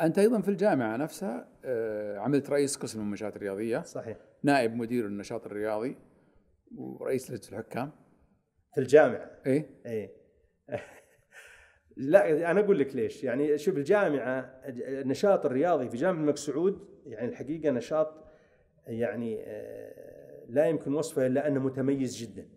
انت ايضا في الجامعه نفسها آه، عملت رئيس قسم المنشات الرياضيه صحيح نائب مدير النشاط الرياضي ورئيس لجنه الحكام في الجامعه اي اي لا انا اقول لك ليش يعني شوف الجامعه النشاط الرياضي في جامعه الملك سعود يعني الحقيقه نشاط يعني آه، لا يمكن وصفه الا انه متميز جدا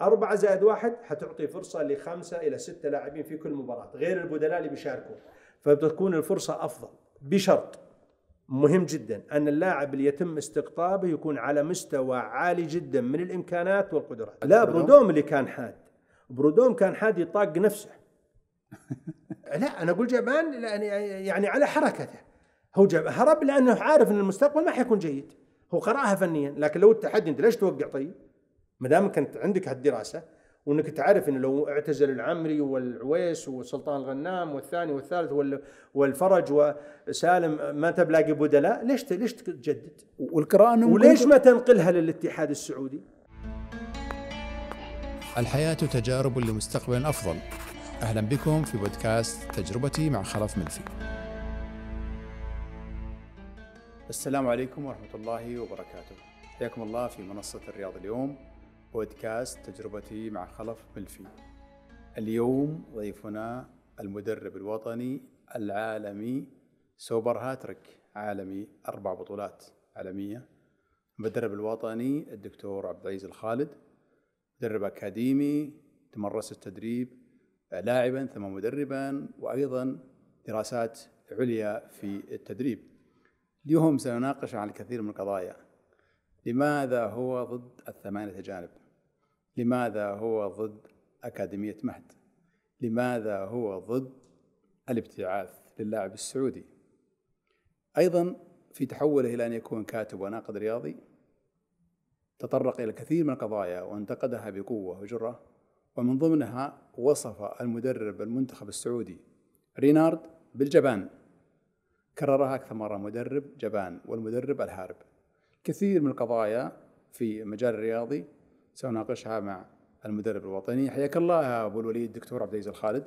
أربعة زائد واحد حتعطي فرصة لخمسة إلى ستة لاعبين في كل مباراة غير البدلاء اللي بيشاركوا فبتكون الفرصة أفضل بشرط مهم جدا أن اللاعب اللي يتم استقطابه يكون على مستوى عالي جدا من الإمكانات والقدرات لا برودوم اللي كان حاد برودوم كان حاد يطاق نفسه لا أنا أقول جبان يعني على حركته هو هرب لأنه عارف أن المستقبل ما حيكون جيد هو قرأها فنيا لكن لو التحدي أنت ليش توقع طيب ما دام كنت عندك هالدراسة وانك تعرف انه لو اعتزل العمري والعويس وسلطان الغنام والثاني والثالث والفرج وسالم ما بلاقي بدلاء ليش ليش تجدد؟ والقراءة وليش ما تنقلها للاتحاد السعودي؟ الحياة تجارب لمستقبل افضل. اهلا بكم في بودكاست تجربتي مع خلف منفي. السلام عليكم ورحمة الله وبركاته. حياكم الله في منصة الرياض اليوم بودكاست تجربتي مع خلف ملفي اليوم ضيفنا المدرب الوطني العالمي سوبر هاتريك عالمي أربع بطولات عالمية المدرب الوطني الدكتور عبد العزيز الخالد مدرب أكاديمي تمرس التدريب لاعبا ثم مدربا وأيضا دراسات عليا في التدريب اليوم سنناقش عن الكثير من القضايا لماذا هو ضد الثمانية أجانب لماذا هو ضد أكاديمية مهد لماذا هو ضد الابتعاث للاعب السعودي أيضا في تحوله إلى أن يكون كاتب وناقد رياضي تطرق إلى كثير من القضايا وانتقدها بقوة وجرة ومن ضمنها وصف المدرب المنتخب السعودي رينارد بالجبان كررها أكثر مرة مدرب جبان والمدرب الهارب كثير من القضايا في مجال الرياضي سأناقشها مع المدرب الوطني حياك الله أبو الوليد الدكتور عبد العزيز الخالد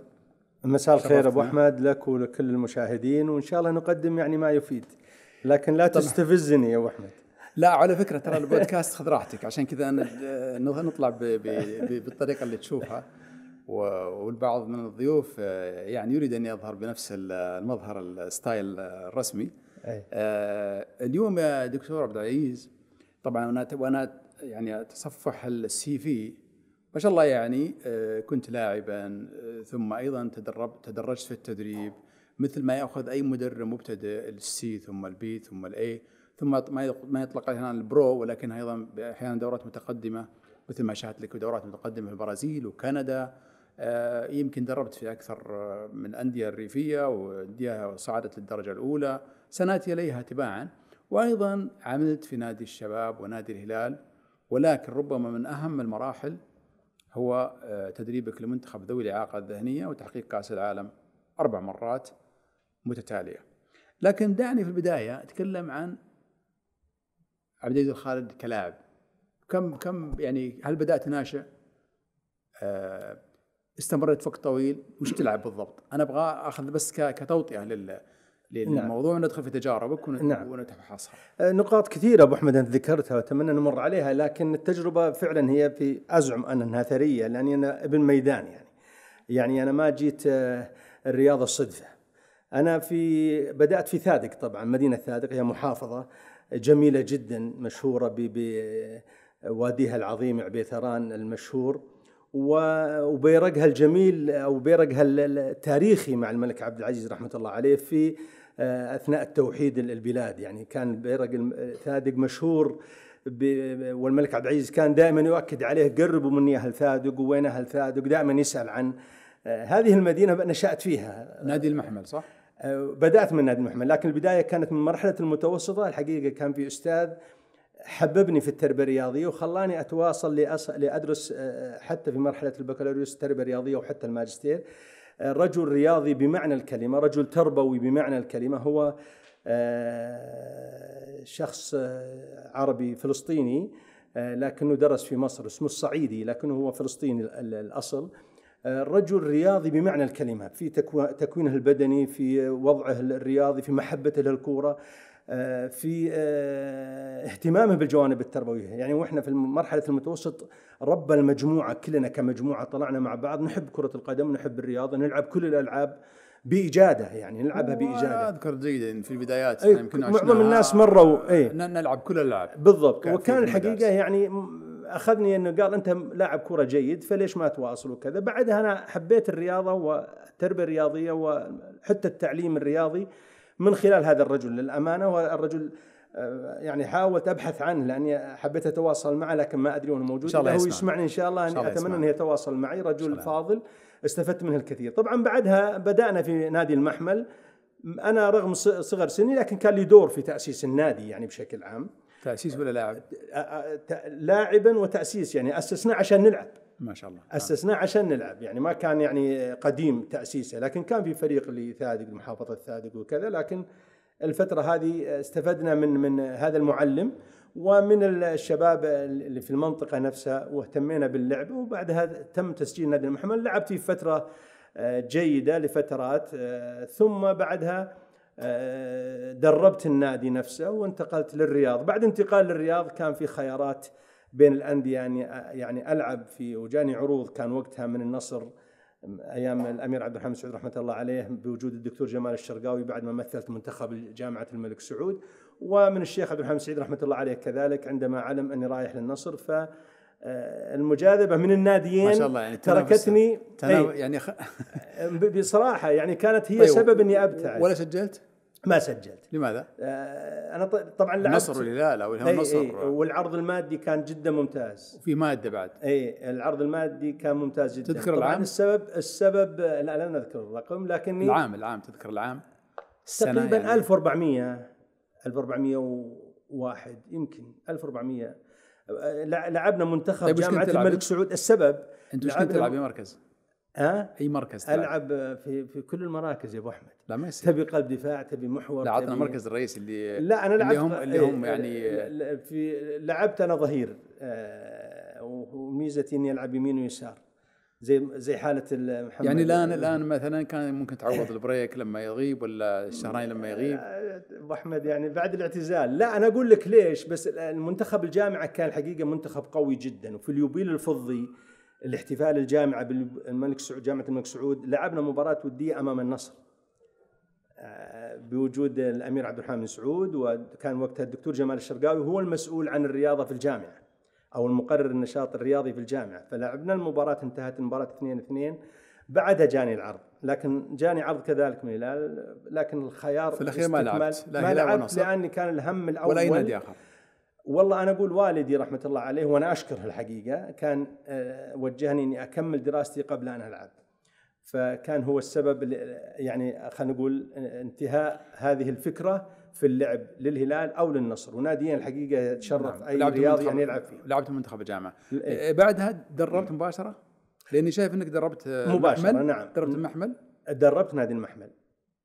مساء الخير أبو أحمد لك ولكل المشاهدين وإن شاء الله نقدم يعني ما يفيد لكن لا تستفزني يا أبو أحمد لا على فكرة ترى البودكاست خذ راحتك عشان كذا نطلع بالطريقة اللي تشوفها والبعض من الضيوف آه، يعني يريد ان يظهر بنفس المظهر الستايل الرسمي أي. آه، اليوم يا دكتور عبد العزيز طبعا انا وانا يعني اتصفح السي في ما شاء الله يعني آه، كنت لاعبا آه، ثم ايضا تدربت تدرجت في التدريب مثل ما ياخذ اي مدرب مبتدئ السي ثم البي ثم الاي ثم ما يطلق الان البرو ولكن ايضا احيانا دورات متقدمه مثل ما شاهدت لك دورات متقدمه في البرازيل وكندا آه، يمكن دربت في اكثر من الانديه الريفيه وانديه صعدت للدرجه الاولى سناتي اليها تباعا وايضا عملت في نادي الشباب ونادي الهلال ولكن ربما من أهم المراحل هو آه، تدريبك لمنتخب ذوي الإعاقة الذهنية وتحقيق كأس العالم أربع مرات متتالية لكن دعني في البداية أتكلم عن عبد العزيز الخالد كلاعب كم كم يعني هل بدأت ناشئ؟ آه، استمرت وقت طويل وش تلعب بالضبط؟ أنا أبغى أخذ بس كتوطئة لل للموضوع نعم. وندخل في تجاربك ونتفحصها نعم. ونتفحصها. آه، نقاط كثيرة أبو أحمد أنت ذكرتها وأتمنى نمر عليها لكن التجربة فعلا هي في أزعم أنها ثرية لأني أنا ابن ميدان يعني يعني أنا ما جيت آه، الرياضة صدفة أنا في بدأت في ثادق طبعا مدينة ثادق هي محافظة جميلة جدا مشهورة بواديها العظيم عبيثران المشهور وبيرقها الجميل او بيرقها التاريخي مع الملك عبد العزيز رحمه الله عليه في آه، اثناء التوحيد البلاد يعني كان بيرق الثادق مشهور والملك عبد العزيز كان دائما يؤكد عليه قربوا مني اهل ثادق وين اهل ثادق دائما يسال عن آه، هذه المدينه نشات فيها نادي المحمل صح؟ آه، بدات من نادي المحمل لكن البدايه كانت من مرحله المتوسطه الحقيقه كان في استاذ حببني في التربيه الرياضيه وخلاني اتواصل لادرس حتى في مرحله البكالوريوس التربيه الرياضيه وحتى الماجستير رجل رياضي بمعنى الكلمة رجل تربوي بمعنى الكلمة هو آه، شخص آه، عربي فلسطيني آه، لكنه درس في مصر اسمه الصعيدي لكنه هو فلسطيني الأصل رجل رياضي بمعنى الكلمة في تكوينه البدني في وضعه الرياضي في محبته للكورة آه، في آه، اهتمامه بالجوانب التربويه يعني واحنا في مرحله المتوسط ربى المجموعه كلنا كمجموعه طلعنا مع بعض نحب كره القدم نحب الرياضه نلعب كل الالعاب باجاده يعني نلعبها باجاده اذكر جيدا في البدايات أي يمكن معظم الناس مروا اي نلعب كل الالعاب بالضبط وكان الحقيقه يعني اخذني انه قال انت لاعب كره جيد فليش ما تواصل وكذا بعدها انا حبيت الرياضه والتربيه الرياضيه وحتى التعليم الرياضي من خلال هذا الرجل للأمانة والرجل آه، يعني حاولت ابحث عنه لاني حبيت اتواصل معه لكن ما ادري انه موجود إن شاء الله هو يسمعني ان شاء الله اني اتمنى انه يتواصل معي رجل فاضل استفدت منه الكثير طبعا بعدها بدانا في نادي المحمل انا رغم صغر سني لكن كان لي دور في تاسيس النادي يعني بشكل عام تاسيس ولا لاعب لاعبا وتاسيس يعني اسسنا عشان نلعب ما شاء الله آه. اسسناه عشان نلعب يعني ما كان يعني قديم تاسيسه لكن كان في فريق لثادق محافظه ثادق وكذا لكن الفتره هذه استفدنا من من هذا المعلم ومن الشباب اللي في المنطقه نفسها واهتمينا باللعب وبعدها تم تسجيل نادي المحمل لعبت في فتره آه، جيده لفترات آه، ثم بعدها دربت النادي نفسه وانتقلت للرياض بعد انتقال للرياض كان في خيارات بين الانديه يعني يعني العب في وجاني عروض كان وقتها من النصر ايام الامير عبد الرحمن سعود رحمه الله عليه بوجود الدكتور جمال الشرقاوي بعد ما مثلت منتخب جامعه الملك سعود ومن الشيخ عبد الرحمن سعيد رحمه الله عليه كذلك عندما علم اني رايح للنصر ف المجاذبه من الناديين ما شاء الله يعني تركتني تنافس يعني خ... بصراحه يعني كانت هي طيب. سبب اني ابتعد ولا سجلت؟ ما سجلت لماذا؟ آه انا طبعا لعبت النصر والهلال او إيه، الهلال والنصر إيه، والعرض المادي كان جدا ممتاز وفي ماده بعد اي العرض المادي كان ممتاز جدا تذكر العام؟ السبب السبب لا لن اذكر الرقم لكني العام العام تذكر العام تقريبا يعني 1400 1401 يمكن 1400 آه، لعبنا منتخب طيب جامعه الملك سعود السبب انت ايش كنت تلعب مركز؟ أه؟ اي مركز تلعب. العب في في كل المراكز يا ابو احمد لا ما يصير تبي قلب دفاع تبي محور لا عطنا المركز الرئيسي اللي لا انا لعبت اللي هم, اللي هم يعني في لعبت انا ظهير وميزتي اني العب يمين ويسار زي زي حاله محمد يعني الان الان مثلا كان ممكن تعوض البريك لما يغيب ولا الشهرين لما يغيب ابو احمد يعني بعد الاعتزال لا انا اقول لك ليش بس المنتخب الجامعه كان حقيقه منتخب قوي جدا وفي اليوبيل الفضي الاحتفال الجامعة بالملك سعود جامعة الملك سعود لعبنا مباراة ودية أمام النصر آه، بوجود الأمير عبد الرحمن بن سعود وكان وقتها الدكتور جمال الشرقاوي هو المسؤول عن الرياضة في الجامعة أو المقرر النشاط الرياضي في الجامعة فلعبنا المباراة انتهت المباراة 2 2 بعدها جاني العرض لكن جاني عرض كذلك من الهلال لكن الخيار في الاخير ما لعبت لا ما لعبت لاني كان الهم الاول ولا اي نادي اخر والله انا اقول والدي رحمه الله عليه وانا اشكره الحقيقه كان آه، وجهني اني اكمل دراستي قبل ان العب فكان هو السبب يعني خلينا نقول انتهاء هذه الفكره في اللعب للهلال او للنصر وناديا الحقيقه تشرف نعم. اي رياضي ان يعني يلعب فيه لعبت منتخب الجامعه إيه. إيه، بعدها دربت إيه. مباشره لاني شايف انك دربت آه، مباشره المحمل. نعم دربت المحمل دربت نادي المحمل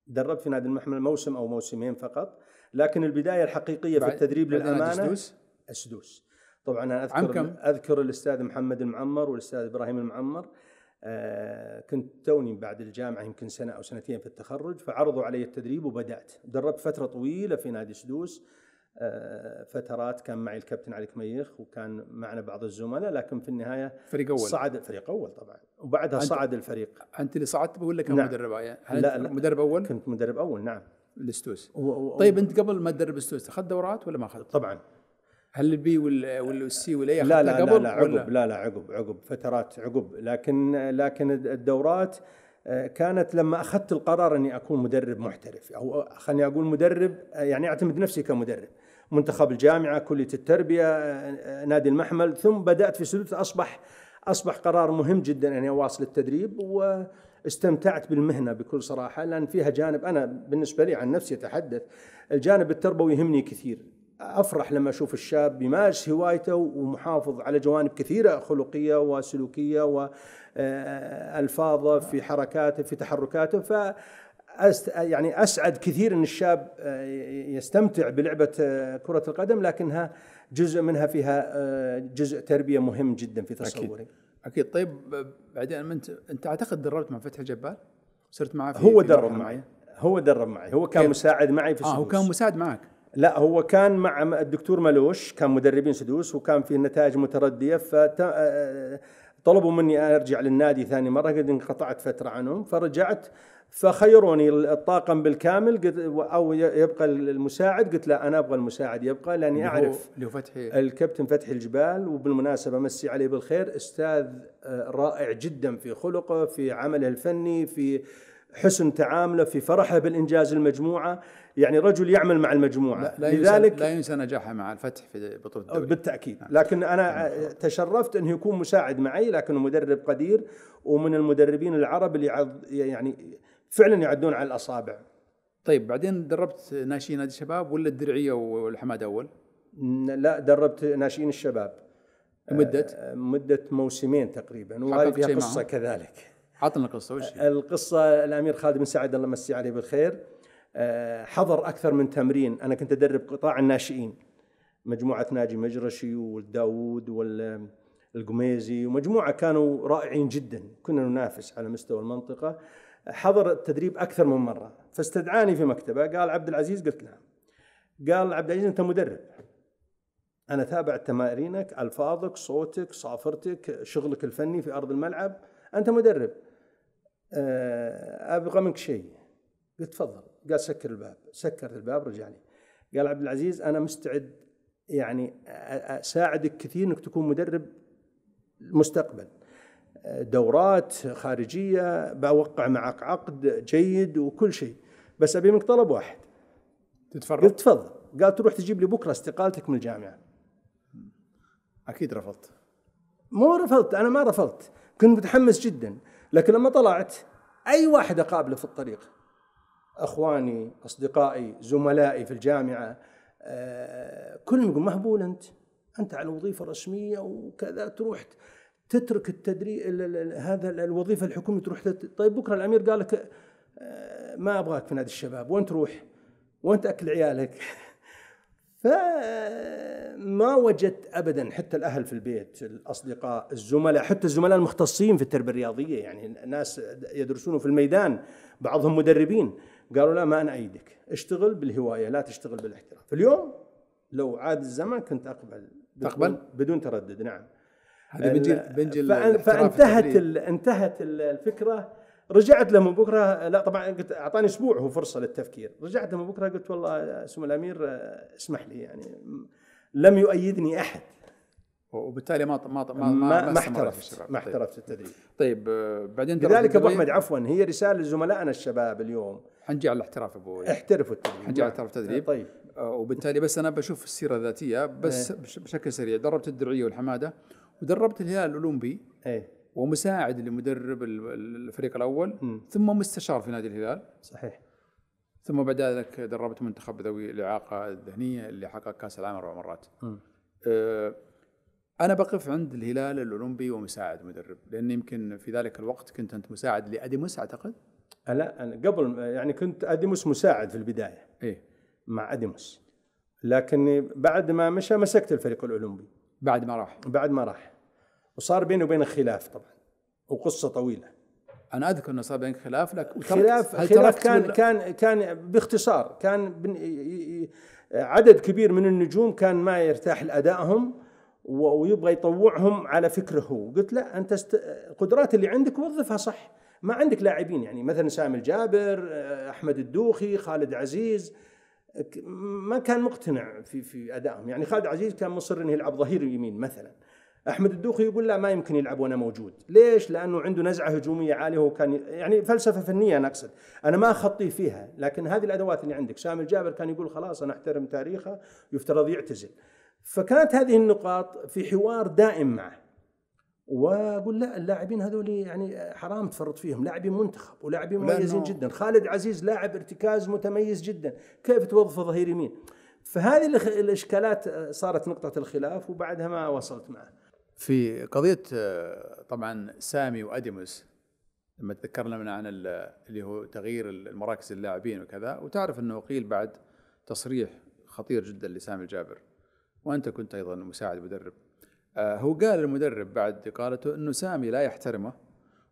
دربت في نادي المحمل موسم او موسمين فقط لكن البدايه الحقيقيه في التدريب للامانه السدوس طبعا انا اذكر عمكم. اذكر الاستاذ محمد المعمر والاستاذ ابراهيم المعمر آه كنت توني بعد الجامعه يمكن سنه او سنتين في التخرج فعرضوا علي التدريب وبدات دربت فتره طويله في نادي سدوس آه، فترات كان معي الكابتن علي كميخ وكان معنا بعض الزملاء لكن في النهايه فريق اول صعد الفريق اول طبعا وبعدها صعد الفريق انت اللي صعدت ولا كان نعم. مدرب يعني لا, لا مدرب اول كنت مدرب اول نعم الاستوس طيب انت قبل ما تدرب استوس اخذت دورات ولا ما اخذت؟ طبعا هل البي والسي والاي لا لا, لا لا عقب لا لا عقب عقب فترات عقب لكن لكن الدورات آه، كانت لما اخذت القرار اني اكون مدرب محترف او خليني اقول مدرب آه، يعني اعتمد نفسي كمدرب منتخب الجامعه كليه التربيه آه، نادي المحمل ثم بدات في سدوت اصبح اصبح قرار مهم جدا اني اواصل التدريب واستمتعت بالمهنه بكل صراحه لان فيها جانب انا بالنسبه لي عن نفسي اتحدث الجانب التربوي يهمني كثير افرح لما اشوف الشاب يمارس هوايته ومحافظ على جوانب كثيره خلقيه وسلوكيه والفاظه آه، في حركاته في تحركاته ف يعني اسعد كثير ان الشاب آه، يستمتع بلعبه آه، كره القدم لكنها جزء منها فيها جزء تربيه مهم جدا في تصوري اكيد, أكيد. طيب بعدين انت انت اعتقد دربت مع فتحي جبال صرت معاه هو درب معي هو درب معي هو كان مساعد معي في السدوس. اه هو كان مساعد معك لا هو كان مع الدكتور ملوش كان مدربين سدوس وكان فيه نتائج مترديه فطلبوا آه، آه، طلبوا مني ارجع للنادي ثاني مره قد انقطعت فتره عنهم فرجعت فخيروني الطاقم بالكامل قلت او يبقى المساعد قلت لا انا ابغى المساعد يبقى لاني اعرف اللي هو فتحي الكابتن فتحي الجبال وبالمناسبه مسي عليه بالخير استاذ آه، رائع جدا في خلقه في عمله الفني في حسن تعامله في فرحه بالانجاز المجموعه يعني رجل يعمل مع المجموعه لا, لا لذلك ينسى لا ينسى نجاحه مع الفتح في بطوله الدوري بالتاكيد نعم. لكن انا نعم. تشرفت انه يكون مساعد معي لكنه مدرب قدير ومن المدربين العرب اللي يعني فعلا يعدون على الاصابع طيب بعدين دربت ناشئين نادي الشباب ولا الدرعيه والحماد اول؟ لا دربت ناشئين الشباب مدة؟ آه، مدة موسمين تقريبا وهذه قصة معهم. كذلك عطنا القصة وش القصة الأمير خالد بن سعد الله يمسيه عليه بالخير آه، حضر اكثر من تمرين انا كنت ادرب قطاع الناشئين مجموعه ناجي مجرشي والداوود والقميزي ومجموعه كانوا رائعين جدا كنا ننافس على مستوى المنطقه حضر التدريب اكثر من مره فاستدعاني في مكتبه قال عبد العزيز قلت نعم قال عبد العزيز انت مدرب انا تابع تمارينك الفاظك صوتك صافرتك شغلك الفني في ارض الملعب انت مدرب آه، ابغى منك شيء قلت تفضل قال سكر الباب سكرت الباب رجعني قال عبد العزيز انا مستعد يعني اساعدك كثير انك تكون مدرب المستقبل دورات خارجيه بوقع معك عقد جيد وكل شيء بس ابي منك طلب واحد تتفرغ قلت تفضل قال تروح تجيب لي بكره استقالتك من الجامعه اكيد رفضت مو رفضت انا ما رفضت كنت متحمس جدا لكن لما طلعت اي واحد اقابله في الطريق اخواني اصدقائي زملائي في الجامعه آه، كلهم يقول مهبول انت انت على وظيفه رسميه وكذا تروح تترك التدريب هذا الوظيفه الحكوميه تروح طيب بكره الامير قال لك آه، ما ابغاك في نادي الشباب وين تروح؟ وين تاكل عيالك؟ فما وجدت ابدا حتى الاهل في البيت، الاصدقاء، الزملاء، حتى الزملاء المختصين في التربيه الرياضيه يعني الناس يدرسون في الميدان، بعضهم مدربين، قالوا لا ما أنا أيدك اشتغل بالهواية لا تشتغل بالاحتراف اليوم لو عاد الزمن كنت أقبل تقبل بدون تردد نعم هذا بنجي بنجي فانتهت ال انتهت الفكره رجعت له من بكره لا طبعا قلت اعطاني اسبوع هو فرصه للتفكير رجعت له من بكره قلت والله سمو الامير آه، اسمح لي يعني لم يؤيدني احد وبالتالي ما ما ما ما, ما احترفت ما طيب. احترفت في التدريب طيب آه، بعدين لذلك ابو احمد عفوا هي رساله لزملائنا الشباب اليوم حنجي على الاحتراف ابو احترفوا التدريب حنجي على الاحتراف التدريب طيب آه، وبالتالي بس انا بشوف السيره الذاتيه بس إيه. بشكل سريع دربت الدرعيه والحماده ودربت الهلال الاولمبي ايه ومساعد لمدرب الفريق الاول م. ثم مستشار في نادي الهلال صحيح ثم بعد ذلك دربت منتخب ذوي الاعاقه الذهنيه اللي حقق كاس العالم اربع مرات م. انا بقف عند الهلال الاولمبي ومساعد مدرب لان يمكن في ذلك الوقت كنت انت مساعد لاديموس اعتقد لا انا قبل يعني كنت اديموس مساعد في البدايه ايه مع اديموس لكني بعد ما مشى مسكت الفريق الاولمبي بعد ما راح بعد ما راح وصار بيني وبينه خلاف طبعا وقصه طويله انا اذكر انه صار بينك خلاف لك خلاف هل خلاف كان ولا؟ كان كان باختصار كان عدد كبير من النجوم كان ما يرتاح لادائهم ويبغى يطوعهم على فكره هو قلت لا انت است... القدرات اللي عندك وظفها صح ما عندك لاعبين يعني مثلا سامي الجابر آه، احمد الدوخي خالد عزيز ما كان مقتنع في في ادائهم يعني خالد عزيز كان مصر انه يلعب ظهير يمين مثلا احمد الدوخي يقول لا ما يمكن يلعب وانا موجود ليش لانه عنده نزعه هجوميه عاليه وكان يعني فلسفه فنيه انا اقصد انا ما اخطيه فيها لكن هذه الادوات اللي عندك سامي الجابر كان يقول خلاص انا احترم تاريخه يفترض يعتزل فكانت هذه النقاط في حوار دائم معه واقول لا اللاعبين هذول يعني حرام تفرط فيهم لاعبين منتخب ولاعبين مميزين جدا خالد عزيز لاعب ارتكاز متميز جدا كيف توظفه ظهير يمين فهذه الاشكالات آه، صارت نقطه الخلاف وبعدها ما وصلت معه في قضيه آه، طبعا سامي واديموس لما تذكرنا عن اللي هو تغيير المراكز اللاعبين وكذا وتعرف انه قيل بعد تصريح خطير جدا لسامي الجابر وانت كنت ايضا مساعد مدرب آه، هو قال المدرب بعد قالته انه سامي لا يحترمه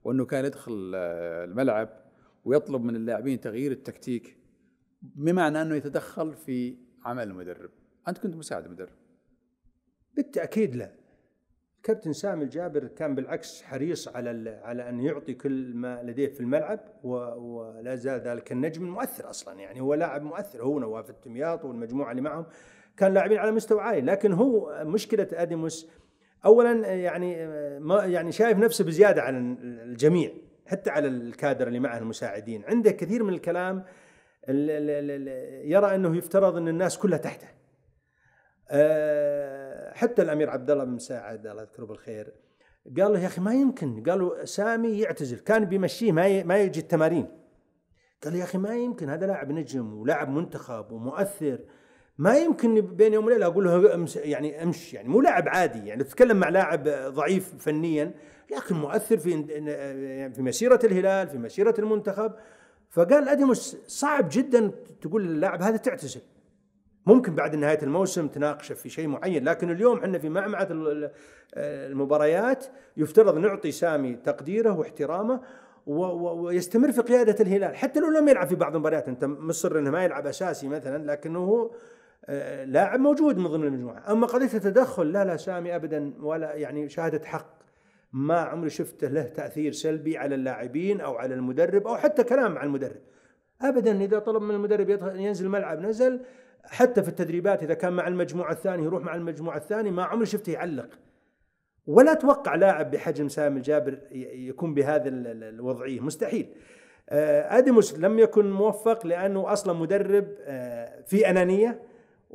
وانه كان يدخل آه، الملعب ويطلب من اللاعبين تغيير التكتيك بمعنى انه يتدخل في عمل المدرب انت كنت مساعد مدرب بالتاكيد لا كابتن سامي الجابر كان بالعكس حريص على على ان يعطي كل ما لديه في الملعب ولا زال ذلك النجم المؤثر اصلا يعني هو لاعب مؤثر هو نواف التمياط والمجموعه اللي معهم كان لاعبين على مستوى عالي لكن هو مشكله اديموس اولا آه، يعني آه، ما يعني شايف نفسه بزياده عن الجميع حتى على الكادر اللي معه المساعدين عنده كثير من الكلام اللي يرى انه يفترض ان الناس كلها تحته آه، حتى الامير عبد الله بن مساعد الله يذكره بالخير قال له يا اخي ما يمكن قالوا سامي يعتزل كان بيمشيه ما ما يجي التمارين قال يا اخي ما يمكن هذا لاعب نجم ولاعب منتخب ومؤثر ما يمكن بين يوم وليله اقول له يعني امش يعني مو لاعب عادي يعني تتكلم مع لاعب ضعيف فنيا لكن مؤثر في يعني في مسيره الهلال في مسيره المنتخب فقال اديموس صعب جدا تقول للاعب هذا تعتزل ممكن بعد نهايه الموسم تناقشه في شيء معين لكن اليوم احنا في معمعه المباريات يفترض نعطي سامي تقديره واحترامه ويستمر في قياده الهلال حتى لو لم يلعب في بعض المباريات انت مصر انه ما يلعب اساسي مثلا لكنه هو آه، لاعب موجود من ضمن المجموعه اما قضيه التدخل لا لا سامي ابدا ولا يعني شهاده حق ما عمري شفته له تاثير سلبي على اللاعبين او على المدرب او حتى كلام مع المدرب ابدا اذا طلب من المدرب ينزل الملعب نزل حتى في التدريبات اذا كان مع المجموعه الثانيه يروح مع المجموعه الثانيه ما عمري شفته يعلق ولا اتوقع لاعب بحجم سامي الجابر يكون بهذا الوضعيه مستحيل آه، ادموس لم يكن موفق لانه اصلا مدرب آه، في انانيه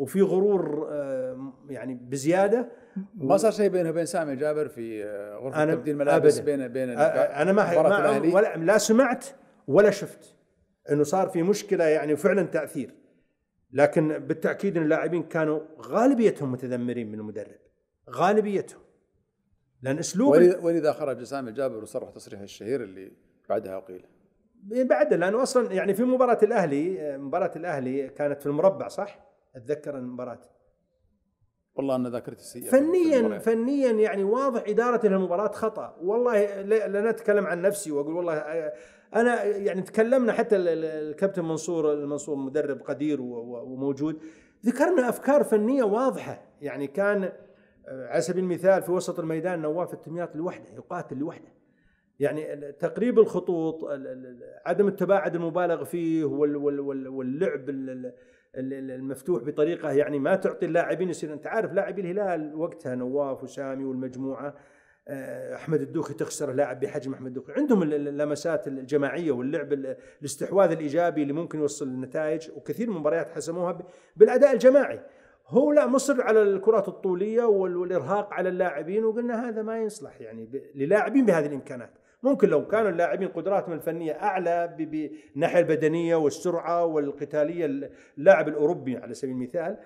وفي غرور آه، يعني بزياده ما صار شيء بينه وبين سامي جابر في آه، غرفه أنا تبديل الملابس بين بين انا ما, ما ولا لا سمعت ولا شفت انه صار في مشكله يعني وفعلا تاثير لكن بالتاكيد ان اللاعبين كانوا غالبيتهم متذمرين من المدرب غالبيتهم لان اسلوب ولذا خرج سامي جابر وصرح تصريحه الشهير اللي بعدها قيل إيه، بعد لانه اصلا يعني في مباراه الاهلي آه، مباراه الاهلي كانت في المربع صح؟ اتذكر المباراه والله ان ذاكرتي سيئه فنيا فنيا يعني واضح اداره المباراه خطا والله لا اتكلم عن نفسي واقول والله انا يعني تكلمنا حتى الكابتن منصور المنصور مدرب قدير وموجود ذكرنا افكار فنيه واضحه يعني كان آه، على سبيل المثال في وسط الميدان نواف التمياط لوحده يقاتل لوحده يعني تقريب الخطوط عدم التباعد المبالغ فيه واللعب المفتوح بطريقه يعني ما تعطي اللاعبين يصير انت عارف لاعبي الهلال وقتها نواف وسامي والمجموعه آه، احمد الدوخي تخسر لاعب بحجم احمد الدوخي عندهم اللمسات الجماعيه واللعب الاستحواذ الايجابي اللي ممكن يوصل للنتائج وكثير من المباريات حسموها بالاداء الجماعي هو لا مصر على الكرات الطوليه والارهاق على اللاعبين وقلنا هذا ما يصلح يعني للاعبين بهذه الامكانات ممكن لو كانوا اللاعبين قدراتهم الفنيه اعلى بالناحيه البدنيه والسرعه والقتاليه اللاعب الاوروبي على سبيل المثال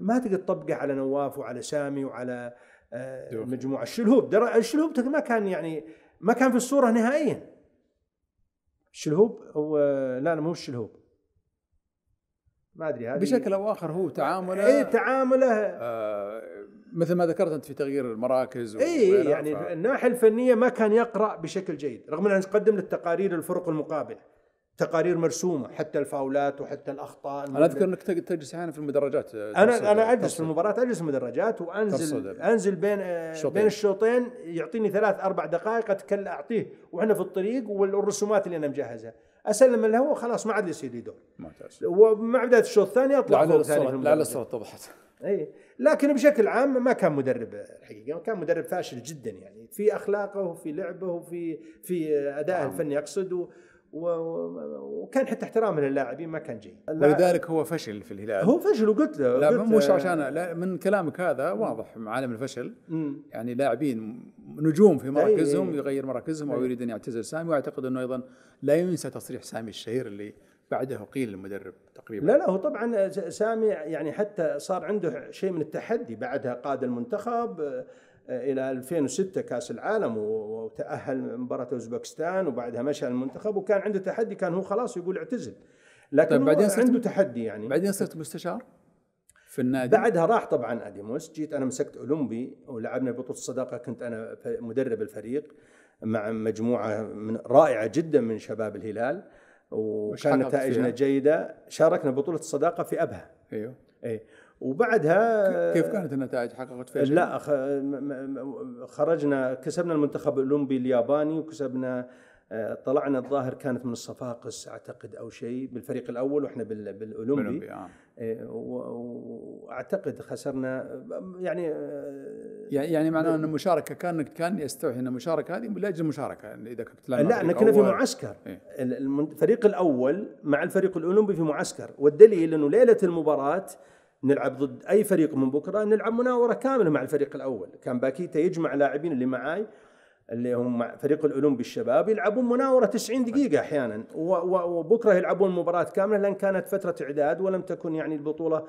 ما تقدر تطبقه على نواف وعلى سامي وعلى آه، مجموعه الشلهوب الشلهوب ما كان يعني ما كان في الصوره نهائيا الشلهوب هو لا لا مو الشلهوب ما ادري هذه بشكل او اخر هو تعامله اي تعامله آه مثل ما ذكرت انت في تغيير المراكز اي إيه، يعني ف... الناحيه الفنيه ما كان يقرا بشكل جيد رغم انه نقدم للتقارير الفرق المقابله تقارير مرسومه حتى الفاولات وحتى الاخطاء انا اذكر انك تجلس احيانا في المدرجات آه، انا انا اجلس في المباراه اجلس في المدرجات وانزل تصدر. انزل بين آه، شوطين. بين الشوطين يعطيني ثلاث اربع دقائق اتكلم اعطيه واحنا في الطريق والرسومات اللي انا مجهزها اسلم الهواء خلاص ما عاد يصير لي دور ممتاز ومع بدايه الشوط الثاني اطلع لعل الصوره لعل الصوره اتضحت اي لكن بشكل عام ما كان مدرب الحقيقه يعني كان مدرب فاشل جدا يعني في اخلاقه وفي لعبه وفي في ادائه نعم. الفني اقصد و و... وكان حتى احترامه للاعبين ما كان جيد ولذلك هو فشل في الهلال هو فشل وقلت له لا قلت مش عشان لا من كلامك هذا واضح عالم الفشل مم. يعني لاعبين نجوم في إيه، مراكزهم أي يغير مراكزهم او إيه. يريد ان يعتزل سامي واعتقد انه ايضا لا ينسى تصريح سامي الشهير اللي بعده قيل للمدرب تقريبا لا لا هو طبعا سامي يعني حتى صار عنده شيء من التحدي بعدها قاد المنتخب آه، الى 2006 كاس العالم وتاهل مباراه اوزبكستان وبعدها مشى المنتخب وكان عنده تحدي كان هو خلاص يقول اعتزل لكن طيب بعدين صرت عنده تحدي يعني بعدين صرت مستشار في النادي بعدها راح طبعا اديموس جيت انا مسكت اولمبي ولعبنا بطوله الصداقه كنت انا مدرب الفريق مع مجموعه من رائعه جدا من شباب الهلال وكان نتائجنا جيده شاركنا بطوله الصداقه في ابها ايوه اي وبعدها كيف كانت النتائج حققت فيها؟ لا خرجنا كسبنا المنتخب الاولمبي الياباني وكسبنا آه، طلعنا الظاهر كانت من الصفاقس اعتقد او شيء بالفريق الاول واحنا بالاولمبي آه. إيه، واعتقد خسرنا يعني آه، يعني يعني معناه ان المشاركه كان كان يستوحي ان المشاركه هذه لاجل المشاركه يعني اذا كنت لا احنا كنا في معسكر إيه. الفريق الاول مع الفريق الاولمبي في معسكر والدليل انه ليله المباراه نلعب ضد اي فريق من بكره نلعب مناوره كامله مع الفريق الاول كان باكيتا يجمع لاعبين اللي معاي اللي هم مع فريق الاولمبي الشباب يلعبون مناوره 90 دقيقه احيانا وبكره يلعبون مباراه كامله لان كانت فتره اعداد ولم تكن يعني البطوله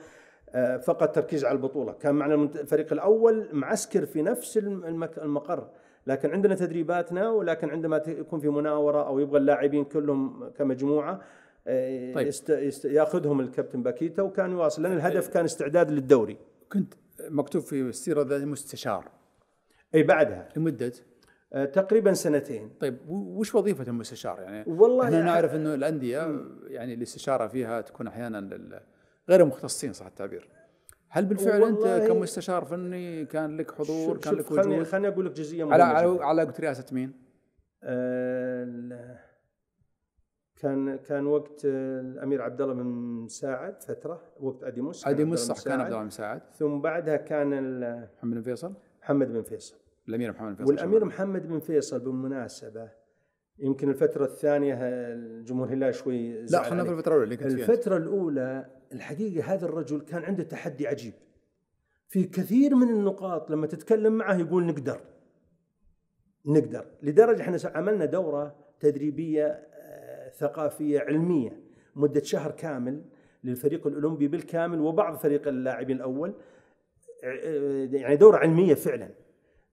آه، فقط تركيز على البطوله كان معنا الفريق الاول معسكر في نفس المقر لكن عندنا تدريباتنا ولكن عندما يكون في مناوره او يبغى اللاعبين كلهم كمجموعه آه، طيب. يست... يست... ياخذهم الكابتن باكيتا وكان يواصل لان الهدف كان استعداد للدوري كنت مكتوب في السيره ذا مستشار اي بعدها لمده آه، تقريبا سنتين طيب وش وظيفه المستشار يعني والله احنا يعني نعرف انه الانديه يعني الاستشاره فيها تكون احيانا لل... غير مختصين صح التعبير هل بالفعل انت كمستشار فني كان لك حضور كان لك وجود خلني, خلني اقول لك جزئيه على على, على رئاسه مين؟ آه، كان كان وقت آه، الامير عبد الله بن مساعد فتره وقت اديموس اديموس صح كان عبد الله بن مساعد ثم بعدها كان محمد بن فيصل محمد بن فيصل الامير محمد بن فيصل والامير محمد بن فيصل بالمناسبه يمكن الفتره الثانيه الجمهور الهلال شوي لا خلينا في الفتره الاولى اللي كنت فيها الفتره الاولى الحقيقه هذا الرجل كان عنده تحدي عجيب في كثير من النقاط لما تتكلم معه يقول نقدر نقدر لدرجه احنا عملنا دوره تدريبيه آه، ثقافيه علميه مده شهر كامل للفريق الاولمبي بالكامل وبعض فريق اللاعبين الاول يعني دوره علميه فعلا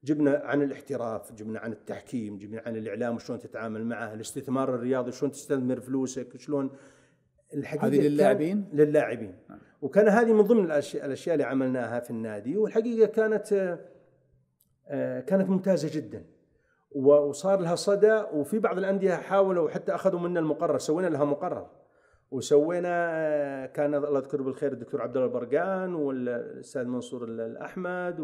جبنا عن الاحتراف جبنا عن التحكيم جبنا عن الاعلام وشلون تتعامل معه الاستثمار الرياضي شلون تستثمر فلوسك شلون الحقيقه هذه للاعبين؟ للاعبين نعم. وكان هذه من ضمن الاشياء الاشياء اللي عملناها في النادي والحقيقه كانت آه، كانت ممتازه جدا وصار لها صدى وفي بعض الانديه حاولوا حتى اخذوا منا المقرر سوينا لها مقرر وسوينا آه، كان الله يذكره بالخير الدكتور عبد الله البرقان والاستاذ منصور الاحمد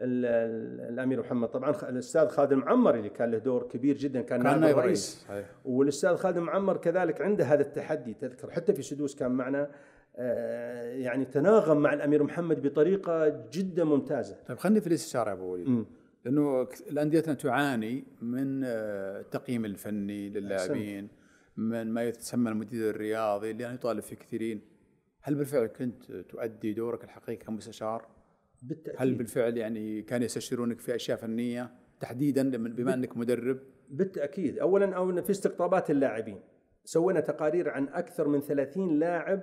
الامير محمد طبعا الاستاذ خالد المعمر اللي كان له دور كبير جدا كان, كان نائب رئيس والاستاذ خالد المعمر كذلك عنده هذا التحدي تذكر حتى في سدوس كان معنا آه، يعني تناغم مع الامير محمد بطريقه جدا ممتازه. طيب خليني في الاستشاره يا ابو وليد لانه الانديتنا تعاني من آه، التقييم الفني للاعبين من ما يسمى المدير الرياضي اللي يعني يطالب فيه كثيرين هل بالفعل كنت تؤدي دورك الحقيقي كمستشار؟ بالتأكيد هل بالفعل يعني كان يستشيرونك في اشياء فنيه تحديدا بما انك مدرب؟ بالتاكيد، اولا او في استقطابات اللاعبين سوينا تقارير عن اكثر من 30 لاعب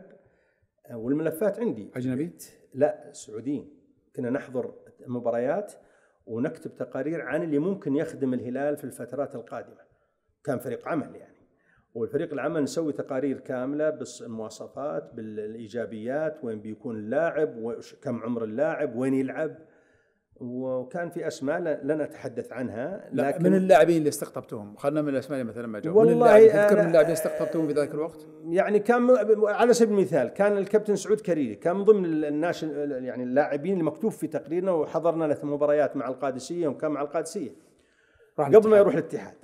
آه، والملفات عندي اجنبي؟ لا سعوديين كنا نحضر مباريات ونكتب تقارير عن اللي ممكن يخدم الهلال في الفترات القادمه كان فريق عمل يعني والفريق العمل نسوي تقارير كامله بالمواصفات بالايجابيات وين بيكون اللاعب كم عمر اللاعب وين يلعب وكان في اسماء لن اتحدث عنها لكن من اللاعبين اللي استقطبتهم خلنا من الاسماء اللي مثلا ما جاوا تذكر من اللاعبين استقطبتهم في ذاك الوقت يعني كان على سبيل المثال كان الكابتن سعود كريري كان من ضمن الناش يعني اللاعبين المكتوب في تقريرنا وحضرنا له مباريات مع القادسيه وكان مع القادسيه قبل ما يروح الاتحاد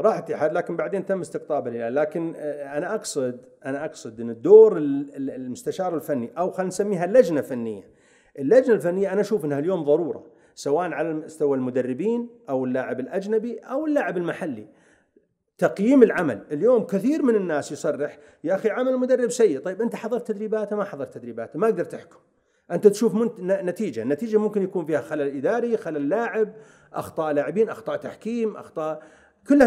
راح اتحاد لكن بعدين تم استقطاب الهلال لكن آه، انا اقصد انا اقصد ان دور المستشار الفني او خلينا نسميها لجنه فنيه اللجنه الفنيه انا اشوف انها اليوم ضروره سواء على مستوى المدربين او اللاعب الاجنبي او اللاعب المحلي تقييم العمل اليوم كثير من الناس يصرح يا اخي عمل المدرب سيء طيب انت حضرت تدريباته ما حضرت تدريباته ما قدرت تحكم انت تشوف نتيجه النتيجه ممكن يكون فيها خلل اداري خلل لاعب اخطاء لاعبين اخطاء تحكيم اخطاء كلها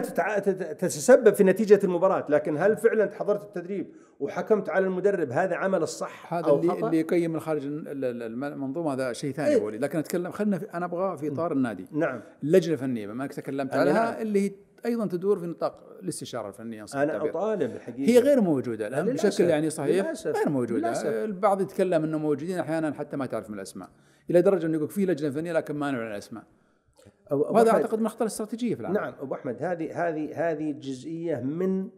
تتسبب في نتيجه المباراه لكن هل فعلا حضرت التدريب وحكمت على المدرب هذا عمل الصح هذا أو اللي, خطأ؟ اللي يقيم من خارج المنظومه هذا شيء ثاني إيه؟ ولي لكن اتكلم خلنا انا ابغى في اطار النادي نعم اللجنه الفنيه بما انك تكلمت عليها اللي هي ايضا تدور في نطاق الاستشاره الفنيه انا اطالب الحقيقه هي غير موجوده الان بشكل يعني صحيح للأسف. غير موجوده للأسف. البعض يتكلم انه موجودين احيانا حتى ما تعرف من الاسماء الى درجه انه يقول في لجنه فنيه لكن ما نعلن الاسماء وهذا اعتقد من الاخطار الاستراتيجيه في العالم نعم ابو احمد هذه هذه هذه جزئيه من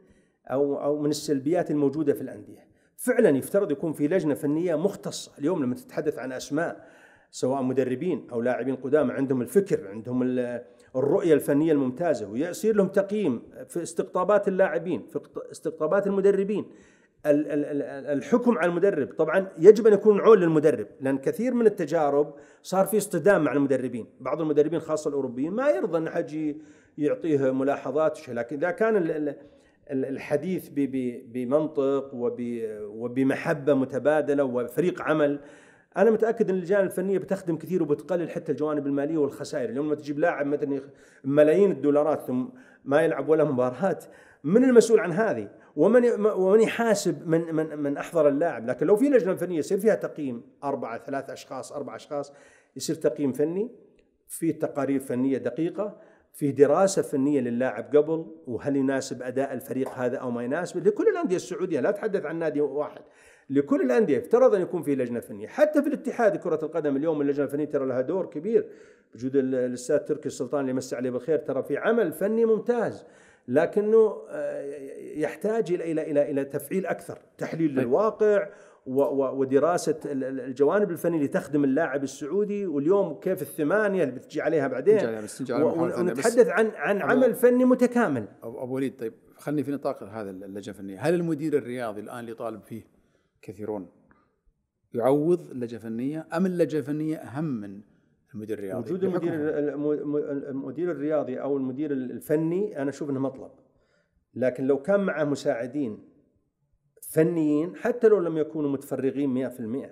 او او من السلبيات الموجوده في الانديه فعلا يفترض يكون في لجنه فنيه مختصه اليوم لما تتحدث عن اسماء سواء مدربين او لاعبين قدامى عندهم الفكر عندهم الرؤيه الفنيه الممتازه ويصير لهم تقييم في استقطابات اللاعبين في استقطابات المدربين الحكم على المدرب طبعا يجب ان يكون عون للمدرب لان كثير من التجارب صار في اصطدام مع المدربين بعض المدربين خاصه الاوروبيين ما يرضى ان حد يعطيه ملاحظات لكن اذا كان الحديث بمنطق وبمحبه متبادله وفريق عمل انا متاكد ان اللجان الفنيه بتخدم كثير وبتقلل حتى الجوانب الماليه والخسائر اليوم لما تجيب لاعب مثلا ملايين الدولارات ثم ما يلعب ولا مباراه من المسؤول عن هذه ومن ومن يحاسب من من من احضر اللاعب لكن لو في لجنه فنيه يصير فيها تقييم اربعه ثلاث اشخاص اربع اشخاص يصير تقييم فني في تقارير فنيه دقيقه في دراسه فنيه للاعب قبل وهل يناسب اداء الفريق هذا او ما يناسب لكل الانديه السعوديه لا اتحدث عن نادي واحد لكل الانديه يفترض ان يكون في لجنه فنيه حتى في الاتحاد كره القدم اليوم اللجنه الفنيه ترى لها دور كبير وجود الاستاذ تركي السلطان اللي يمسي عليه بالخير ترى في عمل فني ممتاز لكنه آه، يحتاج الى الى الى الى تفعيل اكثر تحليل طيب. للواقع ودراسه الجوانب الفنيه اللي تخدم اللاعب السعودي واليوم كيف الثمانيه اللي بتجي عليها بعدين ونتحدث عن عن عمل فني متكامل ابو وليد طيب خلني في نطاق هذا اللجنه الفنيه هل المدير الرياضي الان اللي طالب فيه كثيرون يعوض اللجنه الفنيه ام اللجنه الفنيه اهم من المدير الرياضي وجود المدير المدير الرياضي او المدير الفني انا اشوف انه مطلب لكن لو كان معه مساعدين فنيين حتى لو لم يكونوا متفرغين 100%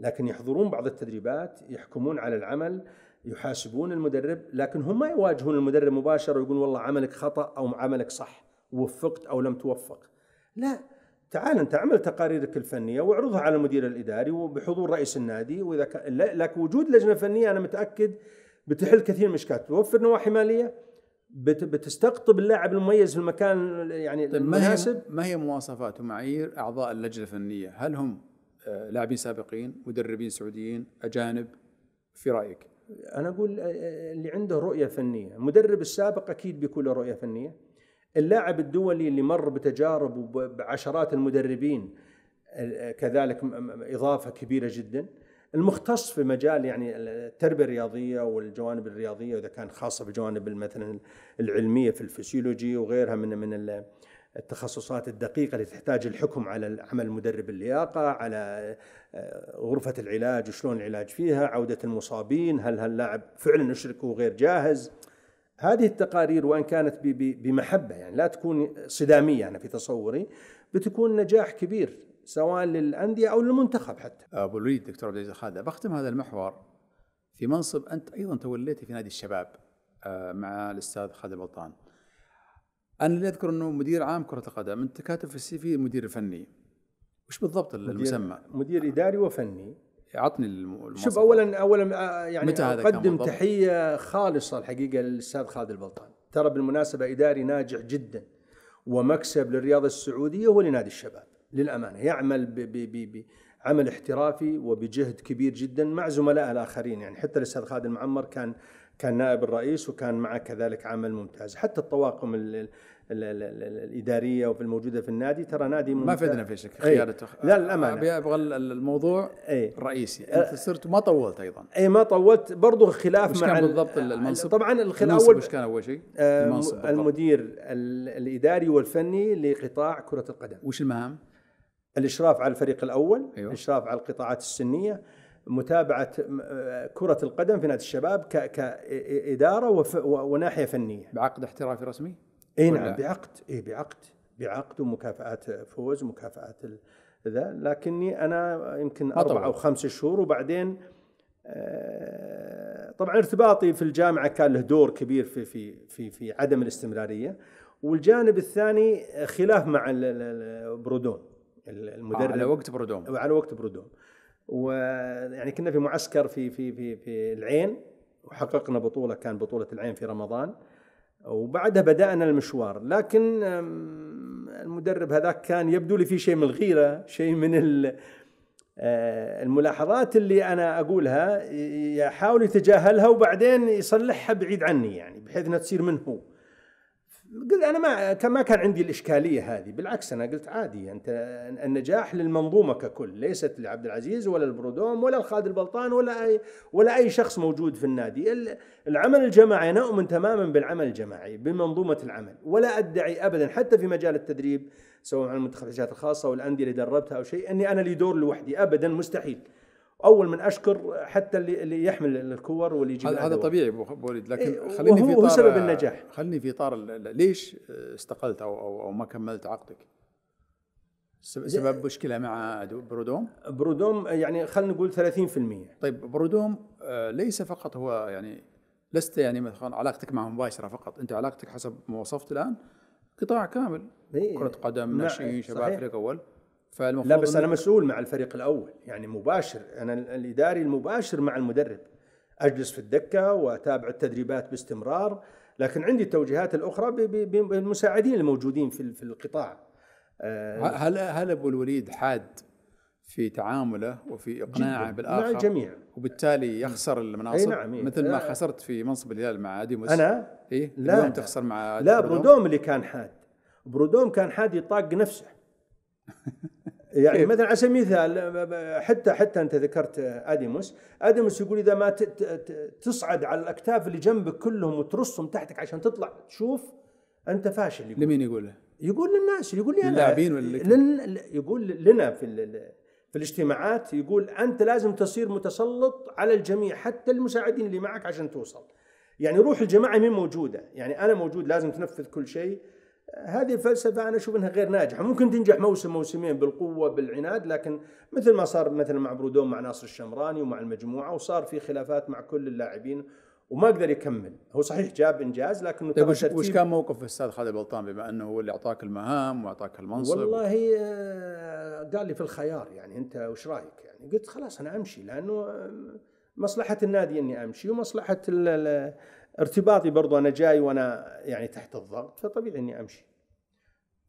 لكن يحضرون بعض التدريبات يحكمون على العمل يحاسبون المدرب لكن هم ما يواجهون المدرب مباشرة ويقول والله عملك خطأ أو عملك صح وفقت أو لم توفق لا تعال انت اعمل تقاريرك الفنيه واعرضها على المدير الاداري وبحضور رئيس النادي واذا كان لك وجود لجنه فنيه انا متاكد بتحل كثير من المشكلات توفر نواحي ماليه بت بتستقطب اللاعب المميز في المكان يعني طيب المناسب ما هي مواصفات ومعايير اعضاء اللجنه الفنيه؟ هل هم آه، لاعبين سابقين، مدربين سعوديين، اجانب؟ في رايك؟ انا اقول آه، آه، اللي عنده رؤيه فنيه، المدرب السابق اكيد بيكون له رؤيه فنيه، اللاعب الدولي اللي مر بتجارب وبعشرات المدربين كذلك اضافه كبيره جدا المختص في مجال يعني التربيه الرياضيه والجوانب الرياضيه واذا كان خاصه بجوانب مثلا العلميه في الفسيولوجي وغيرها من من التخصصات الدقيقه اللي تحتاج الحكم على عمل مدرب اللياقه على آه، غرفه العلاج وشلون العلاج فيها عوده المصابين هل هاللاعب فعلا اشركه غير جاهز هذه التقارير وان كانت بمحبه يعني لا تكون صداميه انا في تصوري بتكون نجاح كبير سواء للانديه او للمنتخب حتى. ابو الوليد دكتور عبد العزيز الخالد بختم هذا المحور في منصب انت ايضا توليته في نادي الشباب آه، مع الاستاذ خالد البلطان. انا اللي اذكر انه مدير عام كره القدم انت كاتب في السي في المدير الفني. وش بالضبط المسمى؟ مدير اداري وفني. عطني المواصفات شوف اولا اولا آه، آه، يعني متى هذا اقدم تحيه خالصه الحقيقه للاستاذ خالد البلطان ترى بالمناسبه اداري ناجح جدا ومكسب للرياضه السعوديه ولنادي الشباب للامانه يعمل ب ب ب عمل احترافي وبجهد كبير جدا مع زملائه الاخرين يعني حتى الاستاذ خالد المعمر كان كان نائب الرئيس وكان معه كذلك عمل ممتاز حتى الطواقم الاداريه وفي الموجوده في النادي ترى نادي ما فدنا في شك قيادته إيه. لا للامانه ابي ابغى الموضوع أي. الرئيسي أه. انت صرت ما طولت ايضا اي ما طولت برضه خلاف مع كان بالضبط المنصب طبعا الخلاف اول كان اول شيء آه، المنصب المدير الاداري والفني لقطاع كره القدم وش المهام؟ الاشراف على الفريق الاول أيوة. الاشراف على القطاعات السنيه متابعه آه، كره القدم في نادي الشباب كاداره وناحيه فنيه بعقد احترافي رسمي اي نعم بعقد اي بعقد بعقد ومكافآت فوز ومكافآت ذا لكني انا يمكن اربع او خمس شهور وبعدين آه، طبعا ارتباطي في الجامعه كان له دور كبير في في في في عدم الاستمراريه والجانب الثاني آه، خلاف مع برودون المدرب على وقت برودون آه، على وقت برودون ويعني كنا في معسكر في في في في العين وحققنا بطوله كان بطوله العين في رمضان وبعدها بدأنا المشوار لكن المدرب هذاك كان يبدو لي في شيء من الغيرة شيء من آه، الملاحظات اللي أنا أقولها يحاول يتجاهلها وبعدين يصلحها بعيد عني يعني بحيث أنها تصير منه هو قلت انا ما ما كان عندي الاشكاليه هذه بالعكس انا قلت عادي انت النجاح للمنظومه ككل ليست لعبد العزيز ولا البرودوم ولا الخالد البلطان ولا اي ولا اي شخص موجود في النادي العمل الجماعي انا اؤمن تماما بالعمل الجماعي بمنظومه العمل ولا ادعي ابدا حتى في مجال التدريب سواء على المنتخبات الخاصه او الانديه اللي دربتها او شيء اني انا لي دور لوحدي ابدا مستحيل اول من اشكر حتى اللي اللي يحمل الكور واللي يجيب هذا طبيعي ابو وليد لكن إيه، خليني في هو سبب النجاح خليني في اطار ليش استقلت او او, أو ما كملت عقدك؟ سبب مشكله مع برودوم؟ برودوم يعني خلينا نقول 30% طيب برودوم آه، ليس فقط هو يعني لست يعني مثلا علاقتك معه مباشره فقط انت علاقتك حسب ما وصفت الان قطاع كامل إيه كره قدم نعم، ناشئين شباب فريق اول فالمفروض لا بس انا مسؤول مع الفريق الاول يعني مباشر انا الاداري المباشر مع المدرب اجلس في الدكه واتابع التدريبات باستمرار لكن عندي التوجيهات الاخرى بالمساعدين الموجودين في في القطاع آه، هل هل ابو الوليد حاد في تعامله وفي اقناعه بالاخر مع الجميع وبالتالي يخسر المناصب أي نعم مثل ما خسرت في منصب الهلال مع اديموس انا إيه؟ لا اليوم تخسر مع لا برودوم اللي كان حاد برودوم كان حاد يطاق نفسه يعني إيه. مثلا على سبيل المثال حتى حتى انت ذكرت اديموس، اديموس يقول اذا ما تصعد على الاكتاف اللي جنبك كلهم وترصهم تحتك عشان تطلع تشوف انت فاشل يقول. لمين يقوله؟ يقول للناس يقول لي انا اللاعبين ولا لن يقول لنا في في الاجتماعات يقول انت لازم تصير متسلط على الجميع حتى المساعدين اللي معك عشان توصل. يعني روح الجماعه مين موجوده؟ يعني انا موجود لازم تنفذ كل شيء، هذه الفلسفة أنا أشوف أنها غير ناجحة ممكن تنجح موسم موسمين بالقوة بالعناد لكن مثل ما صار مثلا مع برودون مع ناصر الشمراني ومع المجموعة وصار في خلافات مع كل اللاعبين وما قدر يكمل هو صحيح جاب انجاز لكنه طيب وش, وش كان موقف الاستاذ خالد البلطان بما انه هو اللي اعطاك المهام واعطاك المنصب والله آه، قال لي في الخيار يعني انت وش رايك يعني قلت خلاص انا امشي لانه آه، مصلحه النادي اني امشي ومصلحه ارتباطي برضو انا جاي وانا يعني تحت الضغط فطبيعي اني امشي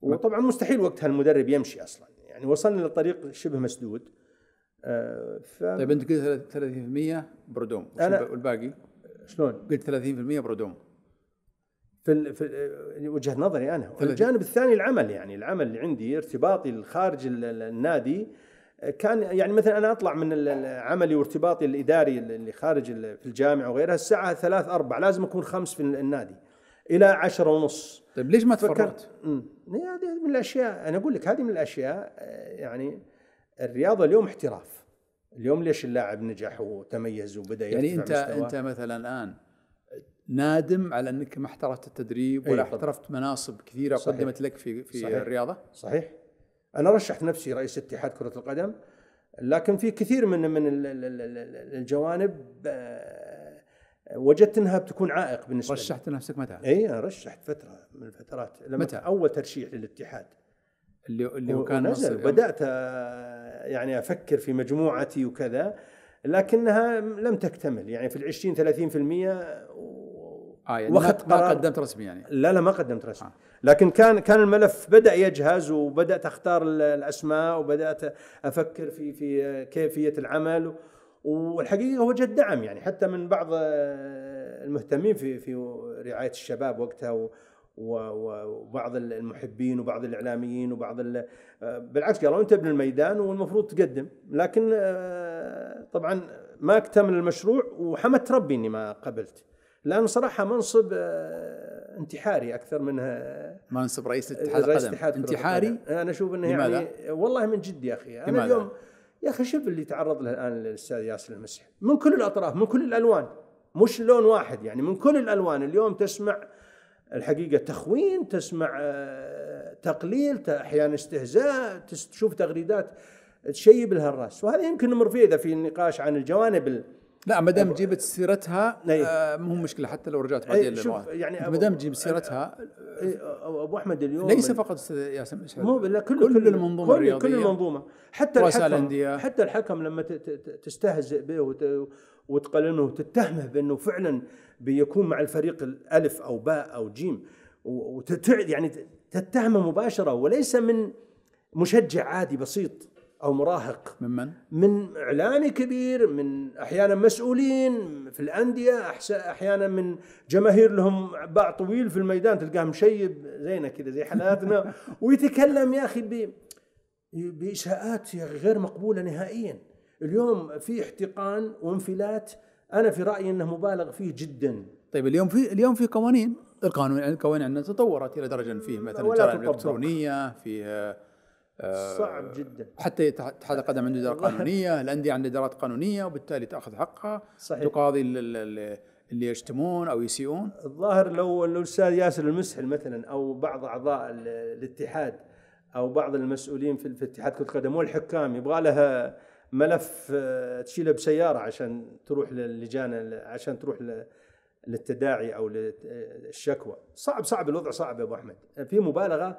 وطبعا مستحيل وقتها المدرب يمشي اصلا يعني وصلنا لطريق شبه مسدود آه، ف... طيب انت قلت 30% برودوم أنا... والباقي شلون؟ قلت 30% برودوم في, في آه، وجهه نظري انا الجانب الثاني العمل يعني العمل اللي عندي ارتباطي خارج النادي كان يعني مثلا انا اطلع من عملي وارتباطي الاداري اللي خارج في الجامعه وغيرها الساعه ثلاث أربع لازم اكون خمس في النادي الى عشرة ونص طيب ليش ما تفرغت؟ هذه من الاشياء انا اقول لك هذه من الاشياء آه، يعني الرياضه اليوم احتراف اليوم ليش اللاعب نجح وتميز وبدا يعني انت مستوى. انت مثلا الان نادم على انك ما احترفت التدريب ولا أيوة. احترفت مناصب كثيره صحيح. قدمت لك في في صحيح. الرياضه صحيح انا رشحت نفسي رئيس اتحاد كره القدم لكن في كثير من من الجوانب آه، وجدت انها بتكون عائق بالنسبه لي رشحت نفسك متى؟ اي انا رشحت فتره من الفترات لما متى؟ اول ترشيح للاتحاد اللي اللي هو كان نزل بدات آه، يعني افكر في مجموعتي وكذا لكنها لم تكتمل يعني في ال 20 30% آه يعني ما, ما قدمت رسمي يعني لا لا ما قدمت رسمي آه. لكن كان كان الملف بدا يجهز وبدات اختار الاسماء وبدات افكر في في كيفيه العمل والحقيقه وجد دعم يعني حتى من بعض المهتمين في في رعايه الشباب وقتها وبعض المحبين وبعض الاعلاميين وبعض بالعكس قالوا انت ابن الميدان والمفروض تقدم لكن آه، طبعا ما اكتمل المشروع وحمدت ربي اني ما قبلت لانه صراحه منصب آه، انتحاري اكثر منها آه، منصب رئيس الاتحاد رئيس القدم انتحاري انا اشوف انه يعني والله من جد يا اخي انا اليوم يا اخي شوف اللي تعرض له الان الاستاذ ياسر المسيح من كل الاطراف من كل الالوان مش لون واحد يعني من كل الالوان اليوم تسمع الحقيقه تخوين تسمع آه، تقليل احيانا استهزاء تشوف تغريدات تشيب لها الراس وهذا يمكن نمر فيه اذا في نقاش عن الجوانب لا ما دام جبت سيرتها آه، مو مشكله حتى لو رجعت بعدين أيه شوف يعني ما دام جيب سيرتها أيه ابو احمد اليوم ليس فقط استاذ ياسم مو لا كل كل, كل المنظومه كل, الرياضية كل المنظومه حتى الحكم حتى الحكم لما تستهزئ به وتقلنه وتتهمه بانه فعلا بيكون مع الفريق الالف او باء او جيم وتتعد يعني تتهمه مباشره وليس من مشجع عادي بسيط او مراهق ممن؟ من اعلامي كبير من احيانا مسؤولين في الانديه احيانا من جماهير لهم باع طويل في الميدان تلقاه مشيب زينا كذا زي حالاتنا ويتكلم يا اخي باساءات غير مقبوله نهائيا اليوم في احتقان وانفلات انا في رايي انه مبالغ فيه جدا طيب اليوم في اليوم في قوانين القانون القوانين عندنا تطورت الى درجه فيه مثلا الجرائم الالكترونيه في صعب آه، جدا حتى اتحاد القدم عنده اداره قانونيه الانديه عندها ادارات قانونيه وبالتالي تاخذ حقها صحيح تقاضي اللي يشتمون او يسيئون الظاهر لو الاستاذ ياسر المسحل مثلا او بعض اعضاء الاتحاد او بعض المسؤولين في اتحاد كره القدم والحكام يبغى لها ملف آه، تشيله بسياره عشان تروح للجان عشان تروح للتداعي او للشكوى آه، صعب صعب الوضع صعب يا ابو احمد في مبالغه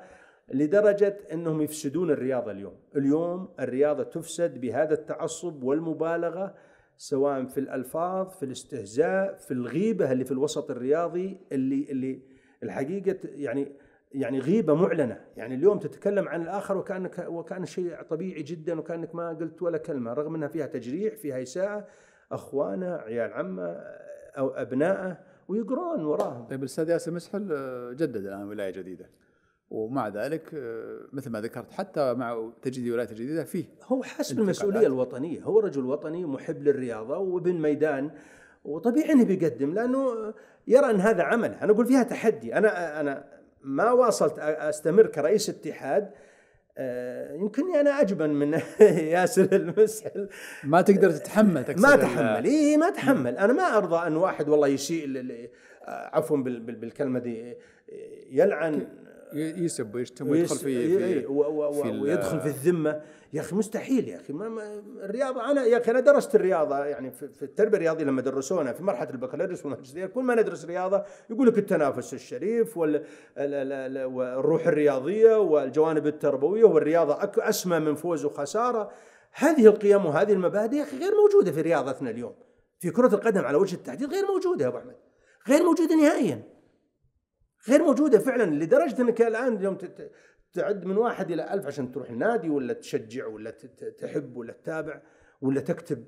لدرجة أنهم يفسدون الرياضة اليوم اليوم الرياضة تفسد بهذا التعصب والمبالغة سواء في الألفاظ في الاستهزاء في الغيبة اللي في الوسط الرياضي اللي, اللي الحقيقة يعني يعني غيبة معلنة يعني اليوم تتكلم عن الآخر وكأنك وكأن شيء طبيعي جدا وكأنك ما قلت ولا كلمة رغم أنها فيها تجريح فيها إساءة أخوانه عيال عمه أو أبنائه ويقرون وراهم طيب الأستاذ ياسر مسحل آه، جدد الآن ولاية جديدة ومع ذلك آه، مثل ما ذكرت حتى مع تجديد الولايات الجديده فيه هو حسب المسؤوليه الوطنيه هو رجل وطني محب للرياضه وابن ميدان وطبيعي انه بيقدم لانه يرى ان هذا عمل انا اقول فيها تحدي انا انا ما واصلت استمر كرئيس اتحاد آه، يمكنني انا اجبن من ياسر المسحل ما تقدر تتحمل ما تحمل اي ما تحمل انا ما ارضى ان واحد والله يسيء عفوا بالكلمه دي آه، يلعن يسب ويشتم ويدخل في, إيه، في, إيه، في ويدخل في الذمه يا اخي مستحيل يا اخي ما ما الرياضه انا يا اخي انا درست الرياضه يعني في التربيه الرياضيه لما درسونا في مرحله البكالوريوس والماجستير كل ما ندرس رياضه يقول لك التنافس الشريف والروح الرياضيه والجوانب التربويه والرياضه اسمى من فوز وخساره هذه القيم وهذه المبادئ يا اخي غير موجوده في رياضتنا اليوم في كره القدم على وجه التحديد غير موجوده يا ابو احمد غير موجوده نهائيا غير موجوده فعلا لدرجه انك الان اليوم تعد من واحد الى ألف عشان تروح النادي ولا تشجع ولا تحب ولا تتابع ولا تكتب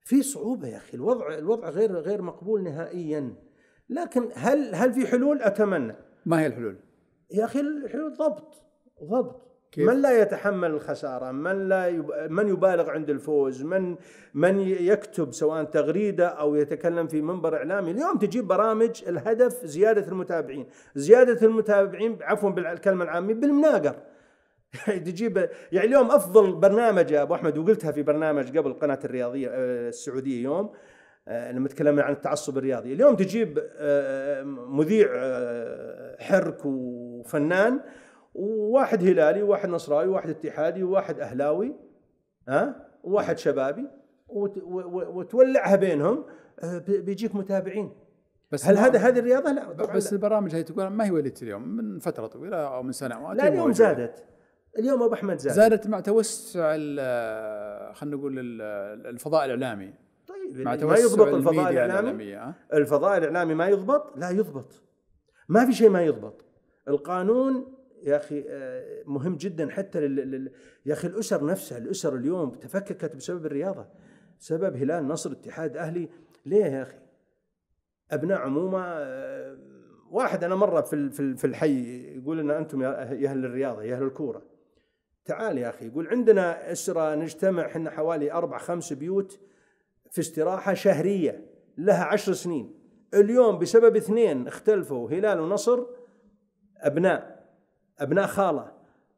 في صعوبه يا اخي الوضع الوضع غير غير مقبول نهائيا لكن هل هل في حلول اتمنى ما هي الحلول يا اخي الحلول ضبط ضبط كيف؟ من لا يتحمل الخساره من لا يب... من يبالغ عند الفوز من من يكتب سواء تغريده او يتكلم في منبر اعلامي اليوم تجيب برامج الهدف زياده المتابعين زياده المتابعين عفوا بالكلمه العامه بالمناقر تجيب يعني اليوم افضل برنامج يا ابو احمد وقلتها في برنامج قبل قناه الرياضيه آه، السعوديه يوم آه، لما تكلمنا عن التعصب الرياضي اليوم تجيب آه، مذيع حرك وفنان وواحد هلالي وواحد نصراوي وواحد اتحادي وواحد اهلاوي ها أه؟ وواحد شبابي وتولعها بينهم آه، بيجيك متابعين بس هل هذا هذه الرياضه لا بس لا. البرامج هذه تقول ما هي ولدت اليوم من فتره طويله او من سنوات لا اليوم زادت اليوم ابو احمد زادت زادت مع توسع خلينا نقول الفضاء الاعلامي طيب مع توسع ما يضبط الفضاء الاعلامي الفضاء الاعلامي ما يضبط لا يضبط ما في شيء ما يضبط القانون يا اخي آه، مهم جدا حتى لل... يا اخي الاسر نفسها الاسر اليوم تفككت بسبب الرياضه سبب هلال نصر اتحاد اهلي ليه يا اخي ابناء عمومه آه، واحد انا مره في في الحي يقول لنا انتم يا اهل الرياضه يا اهل الكوره تعال يا اخي يقول عندنا اسره نجتمع احنا حوالي اربع خمس بيوت في استراحه شهريه لها عشر سنين اليوم بسبب اثنين اختلفوا هلال ونصر ابناء ابناء خاله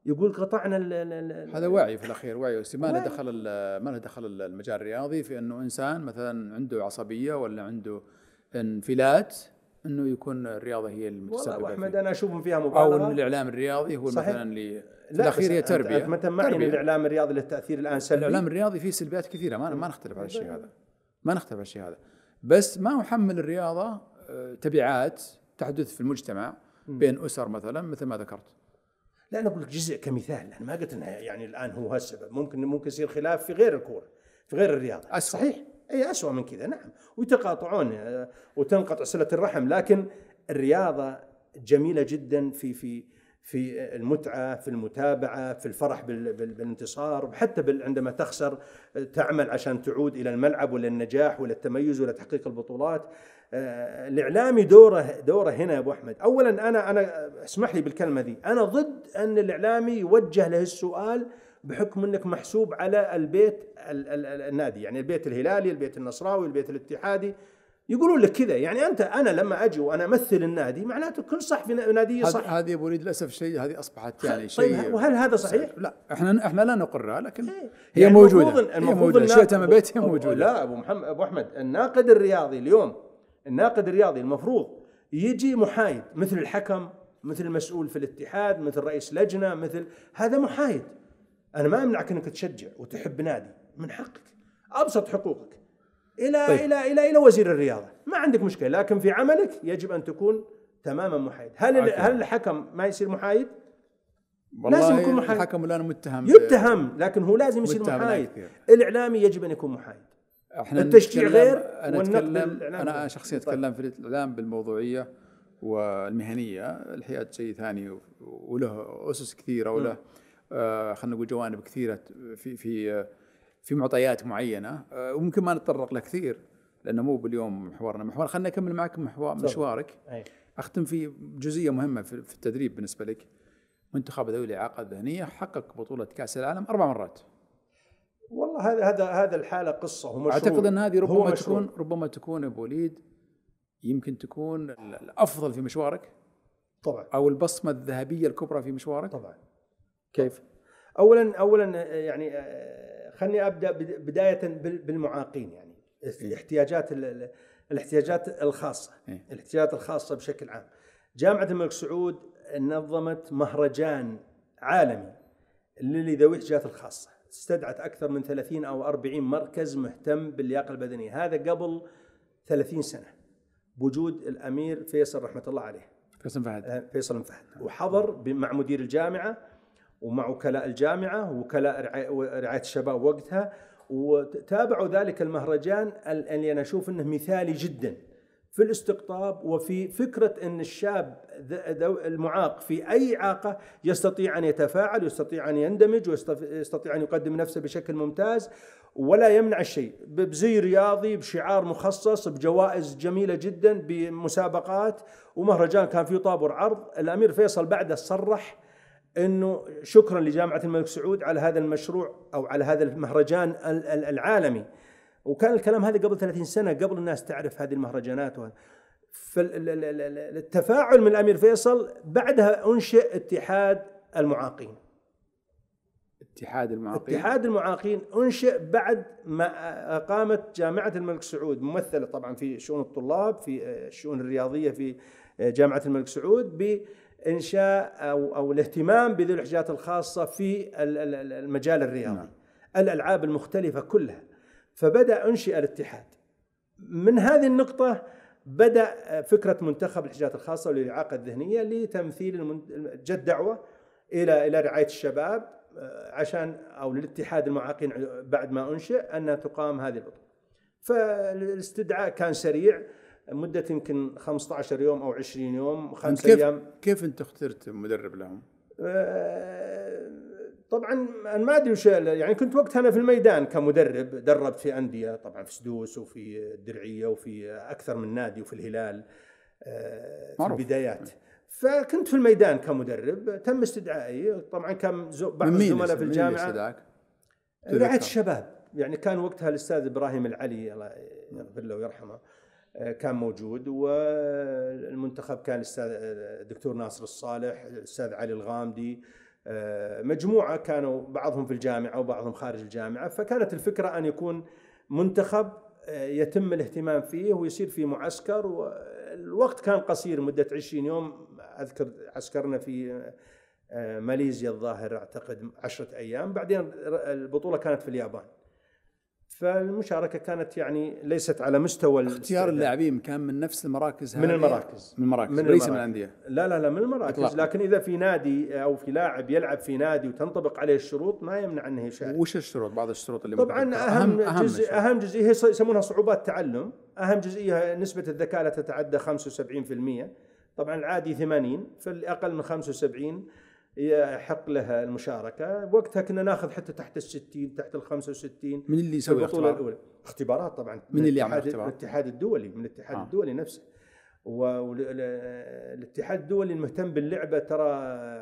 يقول قطعنا ال ال هذا وعي في الاخير وعي ما له دخل ما له دخل المجال الرياضي في انه انسان مثلا عنده عصبيه ولا عنده انفلات انه يكون الرياضه هي المتسببه والله احمد انا اشوفهم فيها مبالغه او ان الاعلام الرياضي هو صحيح. مثلا اللي في الاخير هي تربيه متى معي الاعلام الرياضي للتاثير الان سلبي الاعلام الرياضي فيه سلبيات كثيره ما ما نختلف على الشيء أيوة. هذا ما نختلف على الشيء هذا بس ما احمل الرياضه آه، تبعات تحدث في المجتمع بين اسر مثلا مثل ما ذكرت لا انا اقول لك جزء كمثال انا ما قلت انه يعني الان هو السبب ممكن ممكن يصير خلاف في غير الكوره في غير الرياضه أسوأ. صحيح اي اسوء من كذا نعم ويتقاطعون آه، وتنقطع صله الرحم لكن الرياضه جميله جدا في في في المتعه في المتابعه في الفرح بالانتصار حتى عندما تخسر تعمل عشان تعود الى الملعب ولا النجاح ولا التميز ولا تحقيق البطولات الاعلامي دوره دوره هنا يا ابو احمد اولا انا انا اسمح لي بالكلمه ذي انا ضد ان الاعلامي يوجه له السؤال بحكم انك محسوب على البيت النادي يعني البيت الهلالي البيت النصراوي البيت الاتحادي يقولون لك كذا يعني انت انا لما اجي وانا امثل النادي معناته كل صح في نادي صح هذه ابو وليد للاسف شيء هذه اصبحت يعني طيب، شيء طيب وهل هذا صحيح؟ لا احنا احنا لا نقرها لكن إيه. هي يعني موجوده المفروض هي موجوده شئت ام بيتها موجوده لا ابو محمد ابو احمد الناقد الرياضي اليوم الناقد الرياضي المفروض يجي محايد مثل الحكم مثل المسؤول في الاتحاد مثل رئيس لجنه مثل هذا محايد انا ما امنعك انك تشجع وتحب نادي من حقك ابسط حقوقك الى طيب. الى الى الى وزير الرياضه ما عندك مشكله لكن في عملك يجب ان تكون تماما محايد هل عكي. هل الحكم ما يصير محايد والله لازم يكون محايد الحكم الان متهم يتهم لكن هو لازم يصير محايد الاعلامي يجب ان يكون محايد احنا التشجيع غير انا اتكلم انا شخصيا طيب. اتكلم في الاعلام بالموضوعيه والمهنيه الحياد شيء ثاني وله اسس كثيره وله آه خلينا نقول جوانب كثيره في في في معطيات معينه آه وممكن ما نتطرق له كثير لانه مو باليوم محورنا محور خلينا اكمل معك محور مشوارك أي. اختم في جزئيه مهمه في التدريب بالنسبه لك منتخب ذوي الاعاقه الذهنيه حقق بطوله كاس العالم اربع مرات والله هذا هذا هذا الحاله قصه هو مشروع اعتقد ان هذه ربما تكون ربما تكون ابو وليد يمكن تكون الافضل في مشوارك طبعا او البصمه الذهبيه الكبرى في مشوارك طبعا كيف؟ اولا اولا آه، يعني آه، خلني ابدا بدايه بالمعاقين يعني إيه. الاحتياجات الاحتياجات الخاصه إيه. الاحتياجات الخاصه بشكل عام جامعه الملك سعود نظمت مهرجان عالمي لذوي الاحتياجات الخاصه استدعت أكثر من 30 أو 40 مركز مهتم باللياقة البدنية هذا قبل 30 سنة بوجود الأمير فيصل رحمة الله عليه فيصل فهد آه، فيصل فهد وحضر مع مدير الجامعة ومع وكلاء الجامعة ووكلاء رعاية الشباب وقتها وتابعوا ذلك المهرجان اللي أنا أشوف أنه مثالي جداً في الاستقطاب وفي فكرة أن الشاب المعاق في أي عاقة يستطيع أن يتفاعل ويستطيع أن يندمج ويستطيع أن يقدم نفسه بشكل ممتاز ولا يمنع الشيء بزي رياضي بشعار مخصص بجوائز جميلة جدا بمسابقات ومهرجان كان فيه طابور عرض الأمير فيصل بعده صرح أنه شكرا لجامعة الملك سعود على هذا المشروع أو على هذا المهرجان العالمي وكان الكلام هذا قبل 30 سنه قبل الناس تعرف هذه المهرجانات وهذا فالتفاعل من الامير فيصل بعدها انشئ اتحاد المعاقين اتحاد المعاقين اتحاد المعاقين انشئ بعد ما اقامت جامعه الملك سعود ممثله طبعا في شؤون الطلاب في الشؤون الرياضيه في جامعه الملك سعود بانشاء او او الاهتمام بذوي الحاجات الخاصه في المجال الرياضي نعم. الالعاب المختلفه كلها فبدأ أنشئ الاتحاد من هذه النقطة بدأ فكرة منتخب الحجات الخاصة للإعاقة الذهنية لتمثيل جد دعوة إلى إلى رعاية الشباب آه، عشان أو للاتحاد المعاقين بعد ما أنشئ أن تقام هذه البطولة فالاستدعاء كان سريع مدة يمكن 15 يوم أو 20 يوم خمسة أيام كيف أنت اخترت مدرب لهم؟ آه، طبعا انا ما ادري وش يعني كنت وقتها انا في الميدان كمدرب دربت في انديه طبعا في سدوس وفي الدرعيه وفي اكثر من نادي وفي الهلال آه، في معروف. البدايات فكنت في الميدان كمدرب تم استدعائي طبعا كان بعض الزملاء في الجامعه رعايه الشباب يعني كان وقتها الاستاذ ابراهيم العلي الله يغفر له ويرحمه آه، كان موجود والمنتخب كان الاستاذ الدكتور آه، ناصر الصالح الاستاذ علي الغامدي آه، مجموعه كانوا بعضهم في الجامعه وبعضهم خارج الجامعه فكانت الفكره ان يكون منتخب آه، يتم الاهتمام فيه ويصير في معسكر والوقت كان قصير مده 20 يوم اذكر عسكرنا في آه، ماليزيا الظاهر اعتقد 10 ايام بعدين البطوله كانت في اليابان فالمشاركه كانت يعني ليست على مستوى اختيار اللاعبين كان من نفس المراكز من المراكز من المراكز من ليس من الانديه لا لا لا من المراكز إطلاقا. لكن اذا في نادي او في لاعب يلعب في نادي وتنطبق عليه الشروط ما يمنع انه يشارك وش الشروط بعض الشروط اللي طبعا اهم اهم جزء اهم جزئيه هي يسمونها صعوبات تعلم اهم جزئيه نسبه الذكاء لا تتعدى 75% طبعا العادي 80 فالاقل من 75 يحق لها المشاركه وقتها كنا ناخذ حتى تحت ال 60 تحت ال 65 من اللي يسوي البطوله الاولى اختبارات طبعا من, من اللي يعمل اختبارات؟ الاتحاد الدولي من الاتحاد آه. الدولي نفسه والاتحاد الدولي المهتم باللعبة ترى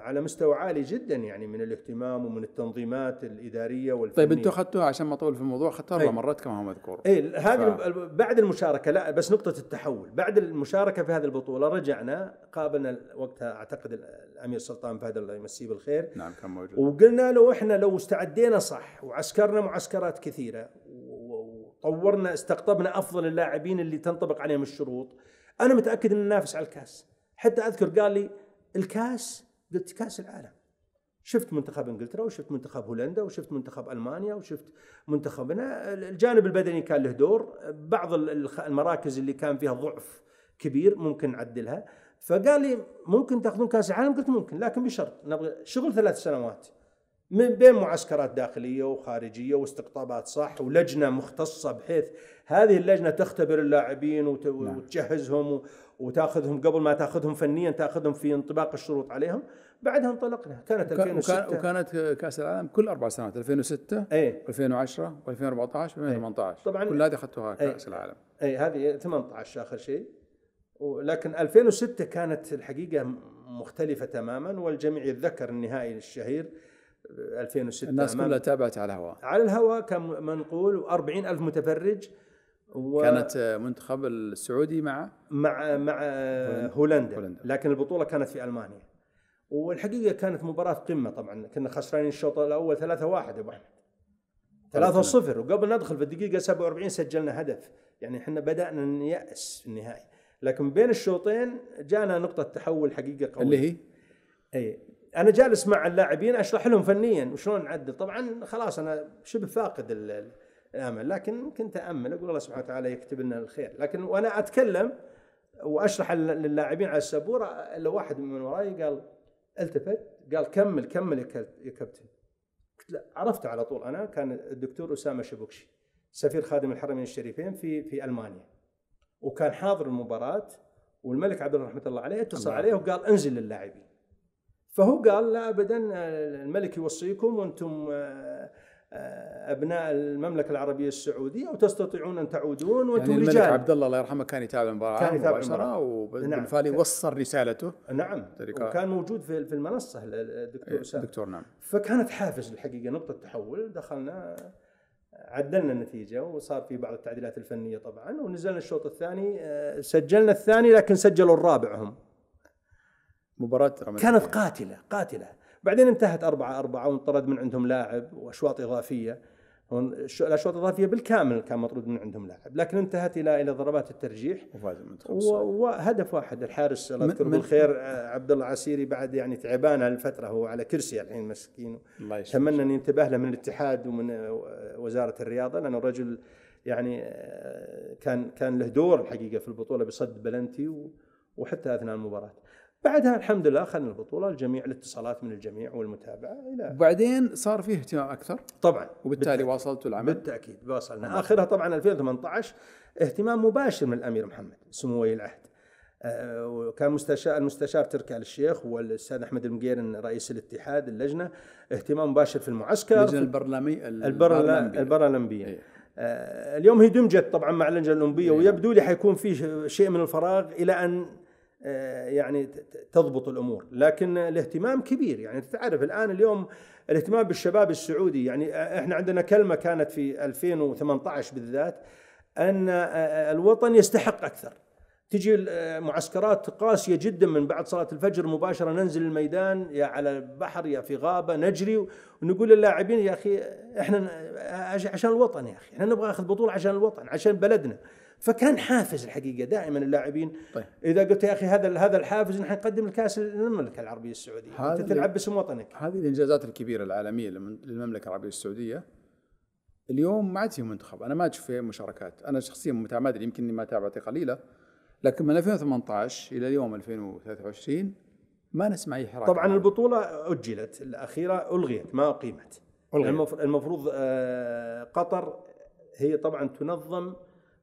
على مستوى عالي جدا يعني من الاهتمام ومن التنظيمات الإدارية والفنية طيب أنتم أخذتوها عشان ما أطول في الموضوع أخذتوها أربع إيه. مرات كما هو مذكور إي هذه ف... بعد المشاركة لا بس نقطة التحول بعد المشاركة في هذه البطولة رجعنا قابلنا وقتها أعتقد الأمير سلطان فهد الله يمسيه بالخير نعم كان موجود وقلنا له إحنا لو استعدينا صح وعسكرنا معسكرات كثيرة وطورنا استقطبنا أفضل اللاعبين اللي تنطبق عليهم الشروط انا متاكد ان ننافس على الكاس حتى اذكر قال لي الكاس قلت كاس العالم شفت منتخب انجلترا وشفت منتخب هولندا وشفت منتخب المانيا وشفت منتخبنا الجانب البدني كان له دور بعض المراكز اللي كان فيها ضعف كبير ممكن نعدلها فقال لي ممكن تاخذون كاس العالم قلت ممكن لكن بشرط نبغى شغل ثلاث سنوات من بين معسكرات داخليه وخارجيه واستقطابات صح ولجنه مختصه بحيث هذه اللجنه تختبر اللاعبين نعم. وتجهزهم وتاخذهم قبل ما تاخذهم فنيا تاخذهم في انطباق الشروط عليهم بعدها انطلقنا كانت 2006 وكانت كاس العالم كل اربع سنوات 2006 اي 2010 و2014 و2018 طبعا كل هذه اخذتوها إيه. كاس العالم اي هذه 18 اخر شيء ولكن 2006 كانت الحقيقه مختلفه تماما والجميع يتذكر النهائي الشهير 2006 الناس كلها تابعت على الهواء على الهواء كان منقول و40 ألف متفرج و... كانت آه، منتخب السعودي مع مع مع آه، هولندا. هولندا. لكن البطوله كانت في المانيا والحقيقه كانت مباراه قمه طبعا كنا خسرانين الشوط الاول 3 1 ابو احمد 3 0 وقبل ندخل في الدقيقه 47 سجلنا هدف يعني احنا بدانا نيأس في النهائي لكن بين الشوطين جانا نقطه تحول حقيقه قويه اللي هي اي انا جالس مع اللاعبين اشرح لهم فنيا وشلون نعدل طبعا خلاص انا شبه فاقد الامل لكن كنت امل اقول الله سبحانه وتعالى يكتب لنا الخير لكن وانا اتكلم واشرح للاعبين على السبوره الا واحد من وراي قال التفت قال كمل كمل يا كابتن قلت له عرفته على طول انا كان الدكتور اسامه شبوكشي سفير خادم الحرمين الشريفين في في المانيا وكان حاضر المباراه والملك عبد الله رحمه الله عليه اتصل عليه وقال انزل للاعبين فهو قال لا ابدا الملك يوصيكم وانتم آه، آه، ابناء المملكه العربيه السعوديه وتستطيعون ان تعودون يعني وانتم يعني الملك عبد الله الله يرحمه كان يتابع المباراه كان يتابع المباراه نعم. وصل رسالته نعم طريقة. وكان موجود في في المنصه الدكتور اسامه إيه، الدكتور نعم فكانت حافز الحقيقه نقطه تحول دخلنا عدلنا النتيجه وصار في بعض التعديلات الفنيه طبعا ونزلنا الشوط الثاني آه، سجلنا الثاني لكن سجلوا الرابع هم مباراة كانت قاتلة قاتلة بعدين انتهت أربعة أربعة وانطرد من عندهم لاعب وأشواط إضافية الأشواط الإضافية بالكامل كان مطرود من عندهم لاعب لكن انتهت إلى إلى ضربات الترجيح وهدف واحد الحارس الله يذكره بالخير عبد الله عسيري بعد يعني تعبان هالفترة هو على كرسي الحين مسكين تمنى أن ينتبه له من الاتحاد ومن آه، وزارة الرياضة لأنه الرجل يعني آه، كان كان له دور الحقيقة في البطولة بصد بلنتي وحتى أثناء المباراة بعدها الحمد لله اخذنا البطوله الجميع الاتصالات من الجميع والمتابعه الى بعدين صار فيه اهتمام اكثر طبعا وبالتالي واصلتوا العمل بالتاكيد واصلنا اخرها طبعا 2018 اهتمام مباشر من الامير محمد سمو ولي العهد آه، وكان مستشار المستشار تركي آل الشيخ والاستاذ احمد المقيرن رئيس الاتحاد اللجنه اهتمام مباشر في المعسكر اللجنه البرلمانيه البرلمانيه البرلمانيه إيه. آه، اليوم هي دمجت طبعا مع اللجنه الاولمبيه إيه. ويبدو لي حيكون في شيء من الفراغ الى ان آه، يعني تضبط الامور، لكن الاهتمام كبير يعني تعرف الان اليوم الاهتمام بالشباب السعودي يعني آه، احنا عندنا كلمه كانت في 2018 بالذات ان آه، الوطن يستحق اكثر. تجي معسكرات قاسيه جدا من بعد صلاه الفجر مباشره ننزل الميدان يا على البحر يا في غابه نجري ونقول للاعبين يا اخي احنا عشان الوطن يا اخي، احنا نبغى ناخذ بطوله عشان الوطن، عشان بلدنا. فكان حافز الحقيقه دائما اللاعبين طيب. اذا قلت يا اخي هذا هذا الحافز نحن نقدم الكاس للمملكه العربيه السعوديه انت تلعب باسم وطنك هذه الانجازات الكبيره العالميه للمملكه العربيه السعوديه اليوم ما عاد في منتخب انا ما اشوف فيه مشاركات انا شخصيا متعمد يمكن اني ما تابعته قليله لكن من 2018 الى اليوم 2023 ما نسمع اي حراك طبعا البطوله اجلت الاخيره الغيت ما اقيمت المفروض آه، قطر هي طبعا تنظم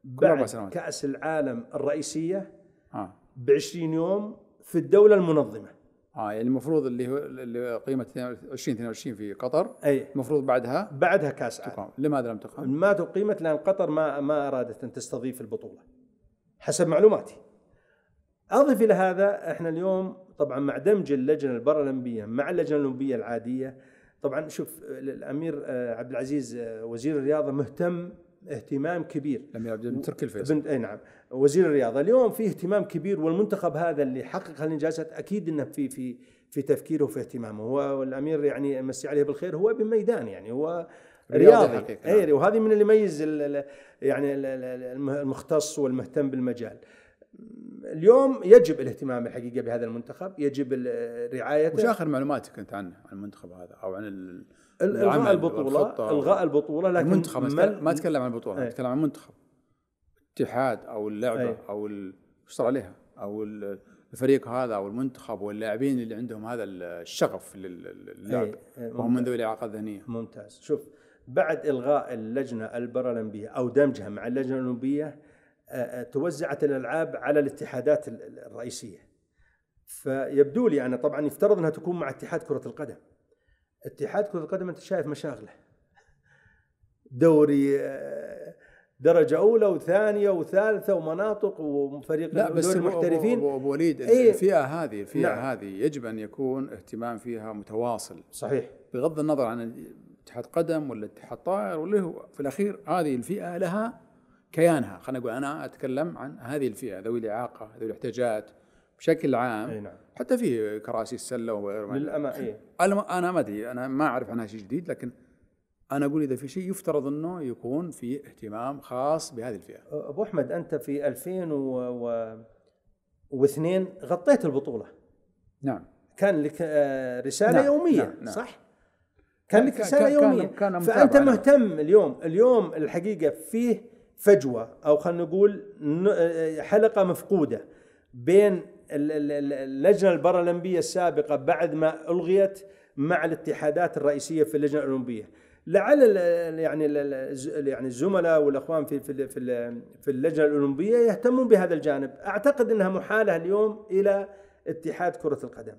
بعد سنوات كاس العالم الرئيسيه آه. ب 20 يوم في الدوله المنظمه اه يعني المفروض اللي هو اللي قيمه 2022 في قطر اي المفروض بعدها بعدها كاس تقام. لماذا لم تقام؟ ما تقيمت لان قطر ما ما ارادت ان تستضيف البطوله حسب معلوماتي اضف الى هذا احنا اليوم طبعا مع دمج اللجنه البارالمبيه مع اللجنه الاولمبيه العاديه طبعا شوف الامير آه، عبد العزيز آه، وزير الرياضه مهتم اهتمام كبير لم يعد تركي الفيصل بنت اي نعم وزير الرياضه اليوم في اهتمام كبير والمنتخب هذا اللي حقق هالانجازات اكيد انه في في في تفكيره وفي اهتمامه هو والامير يعني مسي عليه بالخير هو بميدان يعني هو رياضي, رياضي اي نعم. وهذه من اللي يميز يعني المختص والمهتم بالمجال اليوم يجب الاهتمام الحقيقه بهذا المنتخب يجب رعايته وش اخر معلوماتك انت عنه عن المنتخب هذا او عن ال... الغاء البطوله الغاء البطوله لكن المنتخب ما اتكلم عن البطوله اتكلم إيه. عن المنتخب اتحاد او اللعبه أي. او وش صار عليها او الفريق هذا او المنتخب واللاعبين اللي عندهم هذا الشغف للعب إيه، إيه، وهم من ذوي الاعاقه الذهنيه ممتاز شوف بعد الغاء اللجنه البارالمبيه او دمجها مع اللجنه الاولمبيه آه، آه، توزعت الالعاب على الاتحادات الرئيسيه فيبدو لي انا طبعا يفترض انها تكون مع اتحاد كره القدم اتحاد كره القدم انت شايف مشاغله دوري آه، درجة أولى وثانية وثالثة ومناطق وفريق لا بس المحترفين أبو, أبو وليد إيه الفئة هذه الفئة نعم. هذه يجب أن يكون اهتمام فيها متواصل صحيح بغض النظر عن اتحاد قدم ولا اتحاد طائر ولا هو في الأخير هذه الفئة لها كيانها خلينا نقول أنا أتكلم عن هذه الفئة ذوي الإعاقة ذوي الاحتياجات بشكل عام اي نعم حتى في كراسي السله وغيره للامانه إيه؟ انا ما ادري انا ما اعرف عنها شيء جديد لكن انا اقول اذا في شيء يفترض انه يكون في اهتمام خاص بهذه الفئه. ابو احمد انت في 2002 غطيت البطوله. نعم. كان لك آه، رساله نعم. يوميه نعم. نعم. صح؟ كان لك رساله كان يوميه كان, كان فانت أنا. مهتم اليوم، اليوم الحقيقه فيه فجوه او خلينا نقول آه، حلقه مفقوده بين اللجنه البارالمبيه السابقه بعد ما الغيت مع الاتحادات الرئيسيه في اللجنه الاولمبيه لعل يعني يعني الزملاء والاخوان في في في اللجنه الاولمبيه يهتمون بهذا الجانب اعتقد انها محاله اليوم الى اتحاد كره القدم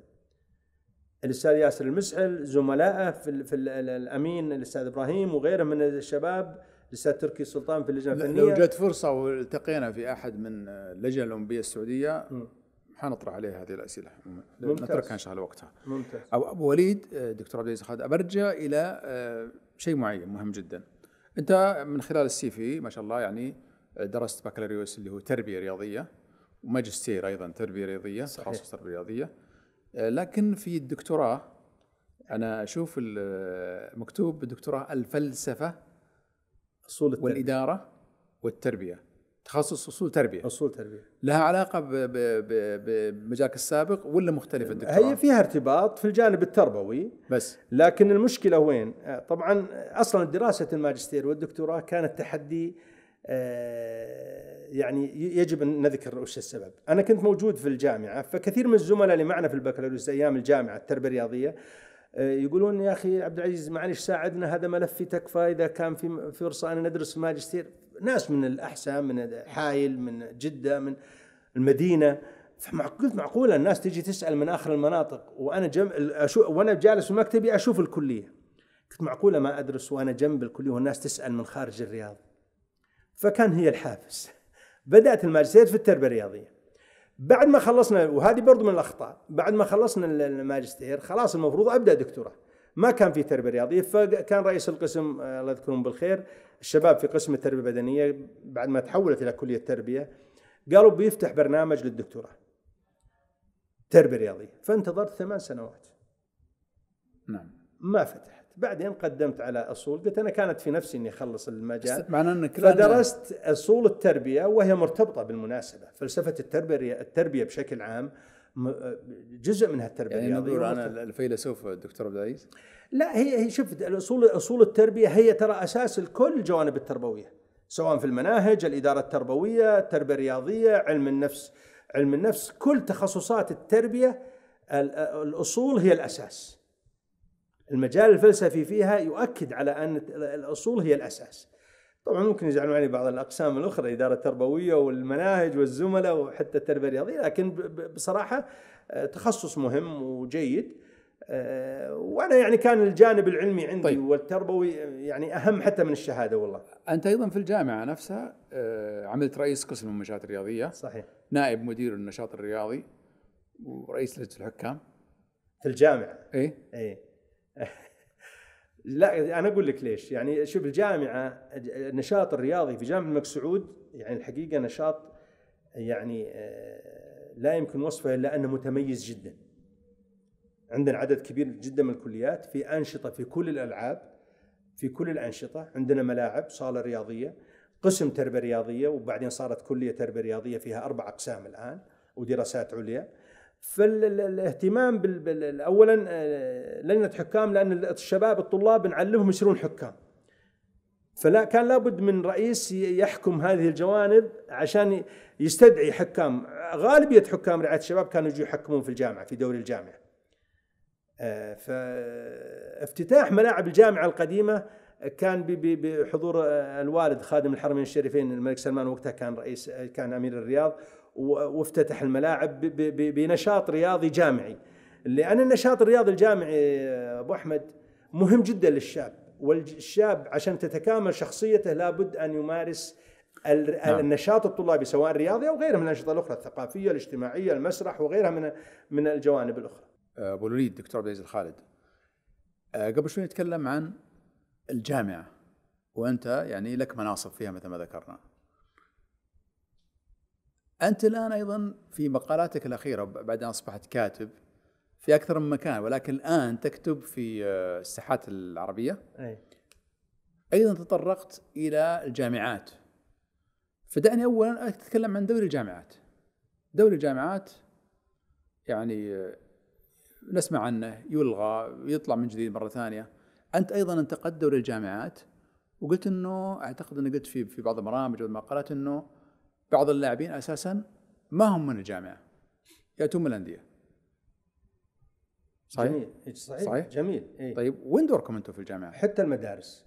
الاستاذ ياسر المسعل زملائه في, في الامين الاستاذ ابراهيم وغيره من الشباب الاستاذ تركي السلطان في اللجنه الفنيه لو جت فرصه والتقينا في احد من اللجنه الاولمبيه السعوديه م. حنطرح عليه هذه الاسئله نتركها ان شاء الله وقتها ممتاز او ابو وليد آه، دكتور عبد العزيز خالد ارجع الى آه، شيء معين مهم جدا انت من خلال السي في ما شاء الله يعني آه، درست بكالوريوس اللي هو تربيه رياضيه وماجستير ايضا تربيه رياضيه تخصص تربيه رياضيه لكن في الدكتوراه انا اشوف مكتوب بالدكتوراه الفلسفه اصول التربية. والاداره والتربيه تخصص اصول تربيه اصول تربيه لها علاقه بمجالك السابق ولا مختلفه الدكتوراه؟ هي فيها ارتباط في الجانب التربوي بس لكن المشكله وين؟ طبعا اصلا دراسه الماجستير والدكتوراه كانت تحدي آه، يعني يجب ان نذكر وش السبب. انا كنت موجود في الجامعه فكثير من الزملاء اللي معنا في البكالوريوس ايام الجامعه التربيه الرياضيه آه، يقولون يا اخي عبد العزيز معلش ساعدنا هذا ملفي تكفى اذا كان في فرصه انا ندرس ماجستير ناس من الأحساء من حايل من جدة من المدينة فقلت معقولة الناس تجي تسأل من آخر المناطق وأنا جم... أشو... وأنا جالس في مكتبي أشوف الكلية قلت معقولة ما أدرس وأنا جنب الكلية والناس تسأل من خارج الرياض فكان هي الحافز بدأت الماجستير في التربية الرياضية بعد ما خلصنا وهذه برضو من الأخطاء بعد ما خلصنا الماجستير خلاص المفروض أبدأ دكتوراه ما كان في تربيه رياضيه فكان رئيس القسم آه، الله يذكرهم بالخير الشباب في قسم التربيه البدنيه بعد ما تحولت الى كليه التربيه قالوا بيفتح برنامج للدكتوراه تربيه رياضيه فانتظرت ثمان سنوات نعم ما فتحت بعدين قدمت على اصول قلت انا كانت في نفسي اني اخلص المجال معناه انك فدرست اصول التربيه وهي مرتبطه بالمناسبه فلسفه التربيه التربيه بشكل عام جزء من هالتربيه يعني نقول انا الفيلسوف الدكتور عبد العزيز لا هي هي شوف الاصول اصول التربيه هي ترى اساس لكل الجوانب التربويه سواء في المناهج الاداره التربويه التربيه الرياضيه علم النفس علم النفس كل تخصصات التربيه الاصول هي الاساس المجال الفلسفي فيها يؤكد على ان الاصول هي الاساس طبعا ممكن يزعلوا علي بعض الاقسام الاخرى الاداره التربويه والمناهج والزملاء وحتى التربيه الرياضيه لكن بصراحه آه، تخصص مهم وجيد آه، وانا يعني كان الجانب العلمي عندي طيب. والتربوي آه، يعني اهم حتى من الشهاده والله. انت ايضا في الجامعه نفسها عملت رئيس قسم المنشات الرياضيه. صحيح. نائب مدير النشاط الرياضي ورئيس لجنه الحكام. في الجامعه. ايه. ايه. لا انا اقول لك ليش يعني شوف الجامعه النشاط الرياضي في جامعه الملك سعود يعني الحقيقه نشاط يعني آه، لا يمكن وصفه الا انه متميز جدا عندنا عدد كبير جدا من الكليات في انشطه في كل الالعاب في كل الانشطه عندنا ملاعب صاله رياضيه قسم تربيه رياضيه وبعدين صارت كليه تربيه رياضيه فيها اربع اقسام الان ودراسات عليا فالاهتمام بال... اولا آه، لجنه حكام لان الشباب الطلاب نعلمهم يصيرون حكام فلا كان لابد من رئيس يحكم هذه الجوانب عشان يستدعي حكام غالبيه حكام رعايه الشباب كانوا يجوا يحكمون في الجامعه في دوري الجامعه آه، فافتتاح ملاعب الجامعه القديمه كان بحضور آه، الوالد خادم الحرمين الشريفين الملك سلمان وقتها كان رئيس كان امير الرياض وافتتح الملاعب بنشاط رياضي جامعي لان النشاط الرياضي الجامعي ابو احمد مهم جدا للشاب والشاب عشان تتكامل شخصيته لابد ان يمارس نعم. النشاط الطلابي سواء الرياضي او غيره من الانشطه الاخرى الثقافيه الاجتماعيه المسرح وغيرها من من الجوانب الاخرى. أه، ابو الوليد دكتور عبد العزيز الخالد أه، قبل شوي نتكلم عن الجامعه وانت يعني لك مناصب فيها مثل ما ذكرنا انت الان ايضا في مقالاتك الاخيره بعد ان اصبحت كاتب في اكثر من مكان ولكن الان تكتب في آه، الساحات العربيه أي. ايضا تطرقت الى الجامعات فدعني اولا اتكلم عن دوري الجامعات دوري الجامعات يعني آه، نسمع عنه يلغى يطلع من جديد مره ثانيه انت ايضا انتقدت دوري الجامعات وقلت انه اعتقد اني قلت في بعض البرامج والمقالات انه بعض اللاعبين اساسا ما هم من الجامعه ياتون من الانديه صحيح؟ جميل صحيح, صحيح؟ جميل إيه؟ طيب وين دوركم انتم في الجامعه؟ حتى المدارس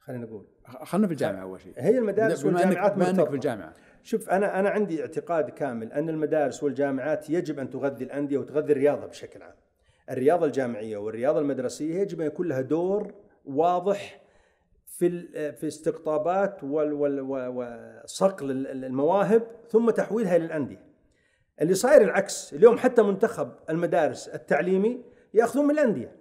خلينا نقول خلينا في الجامعه اول شيء هي المدارس والجامعات بما انك في الجامعه شوف انا انا عندي اعتقاد كامل ان المدارس والجامعات يجب ان تغذي الانديه وتغذي الرياضه بشكل عام. الرياضه الجامعيه والرياضه المدرسيه يجب ان يكون لها دور واضح في في استقطابات وصقل المواهب ثم تحويلها الى الانديه. اللي صاير العكس، اليوم حتى منتخب المدارس التعليمي ياخذون من الانديه.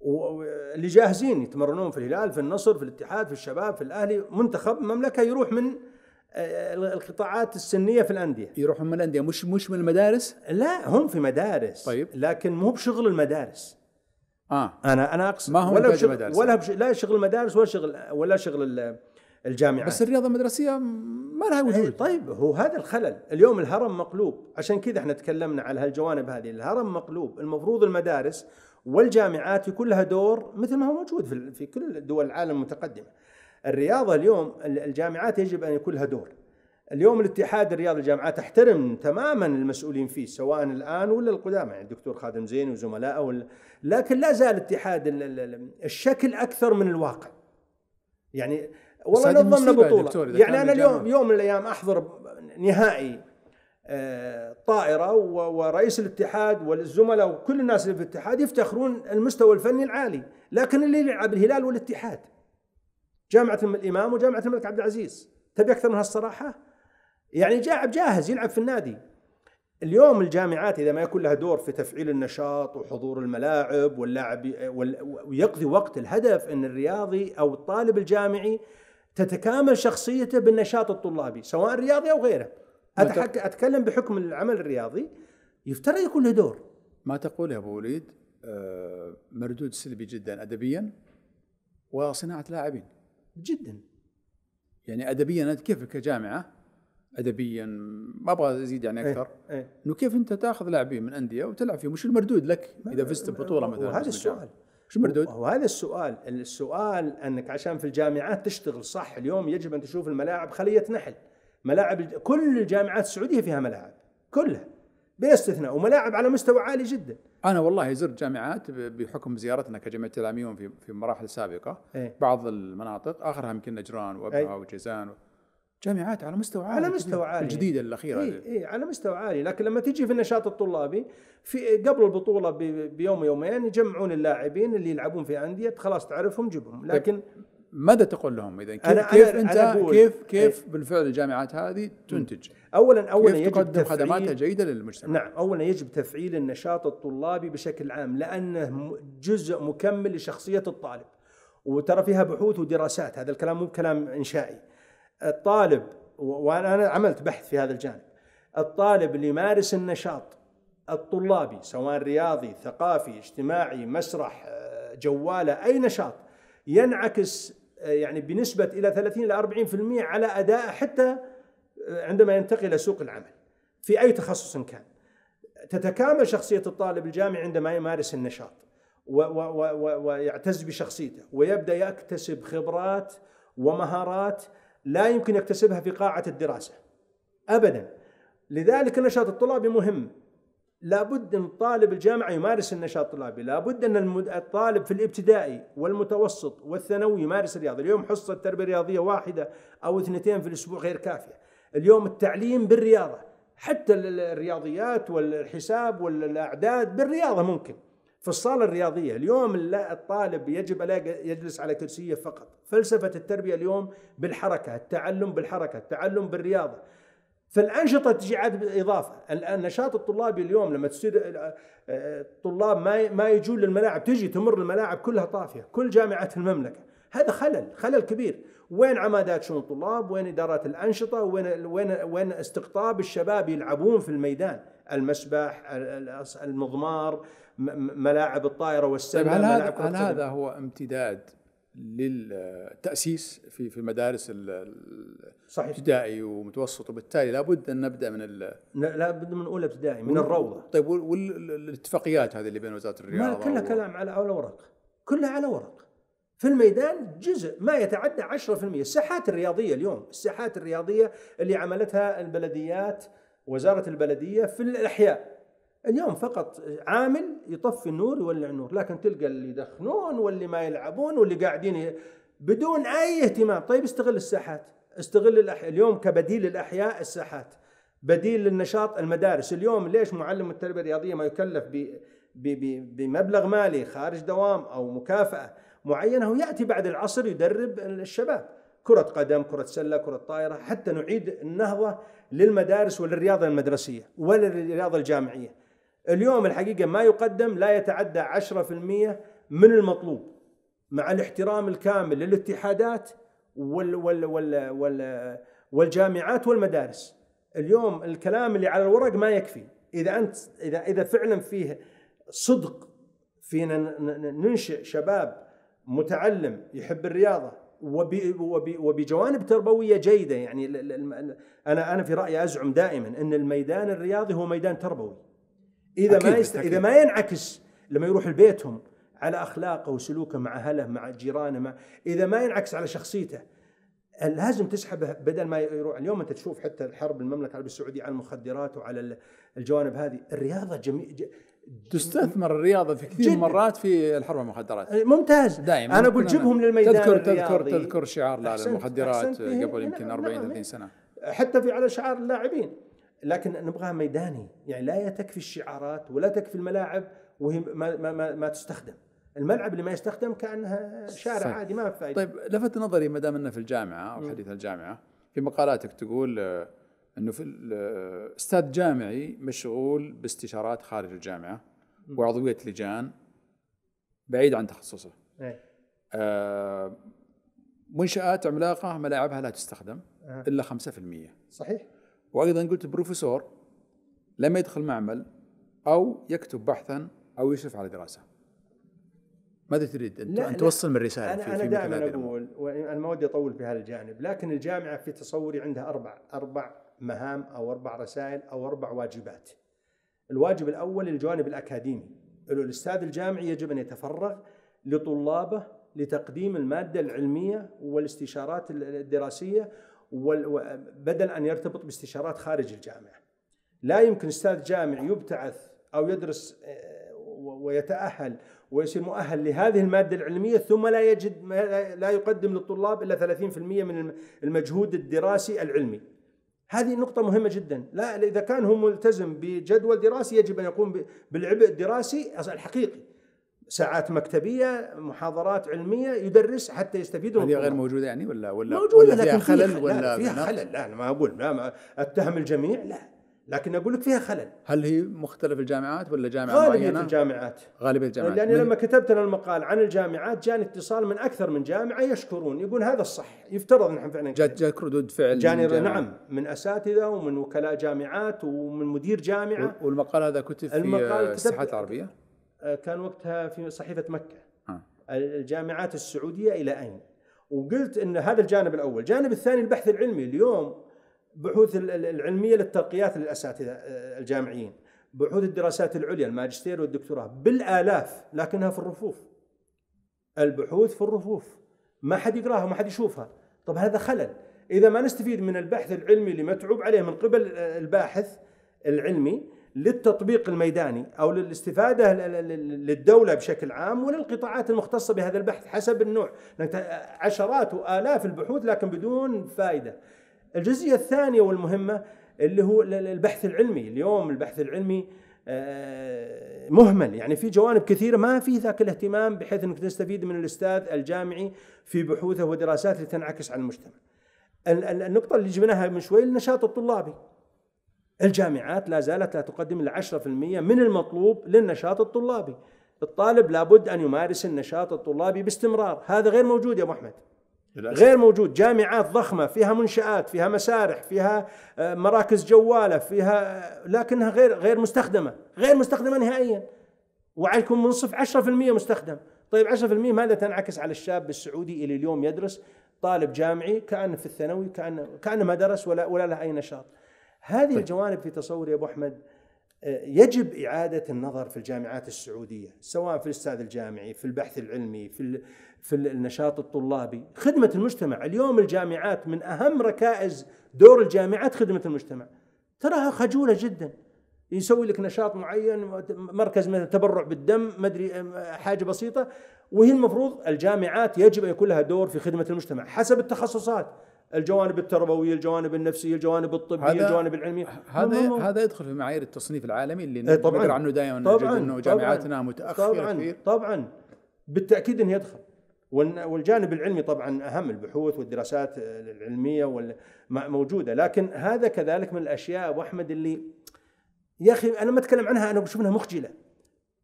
واللي جاهزين يتمرنون في الهلال، في النصر، في الاتحاد، في الشباب، في الاهلي، منتخب المملكه يروح من آه، القطاعات السنيه في الانديه يروحون من الانديه مش مش من المدارس؟ لا هم في مدارس طيب لكن مو بشغل المدارس آه. انا انا اقصد ما هو ولا بش... مدارس ولا بش... لا شغل المدارس ولا شغل ولا شغل الجامعات بس الرياضه المدرسيه ما لها وجود إيه، طيب هو هذا الخلل اليوم الهرم مقلوب عشان كذا احنا تكلمنا على هالجوانب هذه الهرم مقلوب المفروض المدارس والجامعات يكون لها دور مثل ما هو موجود في في كل دول العالم المتقدمه الرياضه اليوم الجامعات يجب ان يكون لها دور اليوم الاتحاد الرياضي الجامعات احترم تماما المسؤولين فيه سواء الان ولا القدامى يعني الدكتور خادم زين وزملائه لكن لا زال اتحاد الشكل اكثر من الواقع يعني والله نظمنا بطوله يعني انا اليوم يوم من الايام احضر نهائي آه، طائره ورئيس الاتحاد والزملاء وكل الناس اللي في الاتحاد يفتخرون المستوى الفني العالي لكن اللي يلعب الهلال والاتحاد جامعه الامام وجامعه الملك عبد العزيز تبي اكثر من هالصراحه يعني جاعب جاهز يلعب في النادي اليوم الجامعات اذا ما يكون لها دور في تفعيل النشاط وحضور الملاعب واللاعب ويقضي وقت الهدف ان الرياضي او الطالب الجامعي تتكامل شخصيته بالنشاط الطلابي سواء رياضي او غيره أتحك... اتكلم بحكم العمل الرياضي يفترض يكون له دور ما تقول يا ابو وليد آه، مردود سلبي جدا ادبيا وصناعه لاعبين جدا يعني ادبيا انت كيف كجامعه ادبيا ما ابغى ازيد يعني إيه، اكثر انه إيه؟ انه كيف انت تاخذ لاعبين من انديه وتلعب فيهم وش المردود لك اذا فزت ببطوله مثلا وهذا السؤال شو المردود؟ وهذا السؤال السؤال انك عشان في الجامعات تشتغل صح اليوم يجب ان تشوف الملاعب خليه نحل ملاعب كل الجامعات السعوديه فيها ملاعب كلها بلا استثناء وملاعب على مستوى عالي جدا انا والله زرت جامعات بحكم زيارتنا كجمعيه تلاميون في في مراحل سابقه إيه؟ بعض المناطق اخرها يمكن نجران وابها إيه؟ وجيزان جامعات على مستوى عالي على مستوى عالي الجديده الاخيره اي إيه على مستوى عالي لكن لما تجي في النشاط الطلابي في قبل البطوله بيوم يومين يجمعون اللاعبين اللي يلعبون في انديه خلاص تعرفهم جيبهم طيب، لكن ماذا تقول لهم اذا كيف, أنا كيف أنا انت أنا كيف كيف إيه؟ بالفعل الجامعات هذه تنتج اولا اولا كيف يجب تقدم خدماتها جيده للمجتمع نعم اولا يجب تفعيل النشاط الطلابي بشكل عام لانه جزء مكمل لشخصيه الطالب وترى فيها بحوث ودراسات هذا الكلام مو كلام انشائي الطالب وانا عملت بحث في هذا الجانب الطالب اللي يمارس النشاط الطلابي سواء رياضي ثقافي اجتماعي مسرح آه، جواله اي نشاط ينعكس آه، يعني بنسبه الى 30 الى 40% على ادائه حتى آه، عندما ينتقل الى سوق العمل في اي تخصص كان تتكامل شخصيه الطالب الجامعي عندما يمارس النشاط ويعتز بشخصيته ويبدا يكتسب خبرات ومهارات لا يمكن يكتسبها في قاعة الدراسة أبدا لذلك النشاط الطلابي مهم لابد أن طالب الجامعة يمارس النشاط الطلابي لابد أن الطالب في الابتدائي والمتوسط والثانوي يمارس الرياضة اليوم حصة تربية رياضية واحدة أو اثنتين في الأسبوع غير كافية اليوم التعليم بالرياضة حتى الرياضيات والحساب والأعداد بالرياضة ممكن في الصالة الرياضية اليوم لا الطالب يجب ألا يجلس على كرسية فقط فلسفة التربية اليوم بالحركة التعلم بالحركة التعلم بالرياضة فالأنشطة تجي عاد إضافة النشاط الطلابي اليوم لما تصير الطلاب ما ما يجون للملاعب تجي تمر الملاعب كلها طافية كل جامعات المملكة هذا خلل خلل كبير وين عمادات شؤون الطلاب وين إدارات الأنشطة وين وين وين استقطاب الشباب يلعبون في الميدان المسبح المضمار ملاعب الطائره والسلم طيب هل هذا هل هذا هو امتداد للتاسيس في في المدارس صحيح ابتدائي ومتوسط وبالتالي لابد ان نبدا من ال... لابد من اولى ابتدائي من الروضه طيب والاتفاقيات هذه اللي بين وزاره الرياضه كلها و... كلام على على ورق كلها على ورق في الميدان جزء ما يتعدى 10% الساحات الرياضيه اليوم الساحات الرياضيه اللي عملتها البلديات وزارة البلدية في الأحياء اليوم فقط عامل يطفي النور يولع النور لكن تلقى اللي يدخنون واللي ما يلعبون واللي قاعدين بدون أي اهتمام طيب استغل الساحات استغل الأحياء اليوم كبديل للأحياء الساحات بديل للنشاط المدارس اليوم ليش معلم التربية الرياضية ما يكلف ب بمبلغ مالي خارج دوام أو مكافأة معينة ويأتي بعد العصر يدرب الشباب كرة قدم كرة سلة كرة طائرة حتى نعيد النهضة للمدارس وللرياضة المدرسية وللرياضة الجامعية اليوم الحقيقة ما يقدم لا يتعدى 10% من المطلوب مع الاحترام الكامل للاتحادات وال وال وال وال والجامعات والمدارس اليوم الكلام اللي على الورق ما يكفي اذا انت اذا اذا فعلا فيه صدق فينا ننشئ شباب متعلم يحب الرياضه وبجوانب تربويه جيده يعني انا انا في رايي ازعم دائما ان الميدان الرياضي هو ميدان تربوي اذا ما يست... اذا ما ينعكس لما يروح لبيتهم على اخلاقه وسلوكه مع اهله مع جيرانه مع اذا ما ينعكس على شخصيته لازم تسحبه بدل ما يروح اليوم انت تشوف حتى الحرب المملكه العربيه السعوديه على المخدرات وعلى الجوانب هذه الرياضه جميل تستثمر الرياضه في كثير جد. مرات في الحرب على المخدرات ممتاز دائما انا اقول جيبهم للميدان تذكر تذكر تذكر شعار لا المخدرات إيه، قبل نعم، يمكن 40 نعم، 30 نعم. سنه حتى في على شعار اللاعبين لكن نبغاها ميداني يعني لا تكفي الشعارات ولا تكفي الملاعب وهي ما, ما, ما, ما تستخدم الملعب اللي ما يستخدم كانها شارع صحيح. عادي ما في فائده طيب لفت نظري ما دام انه في الجامعه او حديث الجامعه في مقالاتك تقول آه، انه في استاذ جامعي مشغول باستشارات خارج الجامعه وعضويه لجان بعيد عن تخصصه. إيه. آه منشات عملاقه ملاعبها لا تستخدم آه. الا 5% صحيح وايضا قلت بروفيسور لم يدخل معمل او يكتب بحثا او يشرف على دراسه. ماذا تريد انت ان توصل من رساله انا, في أنا دائما اقول وانا ما ودي اطول في هذا الجانب لكن الجامعه في تصوري عندها اربع اربع مهام أو أربع رسائل أو أربع واجبات الواجب الأول الجانب الأكاديمي الأستاذ الجامعي يجب أن يتفرغ لطلابه لتقديم المادة العلمية والاستشارات الدراسية بدل أن يرتبط باستشارات خارج الجامعة لا يمكن أستاذ جامعي يبتعث أو يدرس ويتأهل ويصير مؤهل لهذه المادة العلمية ثم لا يجد لا يقدم للطلاب إلا 30% من المجهود الدراسي العلمي هذه نقطة مهمة جدا لا إذا كان هو ملتزم بجدول دراسي يجب أن يقوم بالعبء الدراسي الحقيقي ساعات مكتبية محاضرات علمية يدرس حتى يستفيدوا هذه غير موجودة يعني ولا ولا موجودة ولا فيها خلل ولا لا فيها خلل لا أنا ما أقول لا ما أتهم الجميع لا لكن اقول لك فيها خلل هل هي مختلف الجامعات ولا جامعه غالبية معينه؟ غالبيه الجامعات غالبيه الجامعات لاني لما كتبت انا المقال عن الجامعات جاني اتصال من اكثر من جامعه يشكرون يقول هذا الصح يفترض ان احنا فعلا جات جاك ردود فعل جاني من نعم من اساتذه ومن وكلاء جامعات ومن مدير جامعه والمقال هذا كتب في المقال الساحات العربيه؟ آه، كان وقتها في صحيفه مكه آه. الجامعات السعوديه الى اين؟ وقلت ان هذا الجانب الاول، الجانب الثاني البحث العلمي اليوم بحوث العلميه للترقيات للاساتذه آه، الجامعيين بحوث الدراسات العليا الماجستير والدكتوراه بالالاف لكنها في الرفوف البحوث في الرفوف ما حد يقراها وما حد يشوفها طب هذا خلل اذا ما نستفيد من البحث العلمي اللي متعوب عليه من قبل آه، الباحث العلمي للتطبيق الميداني او للاستفاده للدوله بشكل عام وللقطاعات المختصه بهذا البحث حسب النوع عشرات والاف البحوث لكن بدون فائده الجزئيه الثانيه والمهمه اللي هو البحث العلمي اليوم البحث العلمي آه، مهمل يعني في جوانب كثيره ما في ذاك الاهتمام بحيث انك تستفيد من الاستاذ الجامعي في بحوثه ودراساته اللي تنعكس على المجتمع. النقطه اللي جبناها من شوي النشاط الطلابي. الجامعات لا زالت لا تقدم الا 10% من المطلوب للنشاط الطلابي. الطالب لابد ان يمارس النشاط الطلابي باستمرار، هذا غير موجود يا ابو احمد. غير موجود جامعات ضخمة فيها منشآت فيها مسارح فيها آه، مراكز جوالة فيها آه، لكنها غير غير مستخدمة غير مستخدمة نهائيا وعليكم منصف 10% مستخدم طيب 10% ماذا تنعكس على الشاب السعودي اللي اليوم يدرس طالب جامعي كأنه في الثانوي كأنه كأنه ما درس ولا ولا له أي نشاط هذه طيب. الجوانب في تصوري يا أبو أحمد آه، يجب إعادة النظر في الجامعات السعودية سواء في الأستاذ الجامعي في البحث العلمي في في النشاط الطلابي خدمة المجتمع اليوم الجامعات من أهم ركائز دور الجامعات خدمة المجتمع تراها خجولة جدا يسوي لك نشاط معين مركز مثلا تبرع بالدم مدري حاجة بسيطة وهي المفروض الجامعات يجب أن يكون لها دور في خدمة المجتمع حسب التخصصات الجوانب التربويه، الجوانب النفسيه، الجوانب الطبيه، الجوانب العلميه هذا مم مم. هذا يدخل في معايير التصنيف العالمي اللي إيه، نقرأ عنه دائما نجد انه جامعاتنا متاخره طبعا طبعا بالتاكيد انه يدخل والجانب العلمي طبعا اهم البحوث والدراسات العلميه موجوده لكن هذا كذلك من الاشياء ابو احمد اللي يا اخي انا ما اتكلم عنها انا بشوف انها مخجله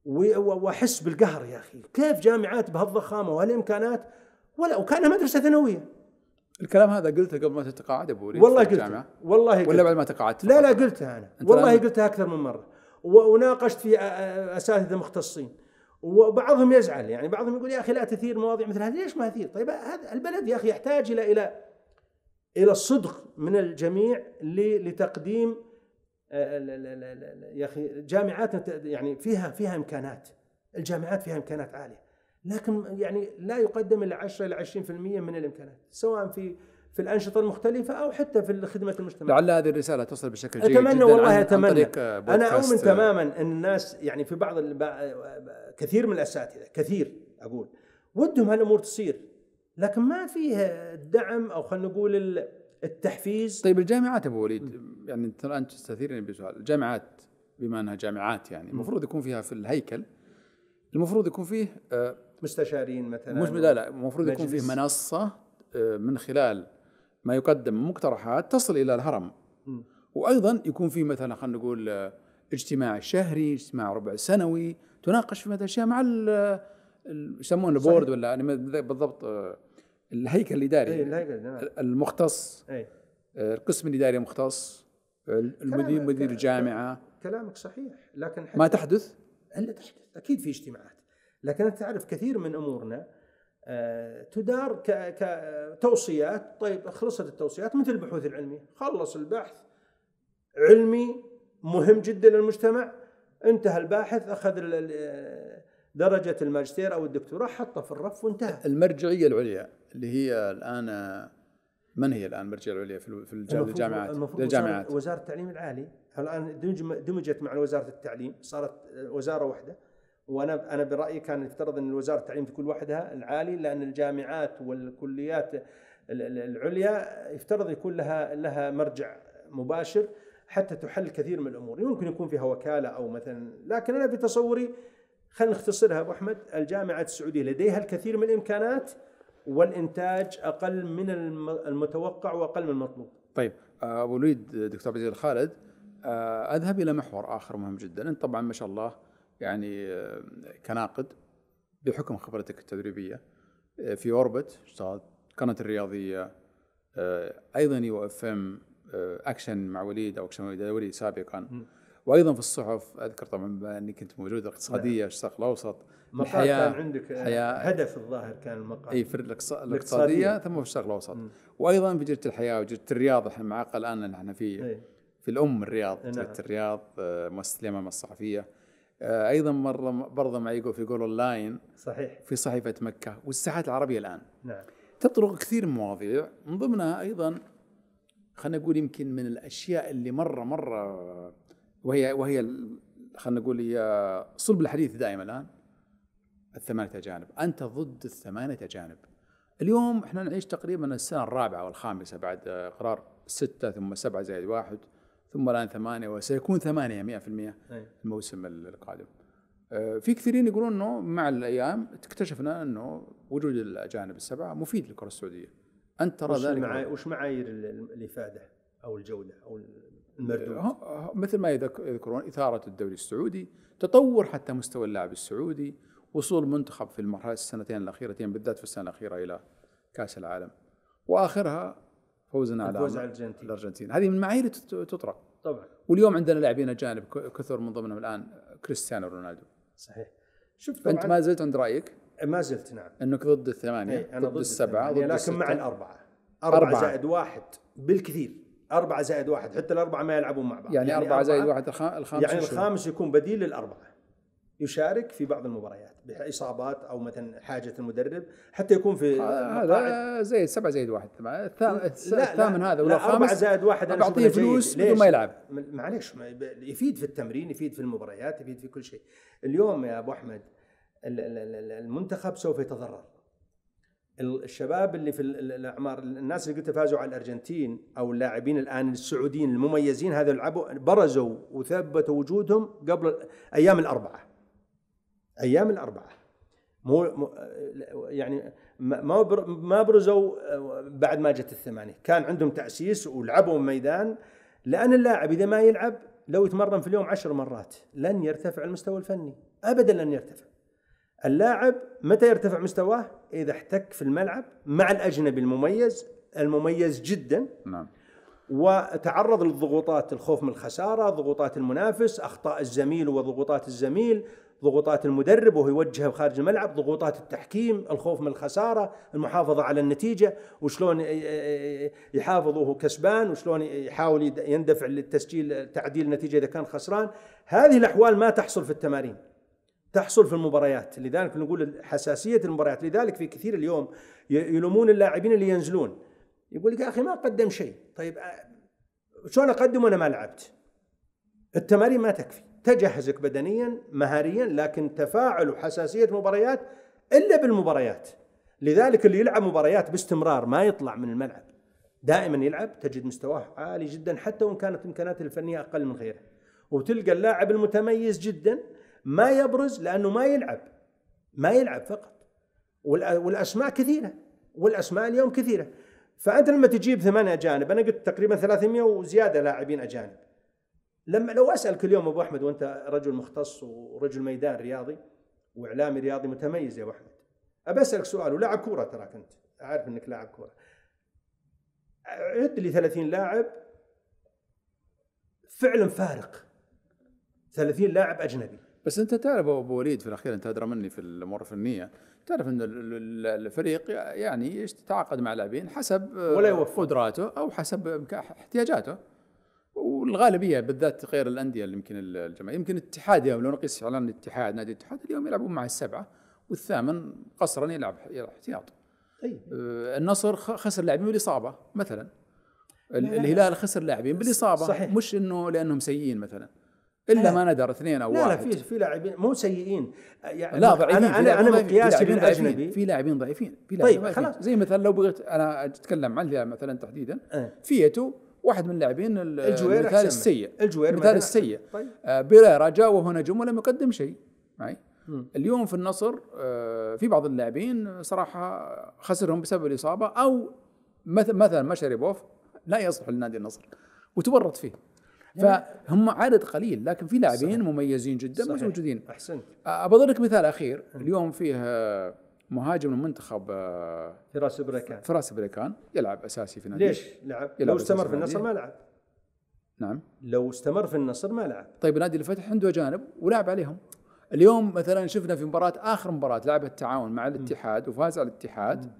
واحس بالقهر يا اخي كيف جامعات بهالضخامه وهالامكانات ولا وكانها مدرسه ثانويه الكلام هذا قلته قبل ما تتقاعد ابو وليد والله قلت والله قلت. ولا بعد ما تقاعدت لا لا قلتها انا والله قلتها اكثر من مره وناقشت في اساتذه مختصين وبعضهم يزعل يعني بعضهم يقول يا اخي لا تثير مواضيع مثل هذه ليش ما اثير؟ طيب هذا البلد يا اخي يحتاج الى الى الى الصدق من الجميع لتقديم آه، يا اخي جامعات يعني فيها فيها امكانات الجامعات فيها امكانات عاليه لكن يعني لا يقدم الا 10 الى 20% من الامكانات سواء في في الانشطه المختلفه او حتى في خدمه المجتمع. لعل هذه الرساله تصل بشكل جيد اتمنى جداً والله اتمنى انا اؤمن تماما ان الناس يعني في بعض كثير من الاساتذه كثير اقول ودهم هالامور تصير لكن ما فيه الدعم او خلينا نقول التحفيز طيب الجامعات ابو وليد يعني انت الان تستثيرني بسؤال الجامعات بما انها جامعات يعني المفروض يكون فيها في الهيكل المفروض يكون فيه آه، مستشارين مثلا مش لا لا المفروض يكون فيه منصه آه، من خلال ما يقدم مقترحات تصل الى الهرم وايضا يكون في مثلا خلينا نقول آه، اجتماع شهري اجتماع ربع سنوي تناقش في مثلا اشياء مع آه، يسمونه البورد ولا يعني بالضبط آه، الهيكل الاداري أي الهيكل نعم. المختص أي. القسم الاداري المختص المدير مدير الجامعه كلامك صحيح لكن ما تحدث الا تحدث اكيد في اجتماعات لكن انت تعرف كثير من امورنا تدار كتوصيات طيب خلصت التوصيات مثل البحوث العلمية خلص البحث علمي مهم جدا للمجتمع انتهى الباحث أخذ درجة الماجستير أو الدكتوراه حطه في الرف وانتهى المرجعية العليا اللي هي الآن من هي الآن المرجعية العليا في الجامعات المفروض للجامعات وزارة التعليم العالي الآن دمجت مع وزارة التعليم صارت وزارة واحدة وانا انا برايي كان يفترض ان وزاره التعليم تكون وحدها العالي لان الجامعات والكليات العليا يفترض يكون لها لها مرجع مباشر حتى تحل كثير من الامور يمكن يكون فيها وكاله او مثلا لكن انا بتصوري خلينا نختصرها ابو احمد الجامعه السعوديه لديها الكثير من الامكانات والانتاج اقل من المتوقع واقل من المطلوب طيب ابو الوليد دكتور عبد الخالد آه، اذهب الى محور اخر مهم جدا انت طبعا ما شاء الله يعني كناقد بحكم خبرتك التدريبيه آه، في اوربت اشتغلت قناه الرياضيه آه، ايضا يو اف ام آه، اكشن مع وليد او اكشن دوري سابقا وايضا في الصحف اذكر طبعا بما اني كنت موجود الاقتصاديه نعم. الشرق الاوسط مقال كان عندك حياة هدف الظاهر كان المقال اي في الاقتصاديه ثم في الشرق الاوسط وايضا في جريده الحياه وجريده الرياض احنا معقل الان احنا في في الام الرياض جريده نعم. الرياض مؤسسه اليمامه الصحفيه آه، ايضا مره برضه معي في جول لاين صحيح في صحيفه مكه والساحات العربيه الان نعم تطرق كثير من مواضيع من ضمنها ايضا خلينا نقول يمكن من الاشياء اللي مره مره وهي وهي خلينا نقول هي صلب الحديث دائما الان الثمانيه اجانب، انت ضد الثمانيه اجانب. اليوم احنا نعيش تقريبا السنه الرابعه والخامسه بعد قرار سته ثم سبعه زائد واحد ثم الان ثمانيه وسيكون ثمانيه 100% طيب. الموسم القادم. آه، في كثيرين يقولون انه مع الايام اكتشفنا انه وجود الاجانب السبعه مفيد للكره السعوديه. انت ترى ذلك معاي وش معايير الافاده او الجوده او المردود؟ آه، مثل ما يذكرون اثاره الدوري السعودي، تطور حتى مستوى اللاعب السعودي، وصول منتخب في المرحله السنتين الاخيرتين بالذات في السنه الاخيره الى كاس العالم. واخرها فوزنا على الفوز على الارجنتين الارجنتين هذه من معايير تطرق طبعا واليوم عندنا لاعبين اجانب كثر من ضمنهم الان كريستيانو رونالدو صحيح شوف انت ما زلت عند رايك ما زلت نعم انك ضد الثمانيه ايه أنا ضد, ضد السبعه ضد لكن الستة. مع الاربعه أربعة, أربعة زائد واحد بالكثير أربعة زائد واحد حتى الأربعة ما يلعبون مع بعض يعني, يعني أربعة زائد واحد الخامس يعني الخامس يكون بديل للأربعة يشارك في بعض المباريات باصابات او مثلا حاجه المدرب حتى يكون في هذا زي سبعة زائد واحد الثامن هذا ولا خامس زائد واحد انا بعطيه فلوس بدون ما يلعب معليش يفيد في التمرين يفيد في المباريات يفيد في كل شيء اليوم يا ابو احمد المنتخب سوف يتضرر الشباب اللي في الاعمار الناس اللي قلت فازوا على الارجنتين او اللاعبين الان السعوديين المميزين هذا لعبوا برزوا وثبتوا وجودهم قبل ايام الاربعه ايام الاربعه مو يعني ما ما برزوا آه، بعد ما جت الثمانيه، كان عندهم تاسيس ولعبوا ميدان لان اللاعب اذا ما يلعب لو يتمرن في اليوم عشر مرات لن يرتفع المستوى الفني، ابدا لن يرتفع. اللاعب متى يرتفع مستواه؟ اذا احتك في الملعب مع الاجنبي المميز المميز جدا نعم وتعرض للضغوطات الخوف من الخساره، ضغوطات المنافس، اخطاء الزميل وضغوطات الزميل، ضغوطات المدرب وهو يوجهه خارج الملعب ضغوطات التحكيم الخوف من الخسارة المحافظة على النتيجة وشلون يحافظ وهو كسبان وشلون يحاول يندفع للتسجيل تعديل النتيجة إذا كان خسران هذه الأحوال ما تحصل في التمارين تحصل في المباريات لذلك نقول حساسية المباريات لذلك في كثير اليوم يلومون اللاعبين اللي ينزلون يقول لك يا أخي ما قدم شيء طيب شلون أقدم وأنا ما لعبت التمارين ما تكفي تجهزك بدنيا مهاريا لكن تفاعل وحساسيه مباريات الا بالمباريات لذلك اللي يلعب مباريات باستمرار ما يطلع من الملعب دائما يلعب تجد مستواه عالي جدا حتى وان كانت امكاناته الفنيه اقل من غيره وتلقى اللاعب المتميز جدا ما يبرز لانه ما يلعب ما يلعب فقط والاسماء كثيره والاسماء اليوم كثيره فانت لما تجيب ثمانية اجانب انا قلت تقريبا 300 وزياده لاعبين اجانب لما لو اسالك اليوم ابو احمد وانت رجل مختص ورجل ميدان رياضي واعلامي رياضي متميز يا ابو احمد ابى اسالك سؤال ولاعب كوره تراك انت اعرف انك لاعب كوره عد لي 30 لاعب فعلا فارق 30 لاعب اجنبي بس انت تعرف ابو وليد في الاخير انت ادرى مني في الامور الفنيه تعرف ان الفريق يعني يتعاقد مع لاعبين حسب ولا يوفق. آه، قدراته او حسب احتياجاته والغالبيه بالذات غير الانديه اللي يمكن الجماهير يمكن الاتحاد اليوم لو نقيس اعلان الاتحاد نادي الاتحاد اليوم يلعبون مع السبعه والثامن قصرا يلعب يلعب احتياط طيب آه، النصر خسر لاعبين بالاصابه مثلا الهلال خسر لاعبين بالاصابه صحيح. مش انه لانهم سيئين مثلا الا ما ندر اثنين او لا واحد لا في في لاعبين مو سيئين يعني لا ضعيفين انا انا مقياسي مقياسي بالاجنبي في لاعبين ضعيفين في لاعبين طيب ضعيفين. خلاص زي مثلا لو بغيت انا اتكلم عن الهلال مثلا تحديدا أه. فيتو واحد من اللاعبين المثال السيء الجوير المثال السيء طيب. آه، بيريرا جاء وهو نجم ولم يقدم شيء معي اليوم في النصر آه، في بعض اللاعبين صراحه خسرهم بسبب الاصابه او مثلا مثلا مشاريبوف لا يصلح لنادي النصر وتورط فيه يعني فهم عدد قليل لكن في لاعبين مميزين جدا موجودين احسنت آه لك مثال اخير اليوم فيه آه، مهاجم المنتخب آه، فراس بريكان فراس بريكان يلعب اساسي في نادي ليش لعب؟ لو استمر في النصر ما لعب نعم لو استمر في النصر ما لعب طيب نادي الفتح عنده اجانب ولعب عليهم اليوم مثلا شفنا في مباراه اخر مباراه لعبها التعاون مع الاتحاد وفاز على الاتحاد م.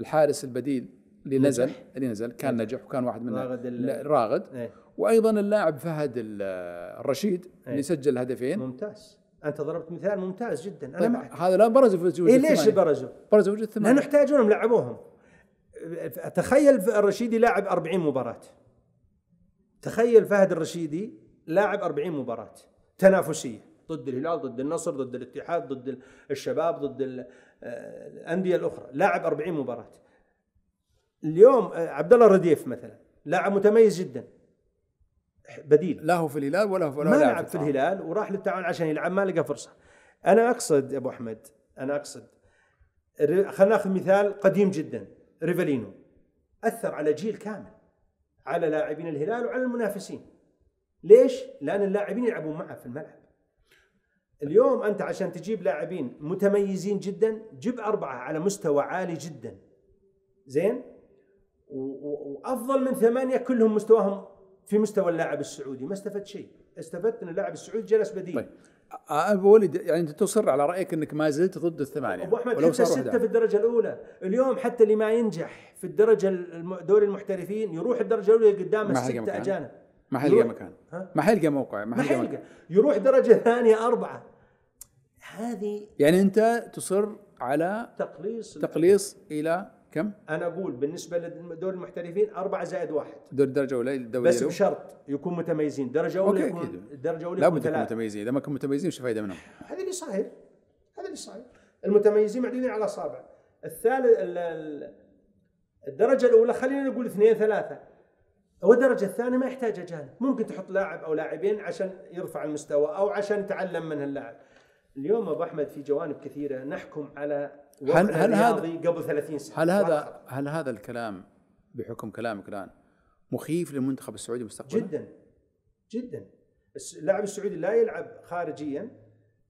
الحارس البديل اللي مجح. نزل اللي نزل كان نجح وكان واحد من راغد, راغد. ايه. وايضا اللاعب فهد الرشيد آه، ايه. اللي سجل هدفين ممتاز انت ضربت مثال ممتاز جدا انا طيب معك هذا لا برزوا في وجود إيه ليش برزوا؟ برزوا وجود الثمانيه لانه احتاجونهم لعبوهم تخيل الرشيدي لاعب 40 مباراه تخيل فهد الرشيدي لاعب 40 مباراه تنافسيه ضد الهلال ضد النصر ضد الاتحاد ضد الشباب ضد آه، الانديه الاخرى لاعب 40 مباراه اليوم آه، عبد الله رديف مثلا لاعب متميز جدا بديل لا هو في الهلال ولا هو في ما لعب في الهلال وراح للتعاون عشان يلعب ما لقى فرصه انا اقصد يا ابو احمد انا اقصد خلينا ناخذ مثال قديم جدا ريفالينو اثر على جيل كامل على لاعبين الهلال وعلى المنافسين ليش؟ لان اللاعبين يلعبون معه في الملعب اليوم انت عشان تجيب لاعبين متميزين جدا جيب اربعه على مستوى عالي جدا زين وافضل من ثمانيه كلهم مستواهم في مستوى اللاعب السعودي ما استفدت شيء استفدت ان اللاعب السعودي جلس بديل طيب. وليد يعني انت تصر على رايك انك ما زلت ضد الثمانيه ابو احمد ولو صار سته في الدرجه الاولى اليوم حتى اللي ما ينجح في الدرجه دوري المحترفين يروح الدرجه الاولى قدام سته اجانب ما حيلقى مكان ما حيلقى موقع ما حيلقى يروح درجه ثانيه اربعه هذه يعني انت تصر على تقليص تقليص الى كم؟ انا اقول بالنسبه لدور المحترفين أربعة زائد واحد دور الدرجه الاولى الدوري بس بشرط يكون متميزين درجه اولى يكون درجه اولى لابد يكونوا متميزين اذا ما كانوا متميزين وش الفائده منهم؟ هذا اللي صاير هذا اللي صاير المتميزين معدودين على اصابع الثالث الدرجه الاولى خلينا نقول اثنين ثلاثه والدرجه الثانيه ما يحتاج اجانب ممكن تحط لاعب او لاعبين عشان يرفع المستوى او عشان تعلم من اللاعب اليوم ابو احمد في جوانب كثيره نحكم على هل هل هذا قبل 30 سنه هل هذا هل هذا الكلام بحكم كلامك الان مخيف للمنتخب السعودي مستقبلا؟ جدا جدا اللاعب السعودي لا يلعب خارجيا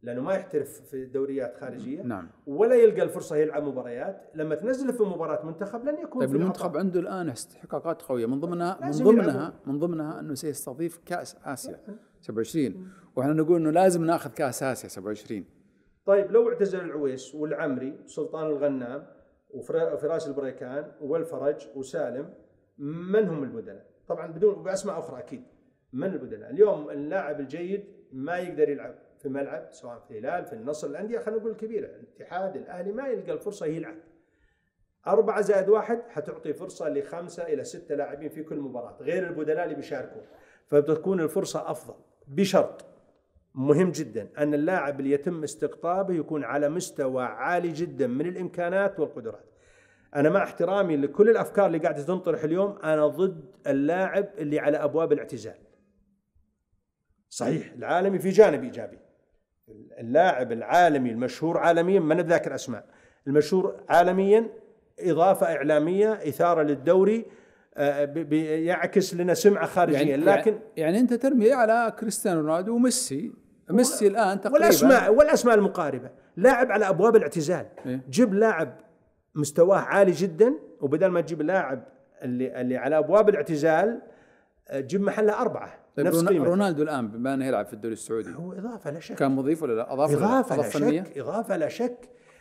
لانه ما يحترف في دوريات خارجيه نعم ولا يلقى الفرصه يلعب مباريات لما تنزله في مباراه منتخب لن يكون طيب المنتخب عنده الان استحقاقات قويه من ضمنها من ضمنها من ضمنها انه سيستضيف كاس اسيا أه. 27 واحنا نقول انه لازم ناخذ كاس اسيا 27 طيب لو اعتزل العويس والعمري وسلطان الغنام وفراس البريكان والفرج وسالم من هم البدلاء؟ طبعا بدون باسماء اخرى اكيد من البدلاء؟ اليوم اللاعب الجيد ما يقدر يلعب في ملعب سواء في الهلال في النصر الانديه خلينا نقول الكبيره الاتحاد الاهلي ما يلقى الفرصه يلعب أربعة زائد واحد حتعطي فرصة لخمسة إلى ستة لاعبين في كل مباراة غير البدلاء اللي بيشاركوا فبتكون الفرصة أفضل بشرط مهم جدا أن اللاعب اللي يتم استقطابه يكون على مستوى عالي جدا من الإمكانات والقدرات أنا مع احترامي لكل الأفكار اللي قاعدة تنطرح اليوم أنا ضد اللاعب اللي على أبواب الاعتزال صحيح العالمي في جانب إيجابي اللاعب العالمي المشهور عالميا ما نتذاكر أسماء المشهور عالميا إضافة إعلامية إثارة للدوري آه، يعكس لنا سمعه خارجيه يعني-, يعني لكن يعني انت ترمي على كريستيانو رونالدو وميسي ميسي الان تقريبا والاسماء والاسماء المقاربه لاعب على ابواب الاعتزال إيه؟ جيب لاعب مستواه عالي جدا وبدل ما تجيب لاعب اللي اللي على ابواب الاعتزال آه، جيب محله اربعه طيب نفس قيمة. رونالدو الان بما انه يلعب في الدوري السعودي هو اضافه لا شك كان مضيف ولا لا؟ اضافه اضافه لا شك اضافه لا شك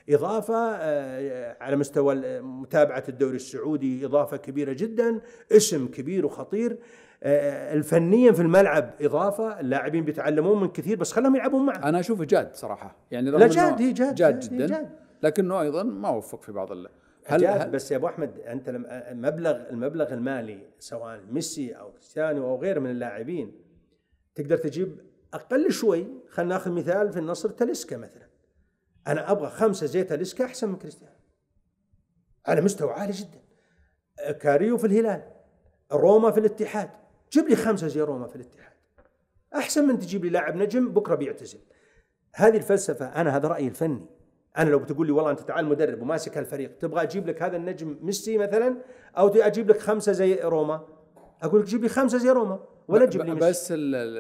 إضافة آه، على مستوى متابعة الدوري السعودي إضافة كبيرة جدا اسم كبير وخطير آه، الفنيا في الملعب اضافه اللاعبين بيتعلمون من كثير بس خلهم يلعبون معه انا اشوفه جاد صراحه يعني لا جاد هي جاد جاد جدا جاد. لكنه ايضا ما وفق في بعض ال هل, هل بس يا ابو احمد انت لما المبلغ المبلغ المالي سواء ميسي او كريستيانو او غيره من اللاعبين تقدر تجيب اقل شوي خلينا ناخذ مثال في النصر تلسكا مثلا انا ابغى خمسه زي تاليسكا احسن من كريستيانو على مستوى عالي جدا كاريو في الهلال روما في الاتحاد جيب لي خمسه زي روما في الاتحاد احسن من تجيب لي لاعب نجم بكره بيعتزل هذه الفلسفه انا هذا رايي الفني انا لو بتقول لي والله انت تعال مدرب وماسك هالفريق تبغى اجيب لك هذا النجم ميسي مثلا او اجيب لك خمسه زي روما اقول لك جيب لي خمسه زي روما ولا تجيب لي بس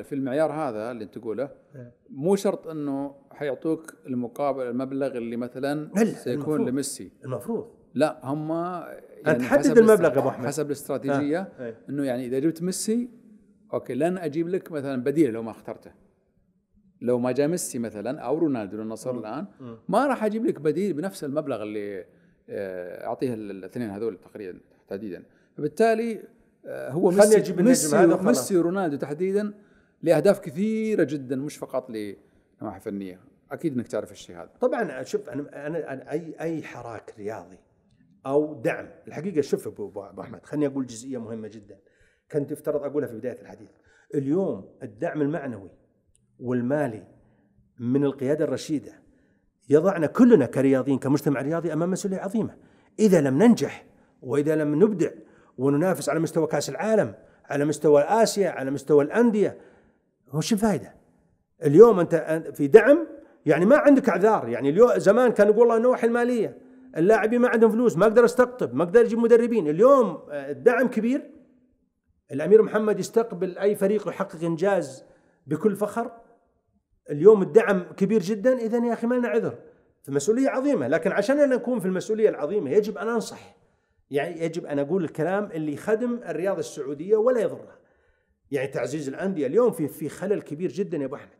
في المعيار هذا اللي انت تقوله إيه. مو شرط انه حيعطوك المقابل المبلغ اللي مثلا سيكون لميسي المفروض لا هم يعني تحدد المبلغ يا ابو احمد حسب آه، الاستراتيجيه آه. انه يعني اذا جبت ميسي اوكي لن اجيب لك مثلا بديل لو ما اخترته لو ما جاء ميسي مثلا او رونالدو للنصر الان ما راح اجيب لك بديل بنفس المبلغ اللي آه، اعطيه الاثنين هذول تقريبا تحديدا فبالتالي آه، هو ميسي يجيب ميسي, هذا ميسي رونالدو تحديدا لاهداف كثيره جدا مش فقط لنواحي فنيه اكيد انك تعرف الشيء هذا طبعا شوف انا انا اي اي حراك رياضي او دعم الحقيقه شوف ابو احمد خليني اقول جزئيه مهمه جدا كنت يفترض اقولها في بدايه الحديث اليوم الدعم المعنوي والمالي من القياده الرشيده يضعنا كلنا كرياضيين كمجتمع رياضي امام مسؤوليه عظيمه اذا لم ننجح واذا لم نبدع وننافس على مستوى كاس العالم على مستوى اسيا على مستوى الانديه وش الفائده؟ اليوم انت في دعم يعني ما عندك اعذار يعني اليوم زمان كان يقول والله نوح الماليه اللاعبين ما عندهم فلوس ما اقدر استقطب ما اقدر اجيب مدربين اليوم آه، الدعم كبير الامير محمد يستقبل اي فريق يحقق انجاز بكل فخر اليوم الدعم كبير جدا اذا يا اخي ما لنا عذر فمسؤوليه عظيمه لكن عشان انا اكون في المسؤوليه العظيمه يجب ان انصح يعني يجب ان اقول الكلام اللي يخدم الرياضه السعوديه ولا يضرها. يعني تعزيز الانديه اليوم في في خلل كبير جدا يا ابو احمد.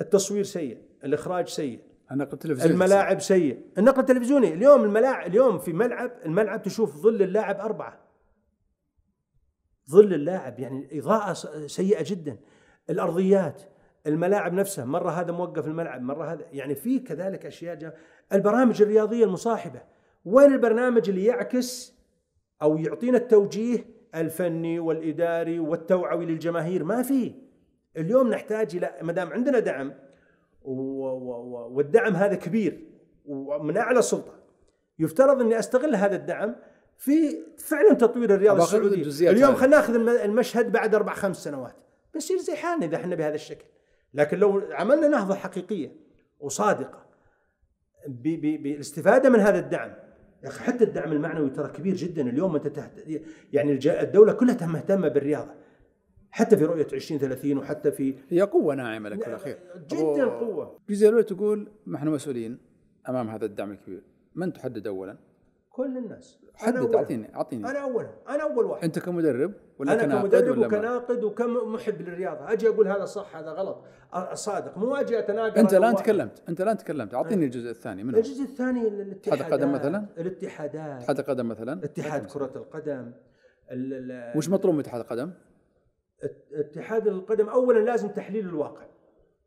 التصوير سيء، الاخراج سيء، النقل التلفزيوني الملاعب سيء، النقل التلفزيوني اليوم الملاعب اليوم في ملعب الملعب تشوف ظل اللاعب اربعه. ظل اللاعب يعني اضاءه سيئه جدا. الارضيات الملاعب نفسها مره هذا موقف الملعب مره هذا يعني في كذلك اشياء جا البرامج الرياضيه المصاحبه وين البرنامج اللي يعكس أو يعطينا التوجيه الفني والإداري والتوعوي للجماهير ما في اليوم نحتاج إلى ما دام عندنا دعم والدعم هذا كبير ومن أعلى السلطة يفترض أني أستغل هذا الدعم في فعلا تطوير الرياضه السعوديه اليوم خلينا ناخذ المشهد بعد اربع خمس سنوات بنصير زي حالنا اذا احنا بهذا الشكل لكن لو عملنا نهضه حقيقيه وصادقه بالاستفاده من هذا الدعم يا اخي حتى الدعم المعنوي ترى كبير جدا اليوم انت تحت يعني الدوله كلها مهتمه بالرياضه حتى في رؤيه 2030 وحتى في هي قوه ناعمه لك في الاخير جدا قوه الجزيره تقول نحن مسؤولين امام هذا الدعم الكبير من تحدد اولا؟ كل الناس حدد اعطيني اعطيني انا اولهم انا اول واحد انت كمدرب ولا انا كناقد كمدرب ولا وكناقد وكمحب للرياضه اجي اقول هذا صح هذا غلط صادق مو اجي اتناقض انت الان تكلمت انت الان تكلمت اعطيني الجزء الثاني منه الجزء الثاني الاتحاد قدم مثلا الاتحادات اتحاد القدم مثلا اتحاد كره القدم وش مطلوب من اتحاد القدم؟ اتحاد القدم اولا لازم تحليل الواقع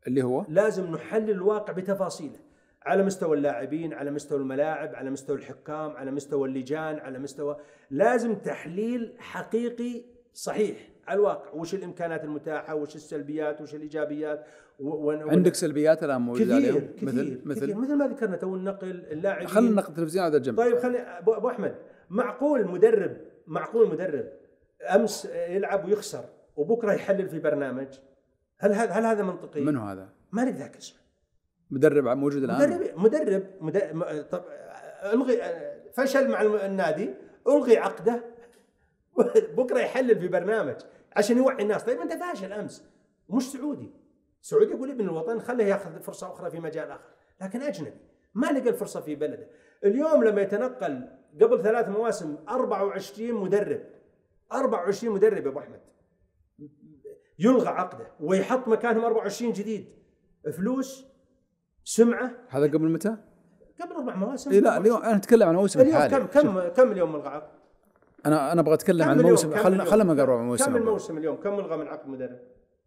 اللي هو لازم نحلل الواقع بتفاصيله على مستوى اللاعبين على مستوى الملاعب على مستوى الحكام على مستوى اللجان على مستوى لازم تحليل حقيقي صحيح على الواقع وش الامكانات المتاحه وش السلبيات وش الايجابيات و... و... عندك سلبيات الان موجوده كثير كثير مثل مثل كثير مثل ما ذكرنا تو النقل اللاعبين خلينا النقل التلفزيون هذا الجنب طيب خلينا ابو احمد معقول مدرب معقول مدرب امس يلعب ويخسر وبكره يحلل في برنامج هل هذا هل هذا منطقي؟ من هو هذا؟ مالك ذاك اسمه مدرب موجود الان مدرب مدرب, مدرب طب الغي فشل مع النادي الغي عقده بكره يحلل في برنامج عشان يوعي الناس طيب انت فاشل امس مش سعودي سعودي يقول ابن الوطن خله ياخذ فرصه اخرى في مجال اخر لكن اجنبي ما لقى الفرصه في بلده اليوم لما يتنقل قبل ثلاث مواسم 24 مدرب 24 مدرب يا ابو احمد يلغى عقده ويحط مكانهم 24 جديد فلوس سمعه هذا قبل متى؟ قبل اربع مواسم إيه لا اليوم انا اتكلم عن موسم اليوم الحالي. كم كم كم اليوم ملغى انا انا ابغى اتكلم عن موسم خلنا خلنا نقرا موسم كم الموسم اليوم كم ملغى من عقد مدرب؟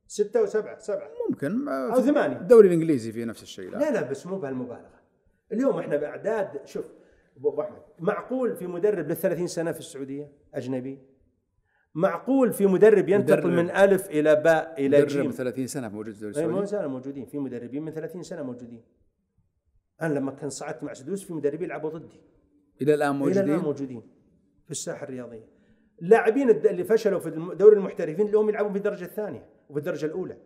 ستة وسبعة سبعة ممكن او ثمانية الدوري الانجليزي فيه نفس الشيء لا لا, لا بس مو بهالمبالغة اليوم احنا باعداد شوف ابو احمد معقول في مدرب لل 30 سنة في السعودية اجنبي معقول في مدرب ينتقل من الف الى باء الى مدرب جيم 30 سنه موجود في الدوري السعودي اي موجودين في مدربين من 30 سنه موجودين انا لما كنت صعدت مع سدوس في مدربين لعبوا ضدي الى الان موجودين الى الان موجودين في الساحه الرياضيه اللاعبين اللي فشلوا في دوري المحترفين اليوم يلعبون في الدرجه الثانيه وفي الدرجه الاولى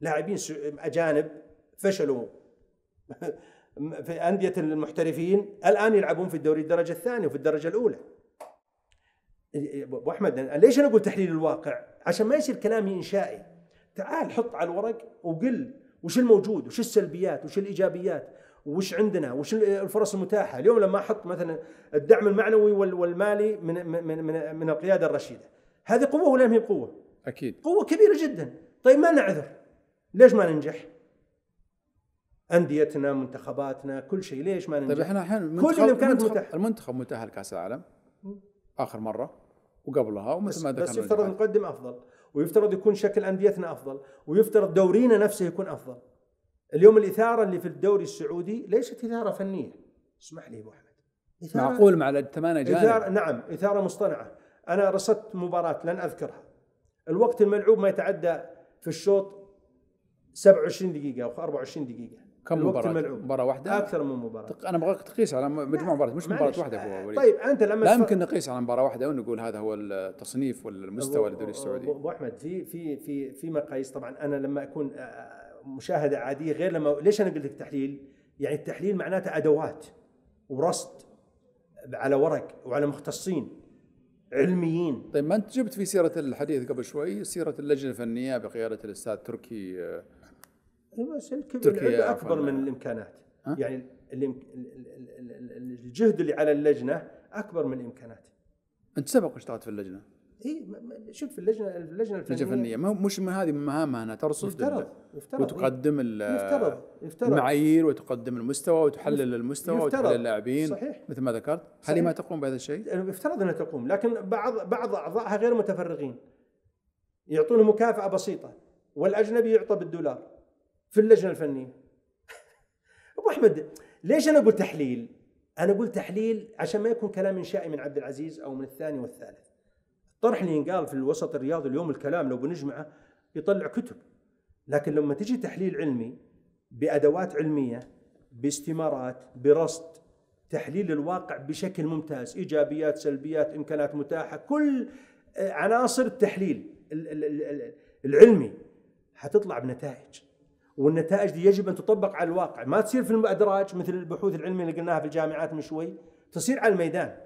لاعبين اجانب فشلوا في انديه المحترفين الان يلعبون في الدوري الدرجه الثانيه وفي الدرجه الاولى ابو احمد ليش انا اقول تحليل الواقع؟ عشان ما يصير كلامي انشائي. تعال حط على الورق وقل وش الموجود وش السلبيات وش الايجابيات وش عندنا وش الفرص المتاحه اليوم لما احط مثلا الدعم المعنوي والمالي من من من, من القياده الرشيده هذه قوه ولا هي قوه اكيد قوه كبيره جدا طيب ما نعذر ليش ما ننجح انديتنا منتخباتنا كل شيء ليش ما طيب ننجح طيب احنا الحين كل الامكانات المنتخب متاح لكاس العالم اخر مره وقبلها ومثل ما ذكرنا بس يفترض نقدم افضل ويفترض يكون شكل انديتنا افضل ويفترض دورينا نفسه يكون افضل اليوم الاثاره اللي في الدوري السعودي ليست اثاره فنيه اسمح لي ابو احمد إثارة معقول مع ثمانية جانب إثارة نعم إثارة مصطنعة أنا رصدت مباراة لن أذكرها الوقت الملعوب ما يتعدى في الشوط 27 دقيقة أو 24 دقيقة كم مباراة؟ مباراة واحدة؟ أكثر من مباراة تق... أنا أبغاك تقيس على مجموع مباريات مش مباراة واحدة أبو وليد طيب أنت لما لا يمكن نقيس على مباراة واحدة ونقول هذا هو التصنيف والمستوى للدوري السعودي أبو أحمد في في في في مقاييس طبعا أنا لما أكون آه، آه، مشاهدة عادية غير لما ليش أنا قلت لك تحليل؟ يعني التحليل معناته أدوات ورصد على ورق وعلى مختصين علميين طيب ما انت جبت في سيره الحديث قبل شوي سيره اللجنه الفنيه بقياده الاستاذ تركي آه، بس الكبر اكبر من الامكانات أه؟ يعني الجهد اللي على اللجنه اكبر من الامكانات انت سبق اشتغلت في اللجنه اي شوف في اللجنه اللجنه الفنيه الفنيه مش من هذه مهامها انها ترصد يفترض يفترض وتقدم يفترض يفترض المعايير وتقدم المستوى وتحلل المستوى يفترض وتحلل اللاعبين صحيح مثل ما ذكرت هل هي ما تقوم بهذا الشيء؟ إيه، يفترض انها تقوم لكن بعض بعض اعضائها غير متفرغين يعطونه مكافاه بسيطه والاجنبي يعطى بالدولار في اللجنه الفنيه ابو احمد ليش انا اقول تحليل؟ انا اقول تحليل عشان ما يكون كلام انشائي من عبد العزيز او من الثاني والثالث. الطرح اللي ينقال في الوسط الرياضي اليوم الكلام لو بنجمعه يطلع كتب. لكن لما تجي تحليل علمي بادوات علميه باستمارات برصد تحليل الواقع بشكل ممتاز، ايجابيات، سلبيات، امكانات متاحه، كل آه، عناصر التحليل العلمي حتطلع بنتائج. والنتائج دي يجب ان تطبق على الواقع ما تصير في الادراج مثل البحوث العلميه اللي قلناها في الجامعات من شوي تصير على الميدان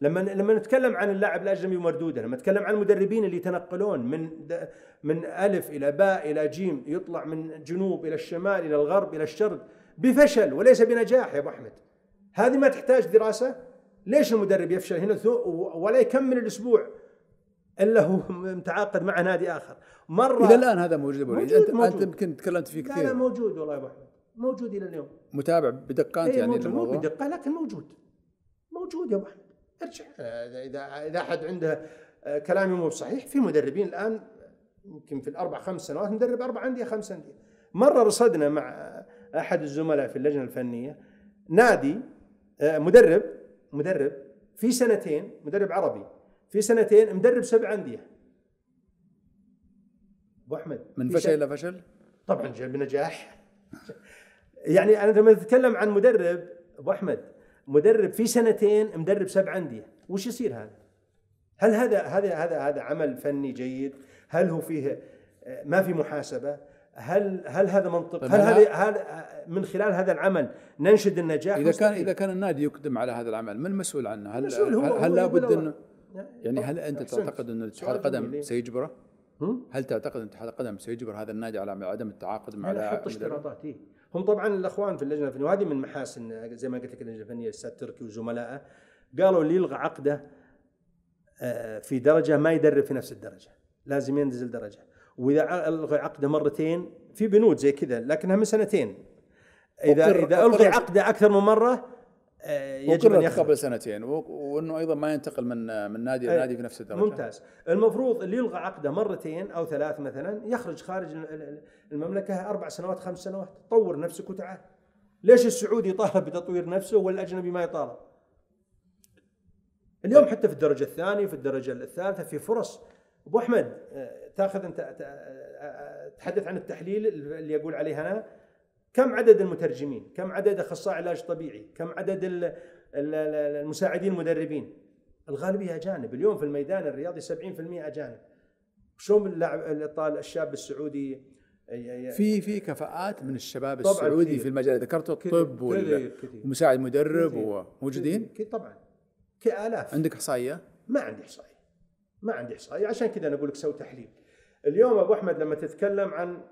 لما لما نتكلم عن اللاعب الاجنبي ومردوده لما نتكلم عن المدربين اللي يتنقلون من من الف الى باء الى جيم يطلع من جنوب الى الشمال الى الغرب الى الشرق بفشل وليس بنجاح يا ابو احمد هذه ما تحتاج دراسه ليش المدرب يفشل هنا ولا يكمل الاسبوع الا هو متعاقد مع نادي اخر مره الى الان هذا موجود ابو انت موجود. انت يمكن تكلمت فيه كثير لا لا موجود والله يا ابو احمد موجود الى اليوم متابع بدقه إيه، انت يعني مو بدقه لكن موجود موجود يا ابو احمد ارجع اذا اذا احد عنده آه، كلامي مو بصحيح في مدربين الان يمكن في الاربع خمس سنوات مدرب اربع انديه خمس انديه مره رصدنا مع احد الزملاء في اللجنه الفنيه نادي آه، مدرب مدرب في سنتين مدرب عربي في سنتين مدرب سبع انديه ابو احمد من فشل الى فشل؟ طبعا بنجاح يعني انا لما اتكلم عن مدرب ابو احمد مدرب في سنتين مدرب سبع انديه وش يصير هذا؟ هل هذا هذا هذا هذا عمل فني جيد؟ هل هو فيه ما في محاسبه؟ هل هل هذا منطق؟ طيب، هل هذا من خلال هذا العمل ننشد النجاح؟ اذا كان اذا كان النادي يقدم على هذا العمل من المسؤول عنه؟ هل هل, هو هل, هو لابد انه يعني هل انت تعتقد ان الاتحاد القدم سيجبره؟ هل تعتقد ان اتحاد القدم سيجبر هذا النادي على عدم التعاقد مع لا يحط اشتراطات إيه؟ هم طبعا الاخوان في اللجنه الفنيه وهذه من محاسن زي ما قلت لك اللجنه الفنيه الاستاذ تركي وزملائه قالوا اللي يلغى عقده آه، في درجه ما يدرب في نفس الدرجه لازم ينزل درجه واذا الغى عقده مرتين في بنود زي كذا لكنها من سنتين اذا اذا الغي عقده اكثر من مره آه، يجب ان يخرج قبل سنتين وانه ايضا ما ينتقل من من نادي إيه، لنادي في نفس الدرجه ممتاز المفروض اللي يلغى عقده مرتين او ثلاث مثلا يخرج خارج المملكه اربع سنوات خمس سنوات طور نفسك وتعال ليش السعودي يطالب بتطوير نفسه والاجنبي ما يطالب اليوم حتى في الدرجه الثانيه في الدرجه الثالثه في فرص ابو احمد آه، تاخذ انت آه، تحدث عن التحليل اللي اقول عليه انا كم عدد المترجمين كم عدد اخصائي علاج طبيعي كم عدد المساعدين المدربين الغالبيه اجانب اليوم في الميدان الرياضي 70% اجانب شلون اللاعب الشاب السعودي في في كفاءات من الشباب السعودي كثير. في المجال ذكرته الطب والمساعد مدرب موجودين؟ طبعا كالاف عندك احصائيه؟ ما عندي احصائيه ما عندي احصائيه عشان كذا انا اقول لك سوي تحليل اليوم ابو احمد لما تتكلم عن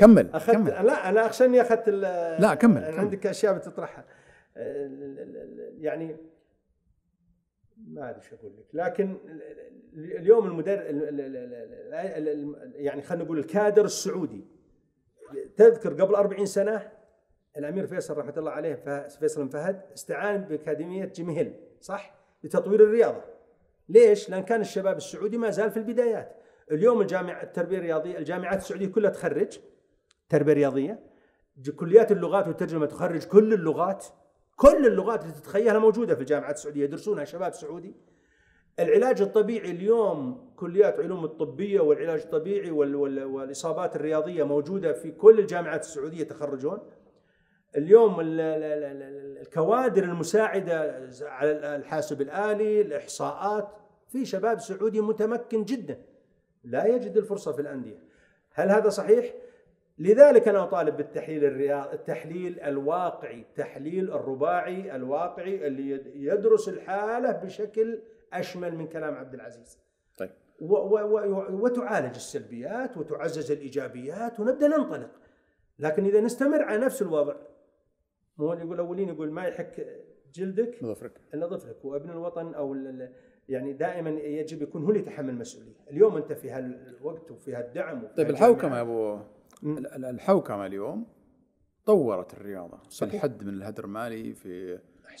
كمل أخذت كمل. لا انا اخشى اني اخذت لا كمل عندك اشياء بتطرحها يعني ما ادري شو اقول لك لكن اليوم المدر يعني خلينا نقول الكادر السعودي تذكر قبل 40 سنه الامير فيصل رحمه الله عليه فيصل فهد استعان باكاديميه جيمي هيل صح لتطوير الرياضه ليش لان كان الشباب السعودي ما زال في البدايات اليوم الجامعه التربيه الرياضيه الجامعات السعوديه كلها تخرج تربيه رياضيه كليات اللغات والترجمه تخرج كل اللغات كل اللغات اللي تتخيلها موجوده في الجامعات السعوديه يدرسونها شباب سعودي العلاج الطبيعي اليوم كليات علوم الطبيه والعلاج الطبيعي وال وال والاصابات الرياضيه موجوده في كل الجامعات السعوديه تخرجون اليوم الكوادر المساعده على الحاسب الالي الاحصاءات في شباب سعودي متمكن جدا لا يجد الفرصه في الانديه هل هذا صحيح لذلك انا اطالب بالتحليل الرياضي التحليل الواقعي التحليل الرباعي الواقعي اللي يدرس الحاله بشكل اشمل من كلام عبد العزيز طيب و- و- و- وتعالج السلبيات وتعزز الايجابيات ونبدا ننطلق لكن اذا نستمر على نفس الوضع هو يقول الاولين يقول ما يحك جلدك نظفرك نظفرك وابن الوطن او يعني دائما يجب يكون هو اللي يتحمل المسؤوليه، اليوم انت في هالوقت وفي هالدعم طيب الحوكمه يا ابو الحوكمه اليوم طورت الرياضه صحيح. الحد من الهدر المالي في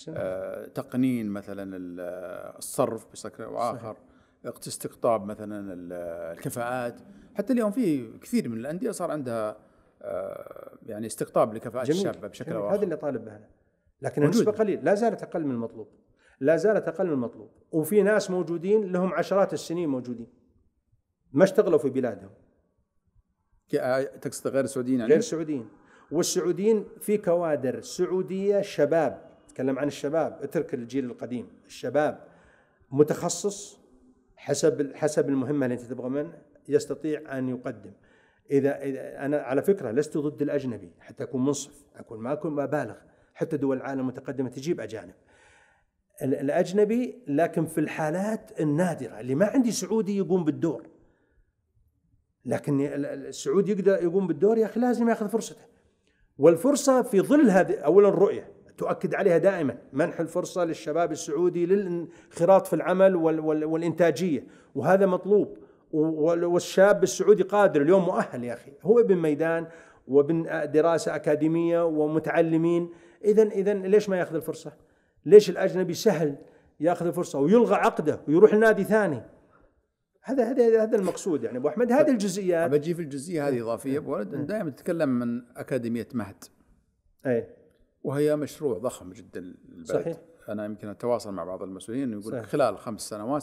آه تقنين مثلا الصرف بشكل او اخر استقطاب مثلا الكفاءات حتى اليوم في كثير من الانديه صار عندها آه يعني استقطاب لكفاءات الشابه بشكل او اخر هذا اللي طالب بها لكن النسبه قليل لا زالت اقل من المطلوب لا زالت اقل من المطلوب وفي ناس موجودين لهم عشرات السنين موجودين ما اشتغلوا في بلادهم تقصد غير السعوديين يعني؟ غير السعوديين والسعوديين في كوادر سعوديه شباب تكلم عن الشباب اترك الجيل القديم الشباب متخصص حسب حسب المهمه اللي انت تبغى منه يستطيع ان يقدم اذا انا على فكره لست ضد الاجنبي حتى اكون منصف اكون ما اكون ابالغ حتى دول العالم المتقدمه تجيب اجانب الاجنبي لكن في الحالات النادره اللي ما عندي سعودي يقوم بالدور لكن السعود يقدر يقوم بالدور يا اخي لازم ياخذ فرصته والفرصه في ظل هذه اولا الرؤيه تؤكد عليها دائما منح الفرصه للشباب السعودي للانخراط في العمل والانتاجيه وهذا مطلوب والشاب السعودي قادر اليوم مؤهل يا اخي هو ابن ميدان وابن دراسه اكاديميه ومتعلمين اذا اذا ليش ما ياخذ الفرصه؟ ليش الاجنبي سهل ياخذ الفرصه ويلغى عقده ويروح لنادي ثاني؟ هذا هذا هذا المقصود يعني ابو احمد هذه الجزئيات بجي في الجزئيه هذه إيه. اضافيه ابو ولد إيه. دائما نتكلم من اكاديميه مهد اي وهي مشروع ضخم جدا للبلد صحيح انا يمكن اتواصل مع بعض المسؤولين يقول صحيح. خلال خمس سنوات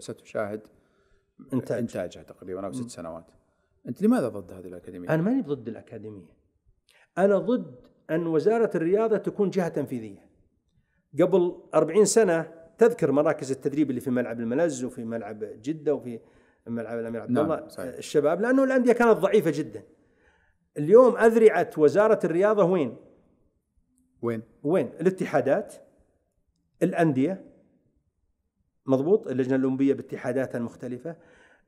ستشاهد انتاج انتاجها تقريبا او ست سنوات انت لماذا ضد هذه الاكاديميه؟ انا ماني ضد الاكاديميه انا ضد ان وزاره الرياضه تكون جهه تنفيذيه قبل 40 سنه تذكر مراكز التدريب اللي في ملعب الملز وفي ملعب جده وفي ملعب الامير عبد نعم، الله نعم صحيح. آه، الشباب لانه الانديه كانت ضعيفه جدا. اليوم اذرعه وزاره الرياضه وين؟ وين؟ وين؟ الاتحادات الانديه مضبوط اللجنه الاولمبيه باتحاداتها المختلفه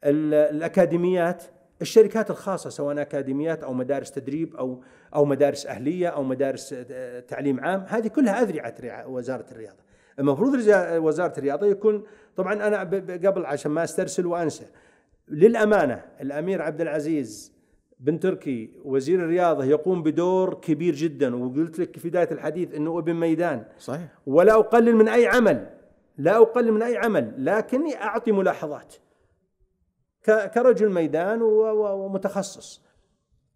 الاكاديميات الشركات الخاصه سواء اكاديميات او مدارس تدريب او او مدارس اهليه او مدارس آه، تعليم عام هذه كلها اذرعه وزاره الرياضه المفروض وزاره الرياضه يكون طبعا انا قبل عشان ما استرسل وانسى للامانه الامير عبد العزيز بن تركي وزير الرياضه يقوم بدور كبير جدا وقلت لك في بدايه الحديث انه ابن ميدان صحيح ولا اقلل من اي عمل لا اقلل من اي عمل لكني اعطي ملاحظات كرجل ميدان ومتخصص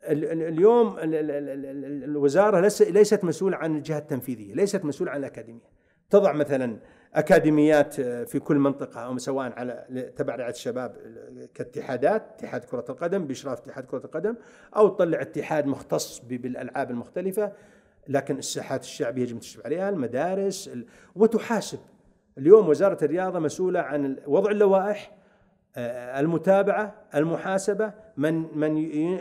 اليوم الوزاره ليست مسؤوله عن الجهه التنفيذيه ليست مسؤوله عن الاكاديميه تضع مثلا اكاديميات آه، في كل منطقه او سواء على تبع رعايه الشباب كاتحادات اتحاد كره القدم باشراف اتحاد كره القدم او تطلع اتحاد مختص بالالعاب المختلفه لكن الساحات الشعبيه يجب تشرف عليها المدارس وتحاسب اليوم وزاره الرياضه مسؤوله عن وضع اللوائح آه، المتابعة المحاسبة من من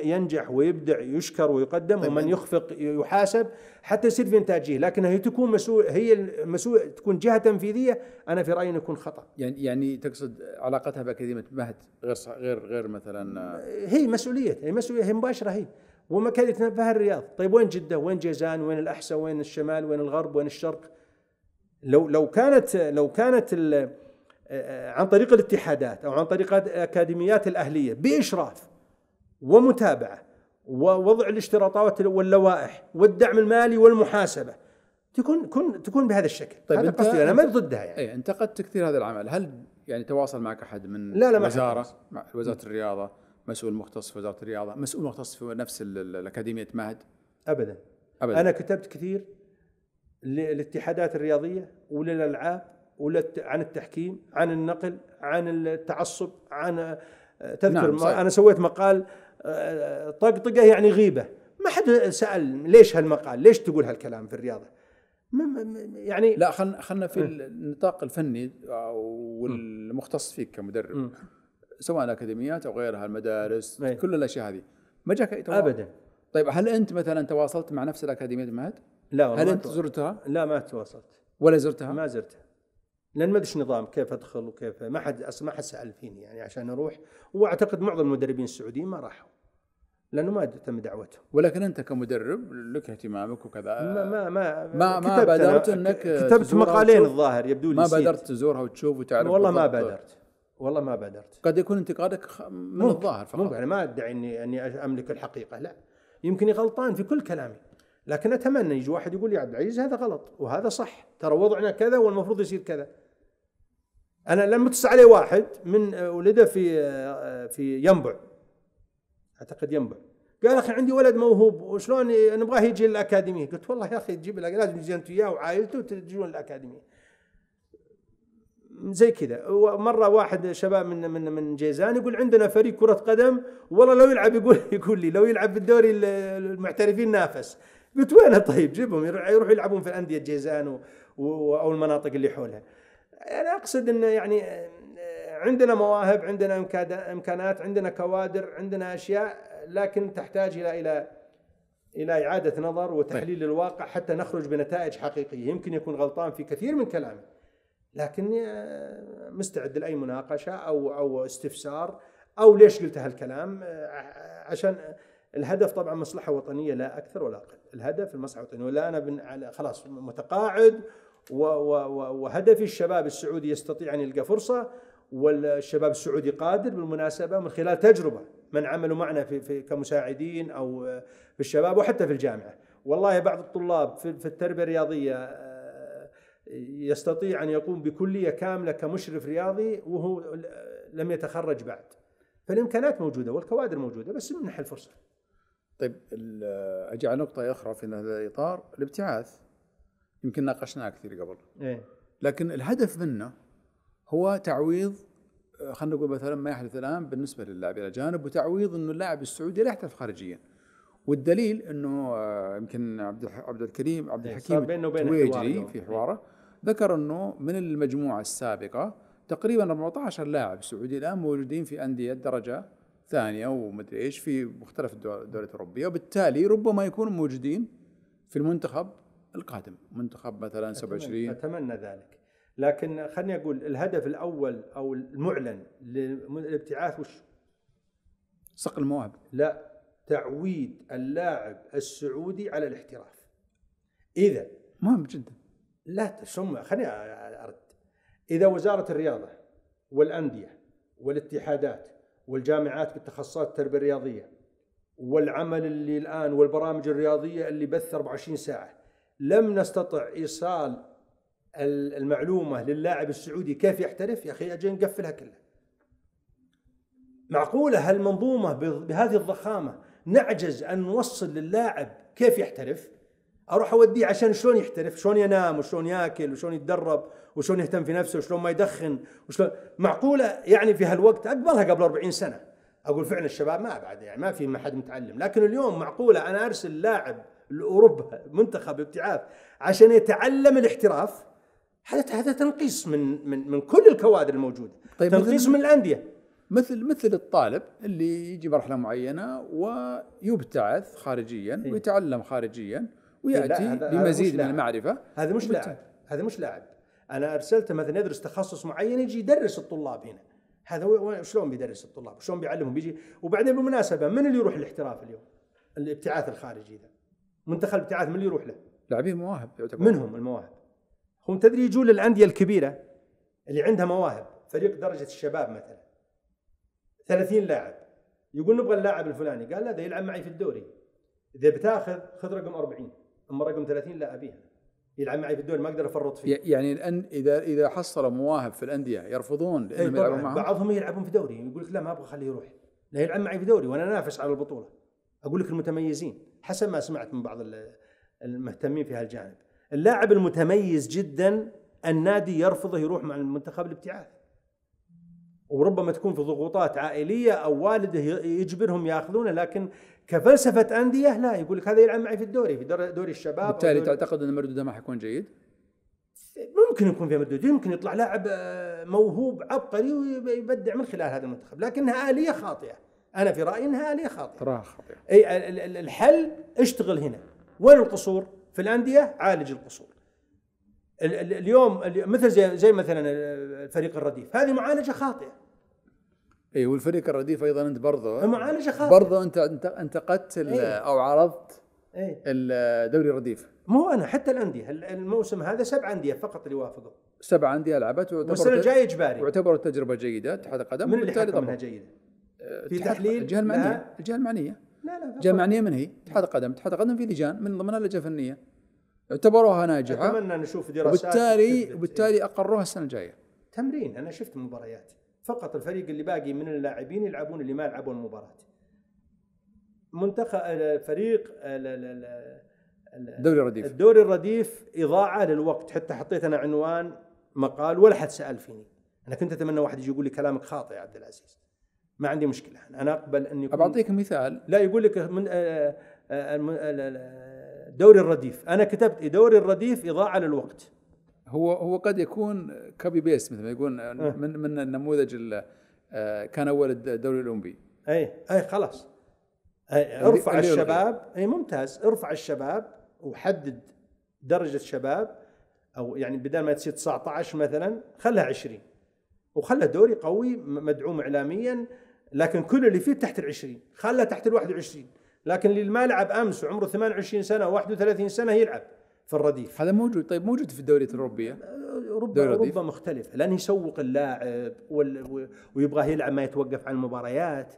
ينجح ويبدع يشكر ويقدم طيب ومن يخفق يحاسب حتى يصير في إنتاجيه لكن هي تكون مسؤول هي المسؤول تكون جهة تنفيذية أنا في رأيي يكون خطأ يعني يعني تقصد علاقتها بأكاديمية مهد غير غير غير مثلا آه. هي مسؤولية هي مسؤولية هي مباشرة هي وما كان يتنبه الرياض طيب وين جدة وين جيزان وين الأحساء وين الشمال وين الغرب وين الشرق لو لو كانت لو كانت آه، عن طريق الاتحادات أو عن طريق أكاديميات الأهلية بإشراف ومتابعة ووضع الاشتراطات واللوائح والدعم المالي والمحاسبة تكون تكون تكون بهذا الشكل طيب هذا قصدي انا ما ضدها يعني اي انتقدت كثير هذا العمل هل يعني تواصل معك احد من لا لا وزاره مع وزاره الرياضه مسؤول مختص في وزاره الرياضه مسؤول مختص في نفس الاكاديميه مهد ابدا ابدا انا كتبت كثير للاتحادات الرياضيه وللالعاب ولا عن التحكيم عن النقل عن التعصب عن آه، تذكر نعم انا سويت مقال آه، طقطقه يعني غيبه ما حد سال ليش هالمقال ليش تقول هالكلام في الرياضه يعني لا خلنا خلنا في إيه. النطاق الفني آه، إيه. والمختص فيك كمدرب م. إيه. سواء الاكاديميات او غيرها المدارس م. كل الاشياء هذه ما جاك اي تواصل ابدا طيب هل انت مثلا تواصلت مع نفس الاكاديميه المهد؟ لا والله هل انت زرتها؟ لا ما تواصلت ولا زرتها؟ ما زرتها لان ما ادري نظام كيف ادخل وكيف ما حد اصلا ما حد سال فيني يعني عشان اروح واعتقد معظم المدربين السعوديين ما راحوا لانه ما تم دعوتهم ولكن انت كمدرب لك اهتمامك وكذا ما ما ما ما, ما بادرت انك كتبت مقالين الظاهر يبدو لي ما بادرت تزورها وتشوف وتعرف والله ما بادرت والله ما بادرت قد يكون انتقادك من ممكن الظاهر فقط ممكن انا ما ادعي اني اني املك الحقيقه لا يمكن غلطان في كل كلامي لكن اتمنى يجي واحد يقول يا عبد العزيز هذا غلط وهذا صح ترى وضعنا كذا والمفروض يصير كذا انا لما اتصل علي واحد من ولده في في ينبع اعتقد ينبع قال اخي عندي ولد موهوب وشلون نبغاه يجي الاكاديميه قلت والله يا اخي تجيب لازم تجي انت وياه وعائلته وتجون الاكاديميه زي كذا مره واحد شباب من من من جيزان يقول عندنا فريق كره قدم والله لو يلعب يقول يقول لي لو يلعب بالدوري المحترفين نافس قلت وينه طيب جيبهم يروحوا يلعبون في انديه جيزان او المناطق اللي حولها انا اقصد انه يعني عندنا مواهب عندنا امكانات عندنا كوادر عندنا اشياء لكن تحتاج الى الى الى اعاده نظر وتحليل طيب. الواقع حتى نخرج بنتائج حقيقيه يمكن يكون غلطان في كثير من كلامي لكن آه، مستعد لاي مناقشه او او استفسار او ليش قلت هالكلام آه، عشان الهدف طبعا مصلحه وطنيه لا اكثر ولا اقل الهدف المصلحه الوطنيه ولا انا خلاص متقاعد وهدفي الشباب السعودي يستطيع أن يلقى فرصة والشباب السعودي قادر بالمناسبة من خلال تجربة من عملوا معنا في, في كمساعدين أو في الشباب وحتى في الجامعة والله بعض الطلاب في, في التربية الرياضية آه، يستطيع أن يقوم بكلية كاملة كمشرف رياضي وهو لم يتخرج بعد فالإمكانات موجودة والكوادر موجودة بس منح الفرصة طيب اجي على نقطة أخرى في هذا الإطار الابتعاث يمكن ناقشناها كثير قبل إيه؟ لكن الهدف منه هو تعويض آه، خلينا نقول مثلا ما يحدث الان بالنسبه للاعب الاجانب وتعويض انه اللاعب السعودي لا يحترف خارجيا والدليل انه آه، يمكن عبد عبد الكريم عبد إيه، الحكيم التويجري في إيه. حواره ذكر انه من المجموعه السابقه تقريبا 14 لاعب سعودي الان موجودين في انديه درجه ثانيه ومدري ايش في مختلف الدول الاوروبيه وبالتالي ربما يكونوا موجودين في المنتخب القادم منتخب مثلا 27 اتمنى ذلك لكن خليني اقول الهدف الاول او المعلن للابتعاث وش؟ صقل المواهب لا تعويد اللاعب السعودي على الاحتراف اذا مهم جدا لا ثم خليني ارد اذا وزاره الرياضه والانديه والاتحادات والجامعات بالتخصصات التربيه الرياضيه والعمل اللي الان والبرامج الرياضيه اللي بث 24 ساعه لم نستطع ايصال المعلومه للاعب السعودي كيف يحترف يا اخي اجي نقفلها كلها معقوله هالمنظومه بهذه الضخامه نعجز ان نوصل للاعب كيف يحترف اروح اوديه عشان شلون يحترف شلون ينام وشلون ياكل وشلون يتدرب وشلون يهتم في نفسه وشلون ما يدخن وشلون معقوله يعني في هالوقت اقبلها قبل 40 سنه اقول فعلا الشباب ما بعد يعني ما في ما حد متعلم لكن اليوم معقوله انا ارسل لاعب لاوروبا منتخب ابتعاث عشان يتعلم الاحتراف هذا هذا تنقيص من من من كل الكوادر الموجوده طيب تنقيص من الانديه مثل مثل الطالب اللي يجي مرحله معينه ويبتعث خارجيا إيه. ويتعلم خارجيا إيه، وياتي بمزيد من المعرفه هذا مش لاعب هذا مش لاعب انا ارسلته مثلا يدرس تخصص معين يجي يدرس الطلاب هنا هذا شلون بيدرس الطلاب شلون بيعلمهم بيجي وبعدين بالمناسبه من اللي يروح الاحتراف اليوم الابتعاث الخارجي ذا منتخب الابتعاث من اللي يروح له؟ لاعبين مواهب منهم المواهب هم تدري يجون للانديه الكبيره اللي عندها مواهب فريق درجه الشباب مثلا 30 لاعب يقول نبغى اللاعب الفلاني قال لا ده يلعب معي في الدوري اذا بتاخذ خذ رقم 40 اما رقم 30 لا ابيها يلعب معي في الدوري ما اقدر افرط فيه يعني الان اذا اذا حصلوا مواهب في الانديه يرفضون لانهم إيه، يلعبون معهم بعضهم يلعبون في دوري يقول لك لا ما ابغى اخليه يروح لا يلعب معي في دوري وانا انافس على البطوله اقول لك المتميزين حسب ما سمعت من بعض المهتمين في هالجانب اللاعب المتميز جدا النادي يرفضه يروح مع المنتخب الابتعاث وربما تكون في ضغوطات عائليه او والده يجبرهم ياخذونه لكن كفلسفه انديه لا يقول لك هذا يلعب معي في الدوري في دوري الشباب بالتالي دوري تعتقد ان مردوده ما حيكون جيد؟ ممكن يكون فيها مردود يمكن يطلع لاعب آه، موهوب عبقري ويبدع من خلال هذا المنتخب لكنها آلية خاطئة انا في رايي انها اليه خاطئه تراها خاطئه اي الحل اشتغل هنا وين القصور؟ في الانديه عالج القصور اليوم مثل زي, زي مثلا الفريق الرديف هذه معالجه خاطئه اي والفريق الرديف ايضا انت برضه معالجه خاطئه برضه انت انتقدت أيه. او عرضت أيه. الدوري الرديف مو انا حتى الانديه الموسم هذا سبع انديه فقط اللي وافقوا سبع انديه لعبت والسنه الجايه اجباري واعتبروا تجربه جيده اتحاد القدم من اللي حكم منها جيده آه، في تحليل الجهه المعنيه الجهه المعنيه لا لا الجهه المعنيه من هي؟ اتحاد القدم، اتحاد القدم في لجان من ضمنها لجنه فنيه اعتبروها ناجحه اتمنى نشوف دراسات وبالتالي وبالتالي اقروها السنه الجايه تمرين انا شفت مباريات فقط الفريق اللي باقي من اللاعبين يلعبون اللي ما لعبوا المباراه منتخب فريق الدوري الرديف الدوري الرديف اضاعه للوقت حتى حطيت انا عنوان مقال ولا حد سال فيني انا كنت اتمنى واحد يجي يقول لي كلامك خاطئ يا عبد العزيز ما عندي مشكله انا اقبل اني يكون أعطيك مثال لا يقول لك من آه، آه، آه، دوري الرديف انا كتبت دوري الرديف اضاعه للوقت هو هو قد يكون كوبي بيست مثل ما يقول من من النموذج كان اول الدوري الاولمبي اي اي خلاص أي ارفع الشباب اي ممتاز ارفع الشباب وحدد درجه شباب او يعني بدل ما تصير 19 مثلا خلها 20 وخلها دوري قوي مدعوم اعلاميا لكن كل اللي فيه تحت العشرين خله تحت الواحد وعشرين لكن اللي ما لعب امس وعمره 28 سنه و 31 سنه يلعب في الرديف هذا موجود طيب موجود في الدوريات الاوروبيه أه، أه، اوروبا اوروبا مختلفه لان يسوق اللاعب ويبغاه يلعب ما يتوقف عن المباريات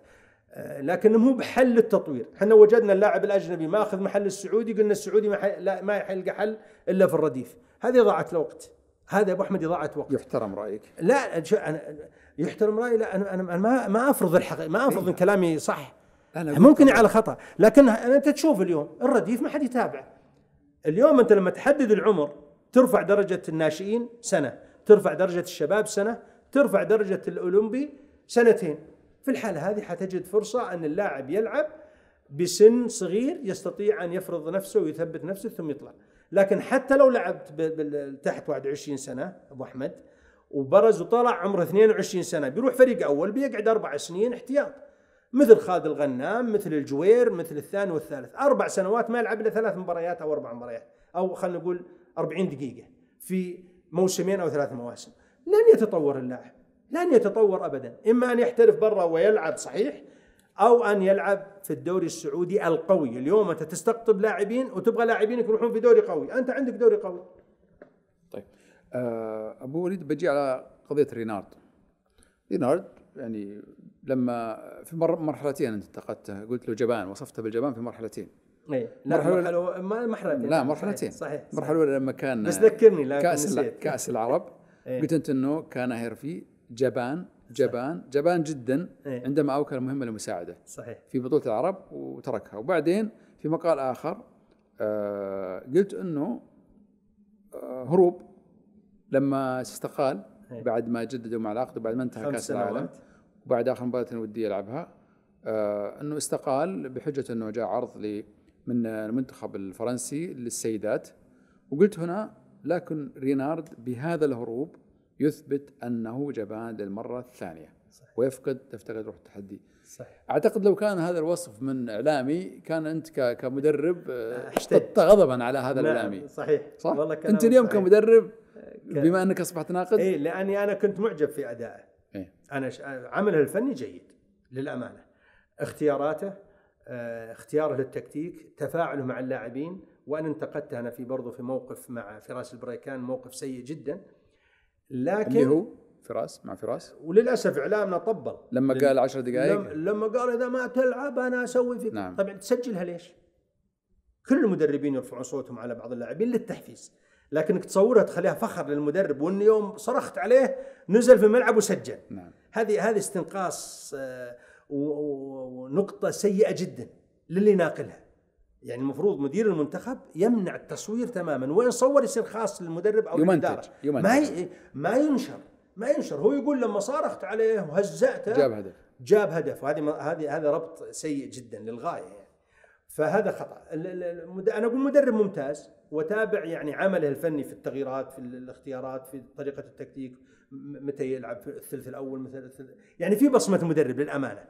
أه، لكن مو بحل التطوير احنا وجدنا اللاعب الاجنبي ماخذ محل السعودي قلنا السعودي ما, حل لا ما يلقى حل الا في الرديف هذه ضاعت الوقت هذا يا ابو احمد اضاعه وقت يحترم رايك لا أنا يحترم رايي لا انا انا ما ما افرض الحق ما افرض إيه. ان كلامي صح أنا ممكن على خطا لكن انت تشوف اليوم الرديف ما حد يتابع اليوم انت لما تحدد العمر ترفع درجه الناشئين سنه ترفع درجه الشباب سنه ترفع درجه الاولمبي سنتين في الحاله هذه حتجد فرصه ان اللاعب يلعب بسن صغير يستطيع ان يفرض نفسه ويثبت نفسه ثم يطلع لكن حتى لو لعبت تحت 21 سنه ابو احمد وبرز وطلع عمره 22 سنه بيروح فريق اول بيقعد اربع سنين احتياط مثل خالد الغنام مثل الجوير مثل الثاني والثالث اربع سنوات ما يلعب الا ثلاث مباريات او اربع مباريات او خلينا نقول 40 دقيقه في موسمين او ثلاث مواسم لن يتطور اللاعب لن يتطور ابدا اما ان يحترف برا ويلعب صحيح او ان يلعب في الدوري السعودي القوي اليوم انت تستقطب لاعبين وتبغى لاعبينك يروحون في دوري قوي انت عندك دوري قوي طيب آه، ابو وليد بجي على قضيه رينارد رينارد يعني لما في مرحلتين انت انتقدته قلت له جبان وصفته بالجبان في مرحلتين ايه لا مرحلة ما مرحلتين لا مرحلتين صحيح المرحلة الأولى لما كان بس ذكرني كأس كأس العرب إيه. قلت أنت أنه كان هيرفي جبان جبان جبان جدا إيه؟ عندما اوكل مهمه لمساعده صحيح في بطوله العرب وتركها وبعدين في مقال اخر آه قلت انه آه هروب لما استقال إيه؟ بعد ما جددوا مع العقد وبعد ما انتهى كاس العالم وبعد اخر مباراه وديه يلعبها آه انه استقال بحجه انه جاء عرض من المنتخب الفرنسي للسيدات وقلت هنا لكن رينارد بهذا الهروب يثبت انه جبان للمره الثانيه صحيح. ويفقد تفتقد روح التحدي صحيح اعتقد لو كان هذا الوصف من اعلامي كان انت كمدرب اشتدت آه، غضبا على هذا نعم، الاعلامي صحيح صح والله انت اليوم صحيح. كمدرب آه، بما انك اصبحت ناقد اي لاني انا كنت معجب في ادائه إيه؟ انا عمله الفني جيد للامانه اختياراته آه، اختياره للتكتيك تفاعله مع اللاعبين وان انتقدته انا في برضه في موقف مع فراس البريكان موقف سيء جدا لكن اللي هو فراس مع فراس وللاسف اعلامنا طبل لما قال 10 دقائق لما, لما قال اذا ما تلعب انا اسوي فيك نعم. طبعا تسجلها ليش؟ كل المدربين يرفعون صوتهم على بعض اللاعبين للتحفيز لكنك تصورها تخليها فخر للمدرب وان يوم صرخت عليه نزل في الملعب وسجل نعم. هذه هذه استنقاص آه، ونقطه سيئه جدا للي ناقلها يعني المفروض مدير المنتخب يمنع التصوير تماما وان صور يصير خاص للمدرب او يمنتج يمنتج ما ما ينشر ما ينشر هو يقول لما صارخت عليه وهزأته جاب هدف جاب هدف وهذه هذه هذا ربط سيء جدا للغايه يعني فهذا خطا انا اقول مدرب ممتاز وتابع يعني عمله الفني في التغييرات في الاختيارات في طريقه التكتيك متى يلعب في الثلث الاول مثلا يعني في بصمه مدرب للامانه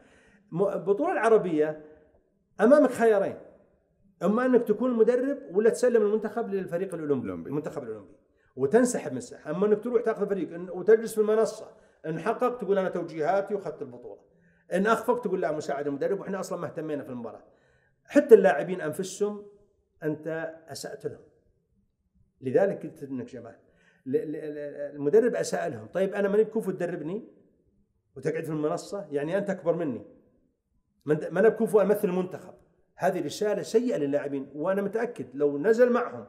البطوله العربيه امامك خيارين اما انك تكون مدرب ولا تسلم المنتخب للفريق الاولمبي الأولمبي. المنتخب الاولمبي وتنسحب من الساحه اما انك تروح تاخذ فريق وتجلس في المنصه ان حقق تقول انا توجيهاتي واخذت البطوله ان اخفق تقول لا مساعد المدرب واحنا اصلا ما اهتمينا في المباراه حتى اللاعبين انفسهم انت اسات لهم لذلك قلت انك جمال المدرب اساء لهم طيب انا ماني بكفو تدربني وتقعد في المنصه يعني انت اكبر مني ما انا بكفو امثل المنتخب هذه رسالة سيئة للاعبين وأنا متأكد لو نزل معهم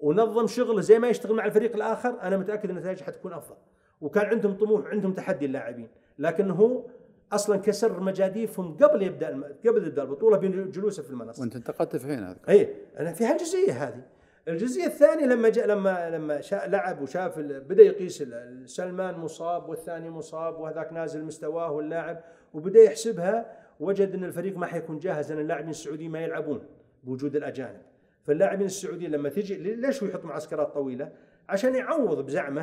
ونظم شغله زي ما يشتغل مع الفريق الآخر أنا متأكد النتائج حتكون أفضل وكان عندهم طموح عندهم تحدي اللاعبين لكن هو اصلا كسر مجاديفهم قبل يبدا الم... قبل يبدا البطوله بجلوسه في المنصه وانت انتقدت في حين هذا اي انا في هالجزئيه هذه الجزئيه الثانيه لما جاء لما لما شا... لعب وشاف ال... بدا يقيس ال... سلمان مصاب والثاني مصاب وهذاك نازل مستواه واللاعب وبدا يحسبها وجد ان الفريق ما حيكون جاهز لان اللاعبين السعوديين ما يلعبون بوجود الاجانب فاللاعبين السعوديين لما تجي ليش هو يحط معسكرات طويله؟ عشان يعوض بزعمه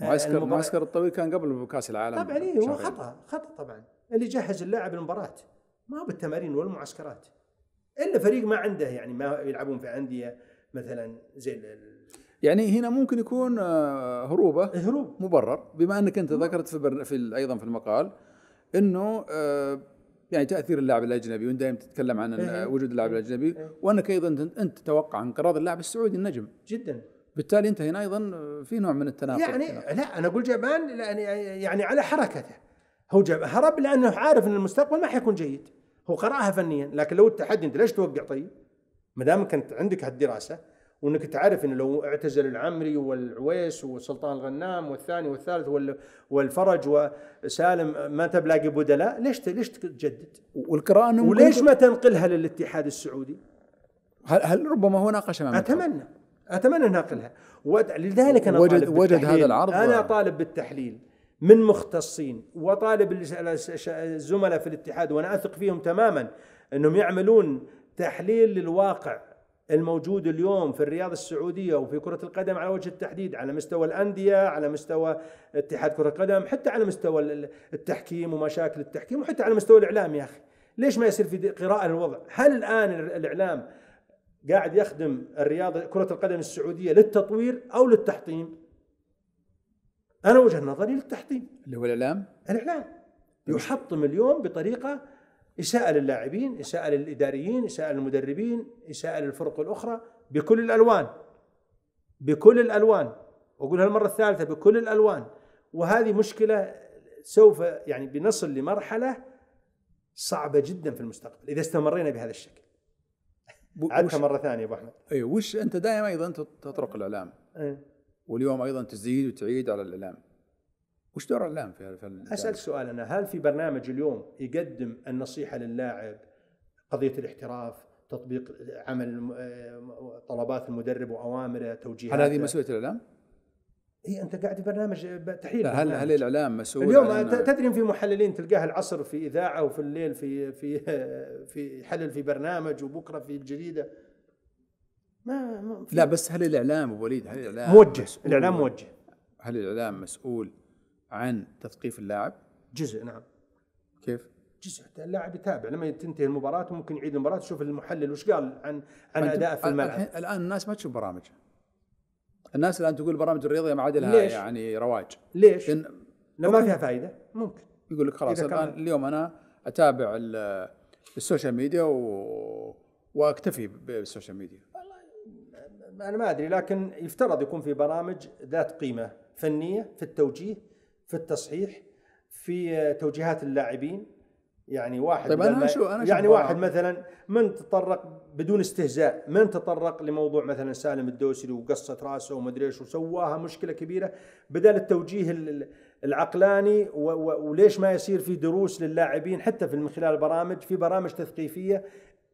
آه، معسكر المعسكر الطويل كان قبل كاس العالم طبعا إيه، هو خطا خطا طبعا اللي يجهز اللاعب المباراه ما بالتمارين والمعسكرات الا فريق ما عنده يعني ما يلعبون في انديه مثلا زي يعني هنا ممكن يكون آه، هروبه هروب مبرر بما انك انت ذكرت في, في ايضا في المقال انه آه، يعني تاثير اللاعب الاجنبي وانت دائما تتكلم عن إيه، إيه، وجود اللاعب إيه، الاجنبي وانك ايضا انت تتوقع انقراض اللاعب السعودي النجم جدا بالتالي انت هنا ايضا آه، في نوع من التناقض يعني لا انا اقول جبان لأن يعني, يعني على حركته هو هرب لانه عارف ان المستقبل ما حيكون جيد هو قراها فنيا لكن لو التحدي انت ليش توقع طيب؟ ما دام كنت عندك هالدراسه وانك تعرف انه لو اعتزل العمري والعويس وسلطان الغنام والثاني والثالث والفرج وسالم ما انت بلاقي بدلاء ليش ليش تجدد؟ والقراءة انه وليش ما تنقلها للاتحاد السعودي؟ هل, هل ربما هو ناقش مع اتمنى اتمنى ناقلها لذلك انا وجد طالب وجد هذا العرض انا طالب بالتحليل من مختصين وطالب الزملاء في الاتحاد وانا اثق فيهم تماما انهم يعملون تحليل للواقع الموجود اليوم في الرياضة السعودية وفي كرة القدم على وجه التحديد على مستوى الأندية على مستوى اتحاد كرة القدم حتى على مستوى التحكيم ومشاكل التحكيم وحتى على مستوى الإعلام يا أخي ليش ما يصير في قراءة للوضع هل الآن الإعلام قاعد يخدم الرياضة كرة القدم السعودية للتطوير أو للتحطيم أنا وجهة نظري للتحطيم اللي هو الإعلام الإعلام يحطم اليوم بطريقة إساءة للاعبين إساءة للإداريين إساءة للمدربين إساءة للفرق الأخرى بكل الألوان بكل الألوان وأقولها المرة الثالثة بكل الألوان وهذه مشكلة سوف يعني بنصل لمرحلة صعبة جدا في المستقبل إذا استمرينا بهذا الشكل عدتها مرة ثانية أبو أحمد أي أيوة، وش أنت دائما أيضا تطرق الإعلام أي. واليوم أيضا تزيد وتعيد على الإعلام وش دور الاعلام في, في اسال يعني؟ سؤال انا هل في برنامج اليوم يقدم النصيحه للاعب قضيه الاحتراف تطبيق عمل آه، طلبات المدرب واوامره توجيهات هل هذه مسؤوليه الاعلام؟ هي انت قاعد في برنامج آه، تحليل هل هل الاعلام مسؤول اليوم تدري في محللين تلقاه العصر في اذاعه وفي الليل في في في يحلل في برنامج وبكره في الجريده ما, ما لا بس هل الاعلام ابو وليد هل الاعلام موجه الاعلام موجه هل الاعلام مسؤول عن تثقيف اللاعب؟ جزء نعم كيف؟ جزء اللاعب يتابع لما تنتهي المباراه ممكن يعيد المباراه يشوف المحلل وش قال عن عن أداء في الملعب الان الناس ما تشوف برامج الناس الان تقول برامج الرياضيه ما عاد لها يعني رواج ليش؟ إن ما فيها فائده ممكن يقول لك خلاص الان اليوم انا اتابع السوشيال ميديا و... واكتفي بالسوشيال ميديا انا ما ادري لكن يفترض يكون في برامج ذات قيمه فنيه في التوجيه في التصحيح في توجيهات اللاعبين يعني واحد طيب أنا شو أنا شو يعني واحد مثلا من تطرق بدون استهزاء من تطرق لموضوع مثلا سالم الدوسري وقصة راسه ومدري ايش وسواها مشكلة كبيرة بدل التوجيه العقلاني وليش ما يصير في دروس للاعبين حتى في من خلال البرامج في برامج تثقيفية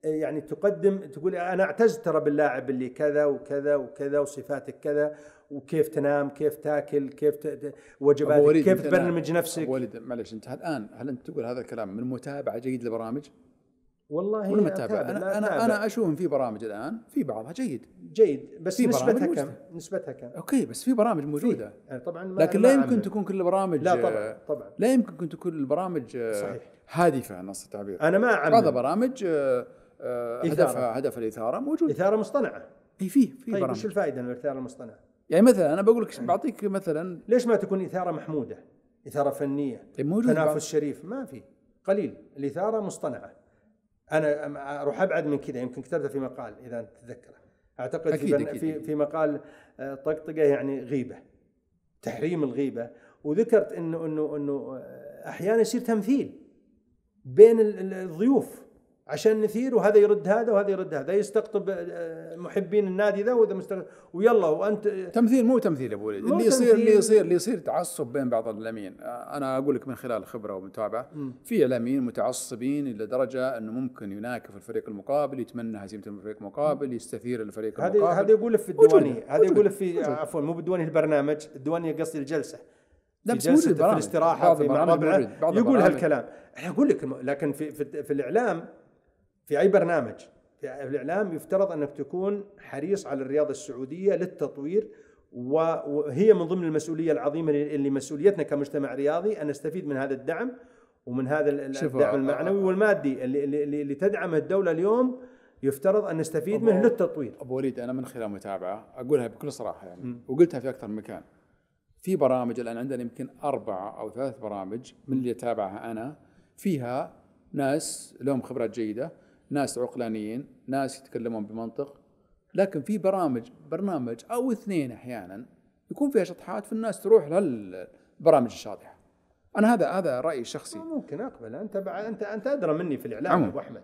يعني تقدم تقول انا اعتز ترى باللاعب اللي كذا وكذا وكذا وصفاتك كذا وكيف تنام كيف تاكل كيف وجباتك كيف تبرمج نفسك أبو وليد معلش انت الان هل انت تقول هذا الكلام من متابعه جيد للبرامج والله ولا أتابع. انا انا تابع. انا اشوف في برامج الان في بعضها جيد جيد بس نسبتها كم؟ نسبتها كم؟ اوكي بس في برامج موجوده يعني طبعا ما لكن لا يمكن تكون كل البرامج لا طبعا طبعا لا يمكن تكون كل البرامج آه، صحيح هادفه نص التعبير انا ما اعمم بعض برامج آه آه، هدفها هدف الاثاره موجود اثاره مصطنعه اي فيه في طيب وش الفائده من الاثاره المصطنعه؟ يعني مثلا انا بقول لك طيب. بعطيك مثلا ليش ما تكون اثاره محموده؟ اثاره فنيه طيب موجود تنافس شريف ما في قليل الاثاره مصطنعه انا اروح ابعد من كذا يمكن كتبتها في مقال اذا انت تتذكره اعتقد أكيد في, أكيد في في مقال آه، طقطقه يعني غيبه تحريم الغيبه وذكرت انه انه انه آه، احيانا يصير تمثيل بين الضيوف عشان نثير وهذا يرد هذا وهذا يرد هذا يستقطب آه، محبين النادي ذا وذا مستقطب ويلا وانت تمثيل مو تمثيل يا ابو وليد اللي يصير اللي يصير اللي يصير تعصب بين بعض الاعلاميين آه، انا اقول لك من خلال خبره ومتابعه في اعلاميين متعصبين الى درجه انه ممكن يناكف الفريق المقابل يتمنى هزيمه الفريق المقابل يستثير الفريق المقابل هذا هذا يقول في الديوانيه هذا يقول في عفوا مو بالديوانيه البرنامج الديوانيه قصدي الجلسه لا بس في الاستراحه في يقول هالكلام انا اقول لك لكن في, في, في الاعلام في أي برنامج في الإعلام يفترض أنك تكون حريص على الرياضة السعودية للتطوير وهي من ضمن المسؤولية العظيمة اللي مسؤوليتنا كمجتمع رياضي أن نستفيد من هذا الدعم ومن هذا الدعم المعنوي والمادي اللي, اللي, اللي تدعمه الدولة اليوم يفترض أن نستفيد منه للتطوير أبو وليد أنا من خلال متابعة أقولها بكل صراحة يعني وقلتها في أكثر من مكان في برامج الآن عندنا يمكن اربع أو ثلاث برامج من اللي أتابعها أنا فيها ناس لهم خبرات جيدة ناس عقلانيين ناس يتكلمون بمنطق لكن في برامج برنامج او اثنين احيانا يكون فيها شطحات فالناس تروح للبرامج الشاطحه انا هذا هذا رايي الشخصي ممكن اقبل انت بع... انت انت ادرى مني في الاعلام ابو احمد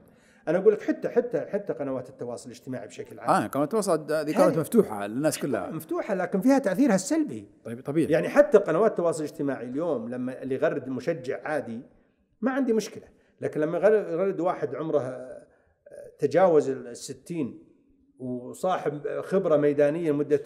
انا اقول لك حتى حتى حتى قنوات التواصل الاجتماعي بشكل عام اه قنوات التواصل هذه كانت مفتوحه للناس كلها مفتوحه لكن فيها تاثيرها السلبي طيب طبيعي يعني حتى قنوات التواصل الاجتماعي اليوم لما اللي يغرد مشجع عادي ما عندي مشكله لكن لما يغرد واحد عمره تجاوز ال 60 وصاحب خبرة ميدانية لمدة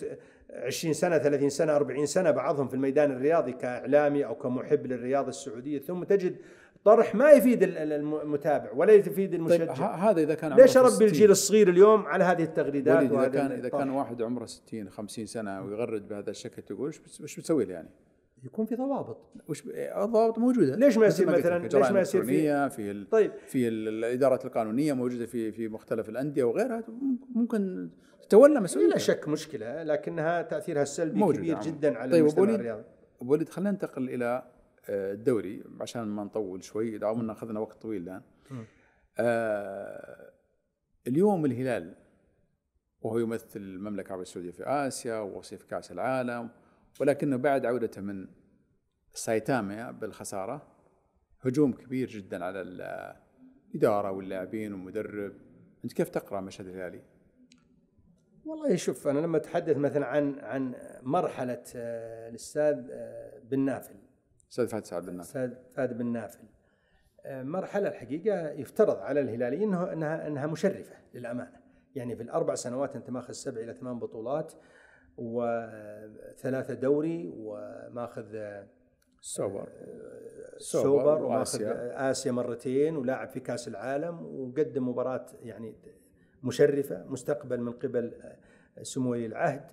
20 سنة 30 سنة 40 سنة بعضهم في الميدان الرياضي كإعلامي أو كمحب للرياضة السعودية ثم تجد طرح ما يفيد المتابع ولا يفيد طيب، المشجع طيب هذا اذا كان ليش اربي الجيل الصغير اليوم على هذه التغريدات اذا كان اذا كان واحد عمره 60 50 سنه ويغرد بهذا الشكل تقول ايش بتسوي له يعني؟ يكون في ضوابط وش الضوابط موجوده ليش ما يصير مثلا ليش ما يصير في في ال... طيب في الادارات القانونيه موجوده في في مختلف الانديه وغيرها ممكن تتولى مسؤوليه لا شك مشكله لكنها تاثيرها السلبي موجود كبير عم. جدا على طيب المستوى الرياضي طيب وليد خلينا ننتقل الى آه، الدوري عشان ما نطول شوي رغم ان اخذنا وقت طويل الان آه اليوم الهلال وهو يمثل المملكه العربيه السعوديه في اسيا ووصيف كاس العالم ولكنه بعد عودته من سايتاما بالخساره هجوم كبير جدا على الاداره واللاعبين والمدرب انت كيف تقرا مشهد الهلالي؟ والله شوف انا لما اتحدث مثلا عن عن مرحله آه، الاستاذ آه، بن نافل استاذ فهد سعد بن نافل استاذ فهد بن نافل آه، مرحله الحقيقه يفترض على الهلالي انه انها انها مشرفه للامانه يعني في الاربع سنوات انت ماخذ سبع الى ثمان بطولات وثلاثة دوري وماخذ آه، سوبر سوبر وماخذ آسيا. اسيا مرتين ولاعب في كاس العالم وقدم مباراه يعني مشرفه مستقبل من قبل آه، سمو ولي العهد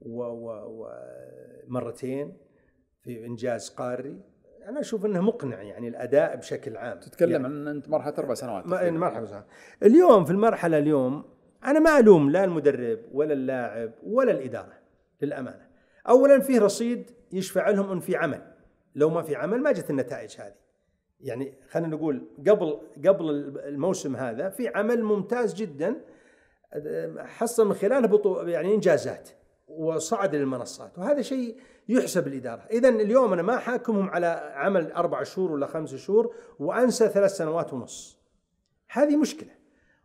ومرتين في انجاز قاري انا اشوف انه مقنع يعني الاداء بشكل عام تتكلم يعني عن انت مرحله اربع سنوات مرحله سنوات اليوم في المرحله اليوم انا ما الوم لا المدرب ولا اللاعب ولا الاداره للأمانة أولا فيه رصيد يشفع لهم أن في عمل لو ما في عمل ما جت النتائج هذه يعني خلينا نقول قبل قبل الموسم هذا في عمل ممتاز جدا حصل من خلاله بطو يعني انجازات وصعد للمنصات وهذا شيء يحسب الاداره، اذا اليوم انا ما احاكمهم على عمل اربع شهور ولا خمس شهور وانسى ثلاث سنوات ونص. هذه مشكله.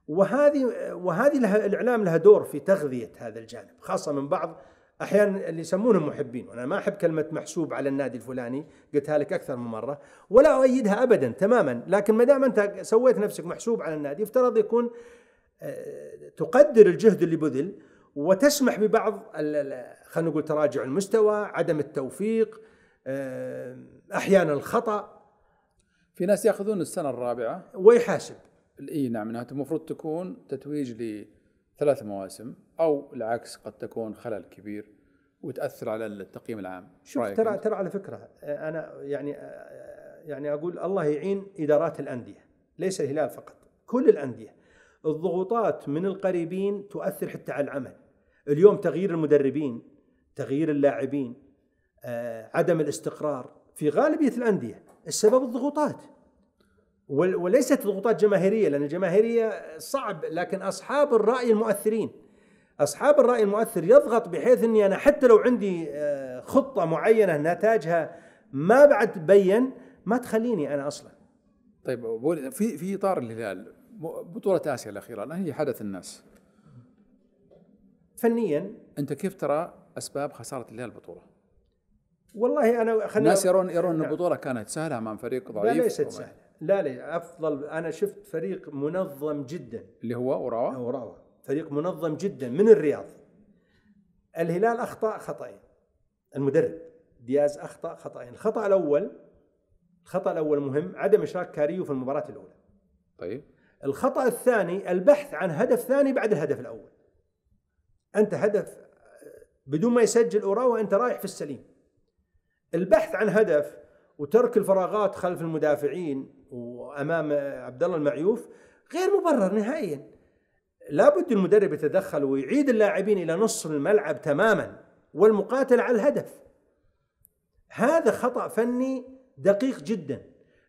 وهذه وهذه لها الاعلام لها دور في تغذيه هذا الجانب، خاصه من بعض احيانا اللي يسمونهم محبين وانا ما احب كلمه محسوب على النادي الفلاني قلتها لك اكثر من مره ولا اؤيدها ابدا تماما لكن ما دام انت سويت نفسك محسوب على النادي يفترض يكون آه، تقدر الجهد اللي بذل وتسمح ببعض خلينا نقول تراجع المستوى عدم التوفيق آه، احيانا الخطا في ناس ياخذون السنه الرابعه ويحاسب اي نعم انها المفروض تكون تتويج ثلاث مواسم أو العكس قد تكون خلل كبير وتأثر على التقييم العام شوف ترى ترى على فكرة أنا يعني يعني أقول الله يعين إدارات الأندية ليس الهلال فقط كل الأندية الضغوطات من القريبين تؤثر حتى على العمل اليوم تغيير المدربين تغيير اللاعبين آه، عدم الاستقرار في غالبية الأندية السبب الضغوطات وليست ضغوطات جماهيريه لان الجماهيريه صعب لكن اصحاب الراي المؤثرين اصحاب الراي المؤثر يضغط بحيث اني انا حتى لو عندي آه، خطه معينه نتاجها ما بعد بين ما تخليني انا اصلا طيب في في اطار الهلال بطوله اسيا الاخيره الان هي حدث الناس فنيا انت كيف ترى اسباب خساره الهلال البطوله؟ والله انا خلينا الناس يرون يرون ان نعم. البطوله كانت سهله امام فريق ضعيف لا ليست سهله لا لا افضل انا شفت فريق منظم جدا اللي هو اوراوا اوراوا فريق منظم جدا من الرياض الهلال اخطا خطأين المدرب دياز اخطا خطأين الخطا الاول الخطا الاول مهم عدم اشراك كاريو في المباراه الاولى طيب الخطا الثاني البحث عن هدف ثاني بعد الهدف الاول انت هدف بدون ما يسجل اوراوا انت رايح في السليم البحث عن هدف وترك الفراغات خلف المدافعين وامام عبد الله المعيوف غير مبرر نهائيا لابد المدرب يتدخل ويعيد اللاعبين الى نص الملعب تماما والمقاتل على الهدف هذا خطا فني دقيق جدا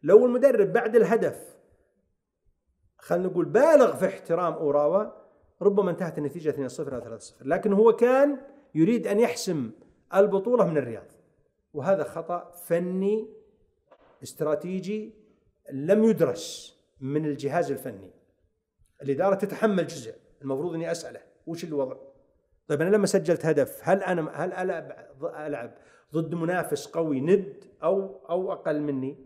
لو المدرب بعد الهدف خلينا نقول بالغ في احترام اوراوا ربما انتهت النتيجه 2-0 او 3-0 لكن هو كان يريد ان يحسم البطوله من الرياض وهذا خطا فني استراتيجي لم يدرس من الجهاز الفني الاداره تتحمل جزء المفروض اني اساله وش الوضع طيب انا لما سجلت هدف هل انا هل العب العب ضد منافس قوي ند او او اقل مني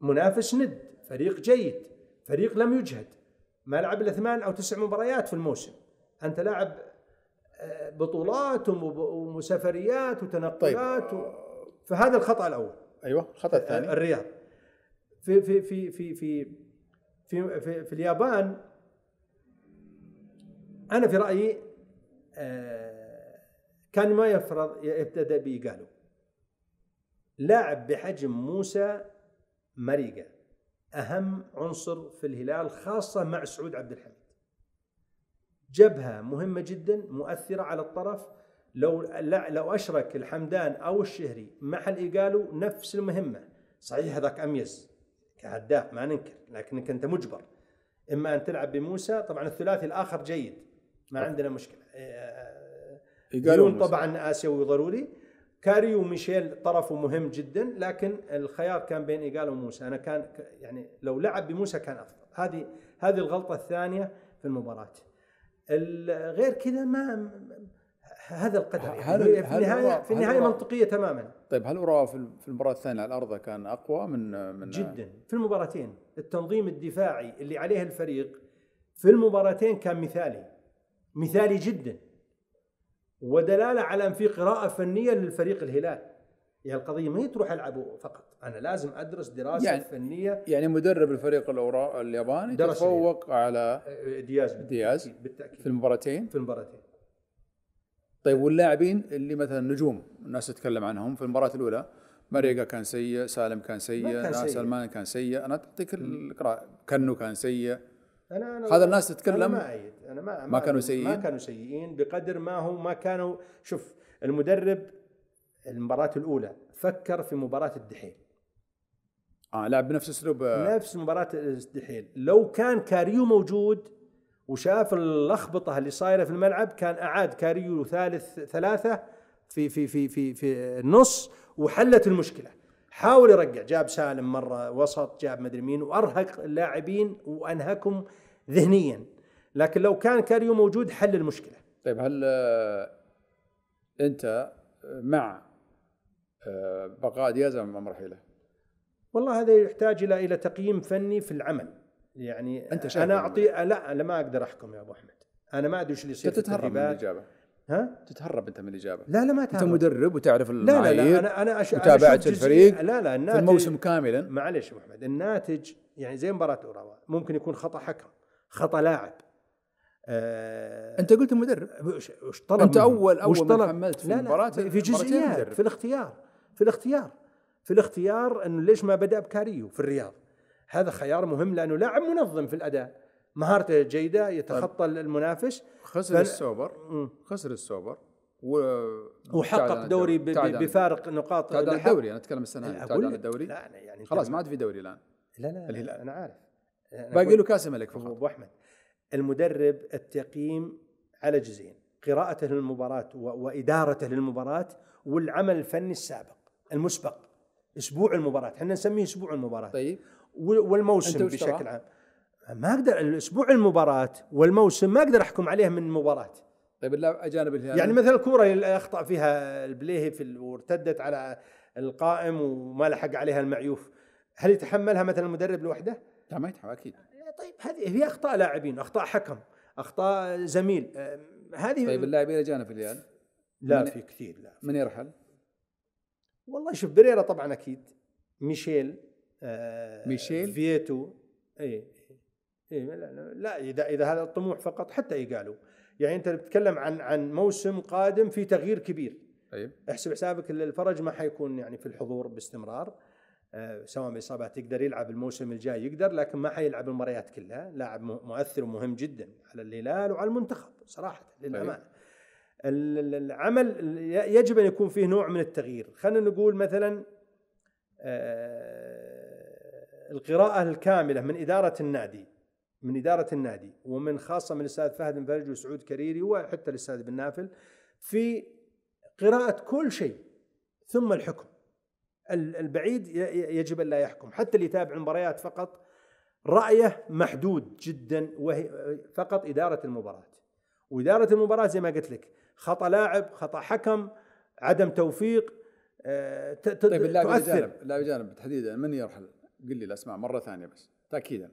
منافس ند فريق جيد فريق لم يجهد ما لعب الا ثمان او تسع مباريات في الموسم انت لاعب آه، بطولات وسفريات وتنقلات طيب. و... فهذا الخطا الاول ايوه الخطا الثاني آه، الرياض في في في في في في, في, في اليابان انا في رايي آه، كان ما يفرض يبتدا بيقالو لاعب بحجم موسى مريقه اهم عنصر في الهلال خاصه مع سعود عبد الحميد جبهه مهمه جدا مؤثره على الطرف لو لا لو اشرك الحمدان او الشهري مع الايجالو نفس المهمه صحيح هذاك اميز كهداف ما ننكر لكنك انت مجبر اما ان تلعب بموسى طبعا الثلاثي الاخر جيد ما عندنا مشكله آه، آه، يقولون طبعا اسيوي ضروري كاري وميشيل طرفه مهم جدا لكن الخيار كان بين ايجالو وموسى انا كان يعني لو لعب بموسى كان افضل هذه هذه الغلطه الثانيه في المباراه غير كذا ما هذا القدر يعني هل في هل النهايه في النهايه منطقيه تماما طيب هل اوروا في المباراه الثانيه على الارض كان اقوى من من جدا في المباراتين التنظيم الدفاعي اللي عليه الفريق في المباراتين كان مثالي مثالي جدا ودلاله على ان في قراءه فنيه للفريق الهلال يعني القضيه ما هي تروح العب فقط انا لازم ادرس دراسه يعني فنيه يعني مدرب الفريق الياباني تفوق على آه، آه، دياز دياز بالتأكيد في المباراتين في المباراتين طيب واللاعبين اللي مثلا نجوم الناس تتكلم عنهم في المباراه الاولى مريقا كان سيء سالم كان سيء سلمان كان سيء انا اعطيك القراءه كنو كان سيء أنا أنا هذا الناس تتكلم أنا ما أيد أنا ما, ما, ما كانوا سيئين ما كانوا سيئين بقدر ما هم ما كانوا شوف المدرب المباراة الأولى فكر في مباراة الدحيل اه لعب بنفس اسلوب نفس مباراة الدحيل لو كان كاريو موجود وشاف اللخبطه اللي صايره في الملعب كان اعاد كاريو ثالث ثلاثه في في في في في النص وحلت المشكله حاول يرجع جاب سالم مره وسط جاب مدري مين وارهق اللاعبين وانهكم ذهنيا لكن لو كان كاريو موجود حل المشكله طيب هل آه، انت آه، مع آه، بقاء دياز امام رحيله؟ والله هذا يحتاج الى الى تقييم فني في العمل يعني انت شايف انا اعطي لا انا ما اقدر احكم يا ابو احمد انا ما ادري ايش اللي يصير تتهرب من الاجابه ها؟ تتهرب انت من الاجابه لا لا ما تهرب انت مدرب وتعرف لا لا, لا انا انا أش... متابعه الفريق لا لا الناتج في الموسم كاملا معلش ابو احمد الناتج يعني زي مباراه اوروبا ممكن يكون خطا حكم خطا لاعب آه انت قلت المدرب وش طلب انت اول اول طلب من حملت في المباراه في جزئيات في الاختيار في الاختيار في الاختيار انه ليش ما بدا بكاريو في الرياض هذا خيار مهم لانه لاعب منظم في الاداء مهارته جيده طيب. يتخطى المنافس خسر فل... السوبر خسر السوبر و... وحقق دوري ب... بفارق نقاط تعادل الدوري انا اتكلم السنه هذه تعادل الدوري لا يعني خلاص ما عاد في دوري الان لا لا, لا, لا انا عارف أنا باقي له كاس الملك فقط ابو احمد المدرب التقييم على جزئين قراءته للمباراة وإدارته للمباراة والعمل الفني السابق المسبق أسبوع المباراة احنا نسميه أسبوع المباراة طيب والموسم بشكل عام ما اقدر الاسبوع المباراه والموسم ما اقدر احكم عليه من مباراه طيب اللاعب اجانب الهلال يعني مثلا الكوره اللي اخطا فيها البليهي في وارتدت على القائم وما لحق عليها المعيوف هل يتحملها مثلا المدرب لوحده؟ لا ما يتحمل اكيد طيب هذه هي اخطاء لاعبين اخطاء حكم اخطاء زميل هذه طيب اللاعبين الاجانب الهلال لا في كثير لا من يرحل؟ والله شوف بريرا طبعا اكيد ميشيل آه، ميشيل فيتو اي اي إيه، لا, لا اذا اذا هذا الطموح فقط حتى يقالوا يعني انت بتتكلم عن عن موسم قادم في تغيير كبير طيب احسب حسابك الفرج ما حيكون يعني في الحضور باستمرار آه، سواء باصابات يقدر يلعب الموسم الجاي يقدر لكن ما حيلعب المباريات كلها لاعب مؤثر ومهم جدا على الهلال وعلى المنتخب صراحه طيب. للامانه العمل يجب ان يكون فيه نوع من التغيير خلينا نقول مثلا آه، القراءة الكاملة من إدارة النادي من إدارة النادي ومن خاصة من الأستاذ فهد فرج وسعود كريري وحتى الأستاذ بن نافل في قراءة كل شيء ثم الحكم البعيد يجب أن لا يحكم حتى اللي يتابع المباريات فقط رأيه محدود جدا وهي فقط إدارة المباراة وإدارة المباراة زي ما قلت لك خطأ لاعب خطأ حكم عدم توفيق آه، طيب اللاعب تؤثر اللاعب جانب تحديدا من يرحل قل لي الاسماء مره ثانيه بس تاكيدا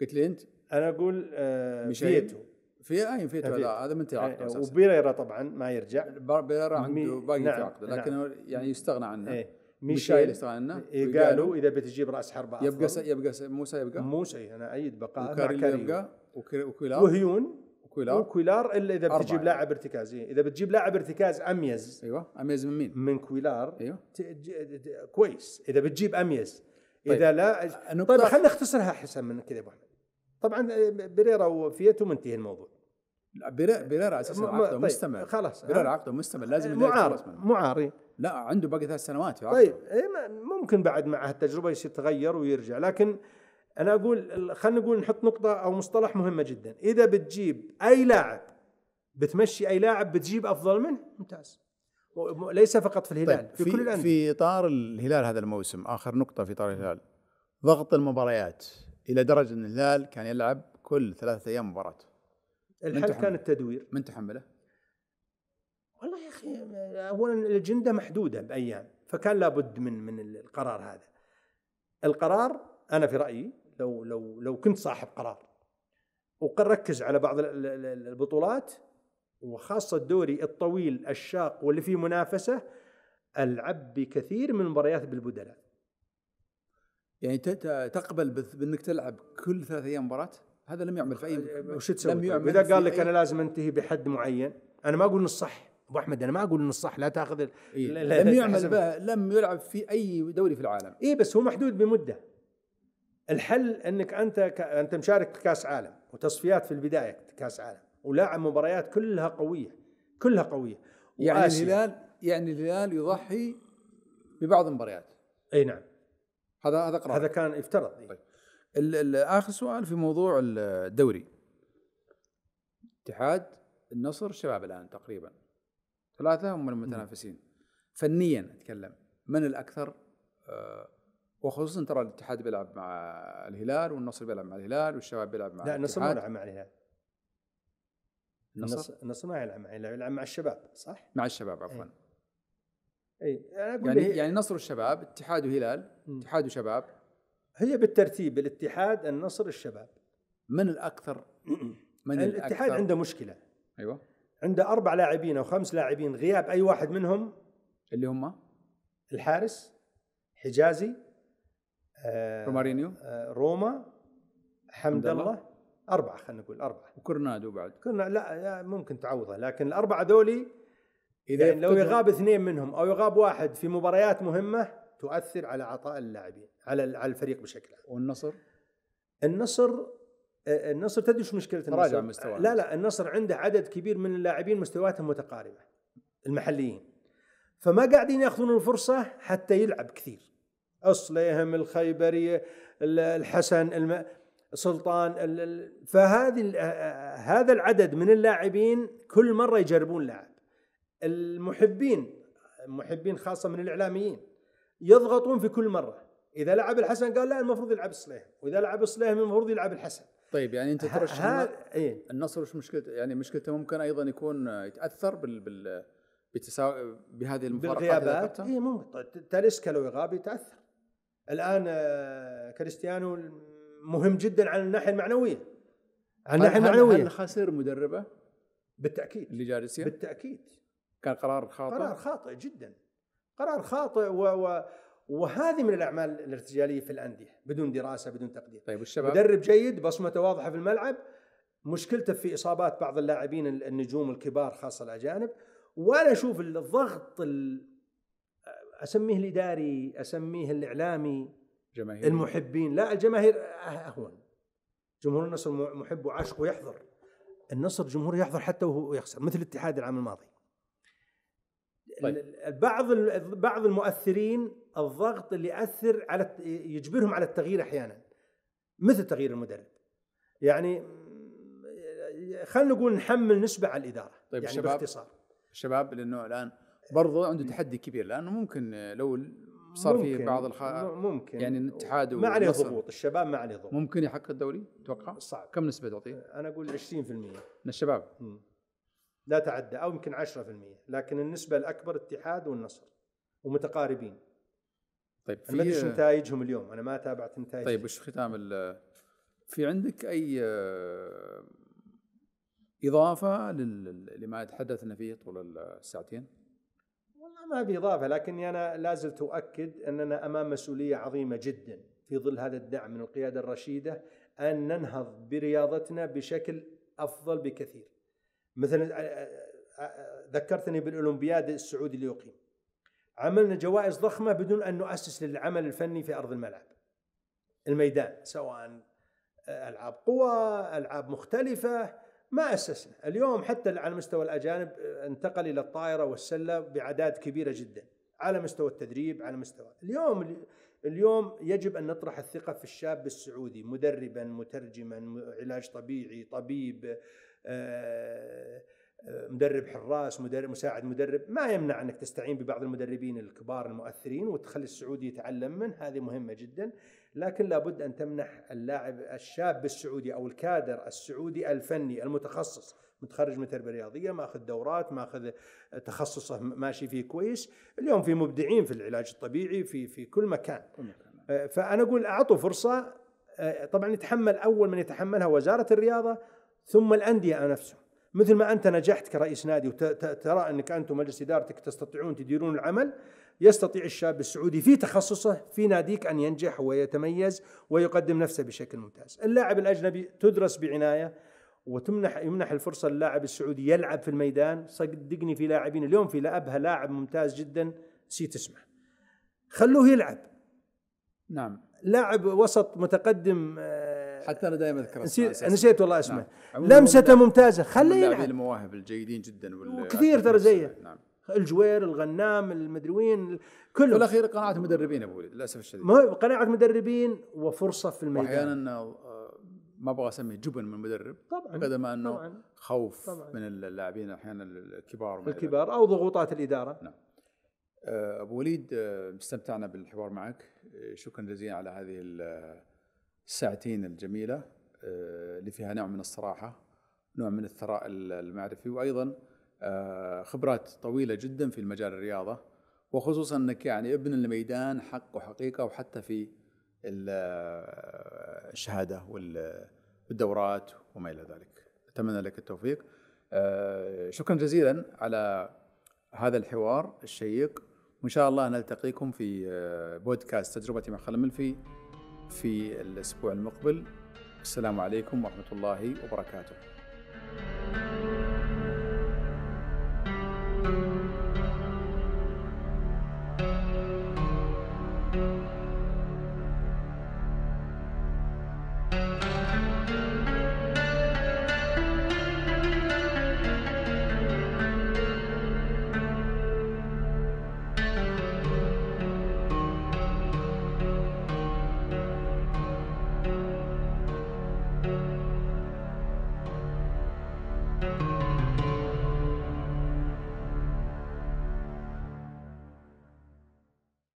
قلت لي انت انا اقول آه فيتو في اي آه، فيتو لا هذا منتهي إيه، عقده آه وبيريرا طبعا ما يرجع بيريرا عنده باقي نعم في عقده لكن نعم يعني يستغنى عنه ايه ميشيل استغنى عنه إيه، قالوا اذا بتجيب راس حربه أفضل. يبقى سا يبقى سا موسى يبقى موسى إيه، انا ايد بقاء وكاريليو يبقى وكيلار وهيون وكيلار وكيلار الا اذا بتجيب يعني. لاعب ارتكاز اذا بتجيب لاعب ارتكاز اميز ايوه اميز من مين؟ من كويلار ايوه كويس اذا بتجيب اميز طيب. اذا لا آه، طيب خلينا نختصرها احسن من كذا ابو طبعا آه، بريرا وفيتو منتهي الموضوع بريرا اساسا عقده طيب مستمر خلاص بريرا عقده مستمر لازم معار آه، معاري لا عنده باقي ثلاث سنوات عقده. طيب إيه، ممكن بعد مع التجربه يتغير ويرجع لكن انا اقول خلينا نقول نحط نقطه او مصطلح مهمه جدا اذا بتجيب اي لاعب بتمشي اي لاعب بتجيب افضل منه ممتاز ليس فقط في الهلال طيب في, في كل الأندية في إطار الهلال هذا الموسم آخر نقطة في إطار الهلال ضغط المباريات إلى درجة أن الهلال كان يلعب كل ثلاثة أيام مباراة الحل كان التدوير من تحمله؟ والله يا أخي أولا الأجندة محدودة بأيام فكان لابد من من القرار هذا القرار أنا في رأيي لو لو لو كنت صاحب قرار وركز على بعض البطولات وخاصة الدوري الطويل الشاق واللي فيه منافسة ألعب بكثير من المباريات بالبدلاء يعني تقبل بأنك تلعب كل ثلاث أيام مباراة؟ هذا لم يعمل في أي آه، وش تسوي؟ لم يعمل إذا قال لك أنا لازم أنتهي بحد معين أنا ما أقول الصح ابو احمد انا ما اقول انه صح لا تاخذ إيه؟ لا لم يعمل بها لم يلعب في اي دوري في العالم اي بس هو محدود بمده الحل انك انت ك... انت مشارك في كاس عالم وتصفيات في البدايه كاس عالم ولاعب مباريات كلها قويه كلها قويه يعني الهلال يعني الهلال يضحي ببعض المباريات اي نعم هذا هذا قرار هذا كان يفترض طيب اخر سؤال في موضوع الدوري اتحاد النصر الشباب الان تقريبا ثلاثه هم المتنافسين فنيا اتكلم من الاكثر أه وخصوصا ترى الاتحاد بيلعب مع الهلال والنصر بيلعب مع الهلال والشباب بيلعب مع لا النصر ما مع الهلال النصر النصر ما يلعب مع يلعب مع الشباب صح؟ مع الشباب عفوا اي إيه، يعني يعني, يعني نصر والشباب اتحاد وهلال اتحاد وشباب هي بالترتيب الاتحاد النصر الشباب من الاكثر من الاتحاد عنده مشكله ايوه عنده اربع لاعبين او خمس لاعبين غياب اي واحد منهم اللي هم الحارس حجازي آه رومارينيو آه روما حمد الله أربعة خلينا نقول أربعة وكورنادو بعد كورنا لا ممكن تعوضه لكن الأربعة ذولي إذا لو يغاب اثنين منهم أو يغاب واحد في مباريات مهمة تؤثر على عطاء اللاعبين على على الفريق بشكل عام والنصر النصر آه، النصر تدري شو مشكله النصر؟ راجع مستوى لا لا النصر عنده عدد كبير من اللاعبين مستوياتهم متقاربه المحليين فما قاعدين ياخذون الفرصه حتى يلعب كثير اصليهم الخيبري الحسن الم... سلطان فهذه هذا العدد من اللاعبين كل مره يجربون لاعب المحبين المحبين خاصه من الاعلاميين يضغطون في كل مره اذا لعب الحسن قال لا المفروض يلعب الصليح واذا لعب الصليح المفروض يلعب الحسن طيب يعني انت ترشح إيه. النصر وش مشكلته يعني مشكلته ممكن ايضا يكون يتاثر بال, بال... بتساوي بهذه المفارقات بالغيابات اي ممكن تاليسكا لو يغاب يتاثر الان آه، كريستيانو مهم جدا على الناحيه المعنويه على الناحيه المعنويه هل خسر مدربه؟ بالتاكيد اللي جالس بالتاكيد كان قرار خاطئ قرار خاطئ جدا قرار خاطئ و, و وهذه من الاعمال الارتجاليه في الانديه بدون دراسه بدون تقدير طيب والشباب مدرب جيد بصمته واضحه في الملعب مشكلته في اصابات بعض اللاعبين النجوم الكبار خاصه الاجانب وانا اشوف الضغط اسميه الاداري اسميه الاعلامي جماهير المحبين لا الجماهير اهون جمهور النصر محب وعاشق ويحضر النصر جمهور يحضر حتى وهو يخسر مثل الاتحاد العام الماضي طيب. بعض بعض المؤثرين الضغط اللي ياثر على يجبرهم على التغيير احيانا مثل تغيير المدرب يعني خلينا نقول نحمل نسبه على الاداره طيب يعني الشباب باختصار الشباب لانه الان برضه عنده تحدي كبير لانه ممكن لو صار في بعض الخ... ممكن يعني الاتحاد ما عليه ضغوط الشباب ما عليه ضغوط ممكن يحقق الدوري تتوقع؟ صعب كم نسبه تعطيه؟ انا اقول 20% من الشباب م. لا تعدى او يمكن 10% لكن النسبه الاكبر الاتحاد والنصر ومتقاربين طيب في ايش نتائجهم اليوم انا ما تابعت نتائج طيب وش ختام في عندك اي آه، اضافه لما تحدثنا فيه طول الساعتين؟ ما في إضافة لكني أنا لازلت أؤكد أننا أمام مسؤولية عظيمة جدا في ظل هذا الدعم من القيادة الرشيدة أن ننهض برياضتنا بشكل أفضل بكثير مثلا ذكرتني بالأولمبياد السعودي اللي أقيم عملنا جوائز ضخمة بدون أن نؤسس للعمل الفني في أرض الملعب الميدان سواء ألعاب قوى ألعاب مختلفة ما أسسنا اليوم حتى على مستوى الأجانب آه، انتقل إلى الطائرة والسلة بأعداد كبيرة جدا على مستوى التدريب على مستوى اليوم اليوم يجب أن نطرح الثقة في الشاب السعودي مدربا مترجما علاج طبيعي طبيب آه، آه، مدرب حراس مدرب مساعد مدرب ما يمنع انك تستعين ببعض المدربين الكبار المؤثرين وتخلي السعودي يتعلم منه هذه مهمه جدا لكن لابد أن تمنح اللاعب الشاب السعودي أو الكادر السعودي الفني المتخصص متخرج من تربية رياضية ماخذ دورات ماخذ تخصصه ماشي فيه كويس اليوم في مبدعين في العلاج الطبيعي في في كل مكان فأنا أقول أعطوا فرصة طبعا يتحمل أول من يتحملها وزارة الرياضة ثم الأندية نفسهم مثل ما انت نجحت كرئيس نادي وترى انك انت ومجلس ادارتك تستطيعون تديرون العمل يستطيع الشاب السعودي في تخصصه في ناديك أن ينجح ويتميز ويقدم نفسه بشكل ممتاز اللاعب الأجنبي تدرس بعناية وتمنح يمنح الفرصة للاعب السعودي يلعب في الميدان صدقني في لاعبين اليوم في لأبها لاعب ممتاز جدا نسيت اسمه خلوه يلعب نعم لاعب وسط متقدم آه، حتى انا دائما اذكر نسيت, نسيت والله نعم. اسمه نعم. لمسته ممتازه خليه يلعب المواهب الجيدين جدا كثير ترى زيه نعم الجوير الغنام المدري وين كلهم في الاخير قناعه مدربين ابو وليد للاسف الشديد قناعه مدربين وفرصه في الميدان احيانا آه، ما ابغى اسميه جبن من المدرب طبعا قد ما انه طبعاً خوف طبعاً من اللاعبين احيانا الكبار الكبار او ضغوطات الاداره نعم آه، ابو وليد آه، استمتعنا بالحوار معك شكرا جزيلا على هذه الساعتين الجميله اللي فيها نوع من الصراحه نوع من الثراء المعرفي وايضا آه، خبرات طويله جدا في المجال الرياضه وخصوصا انك يعني ابن الميدان حق وحقيقه وحتى في آه، الشهاده والدورات وما الى ذلك اتمنى لك التوفيق آه، شكرا جزيلا على هذا الحوار الشيق وان شاء الله نلتقيكم في بودكاست تجربتي مع خلم الملفي في الاسبوع المقبل السلام عليكم ورحمه الله وبركاته.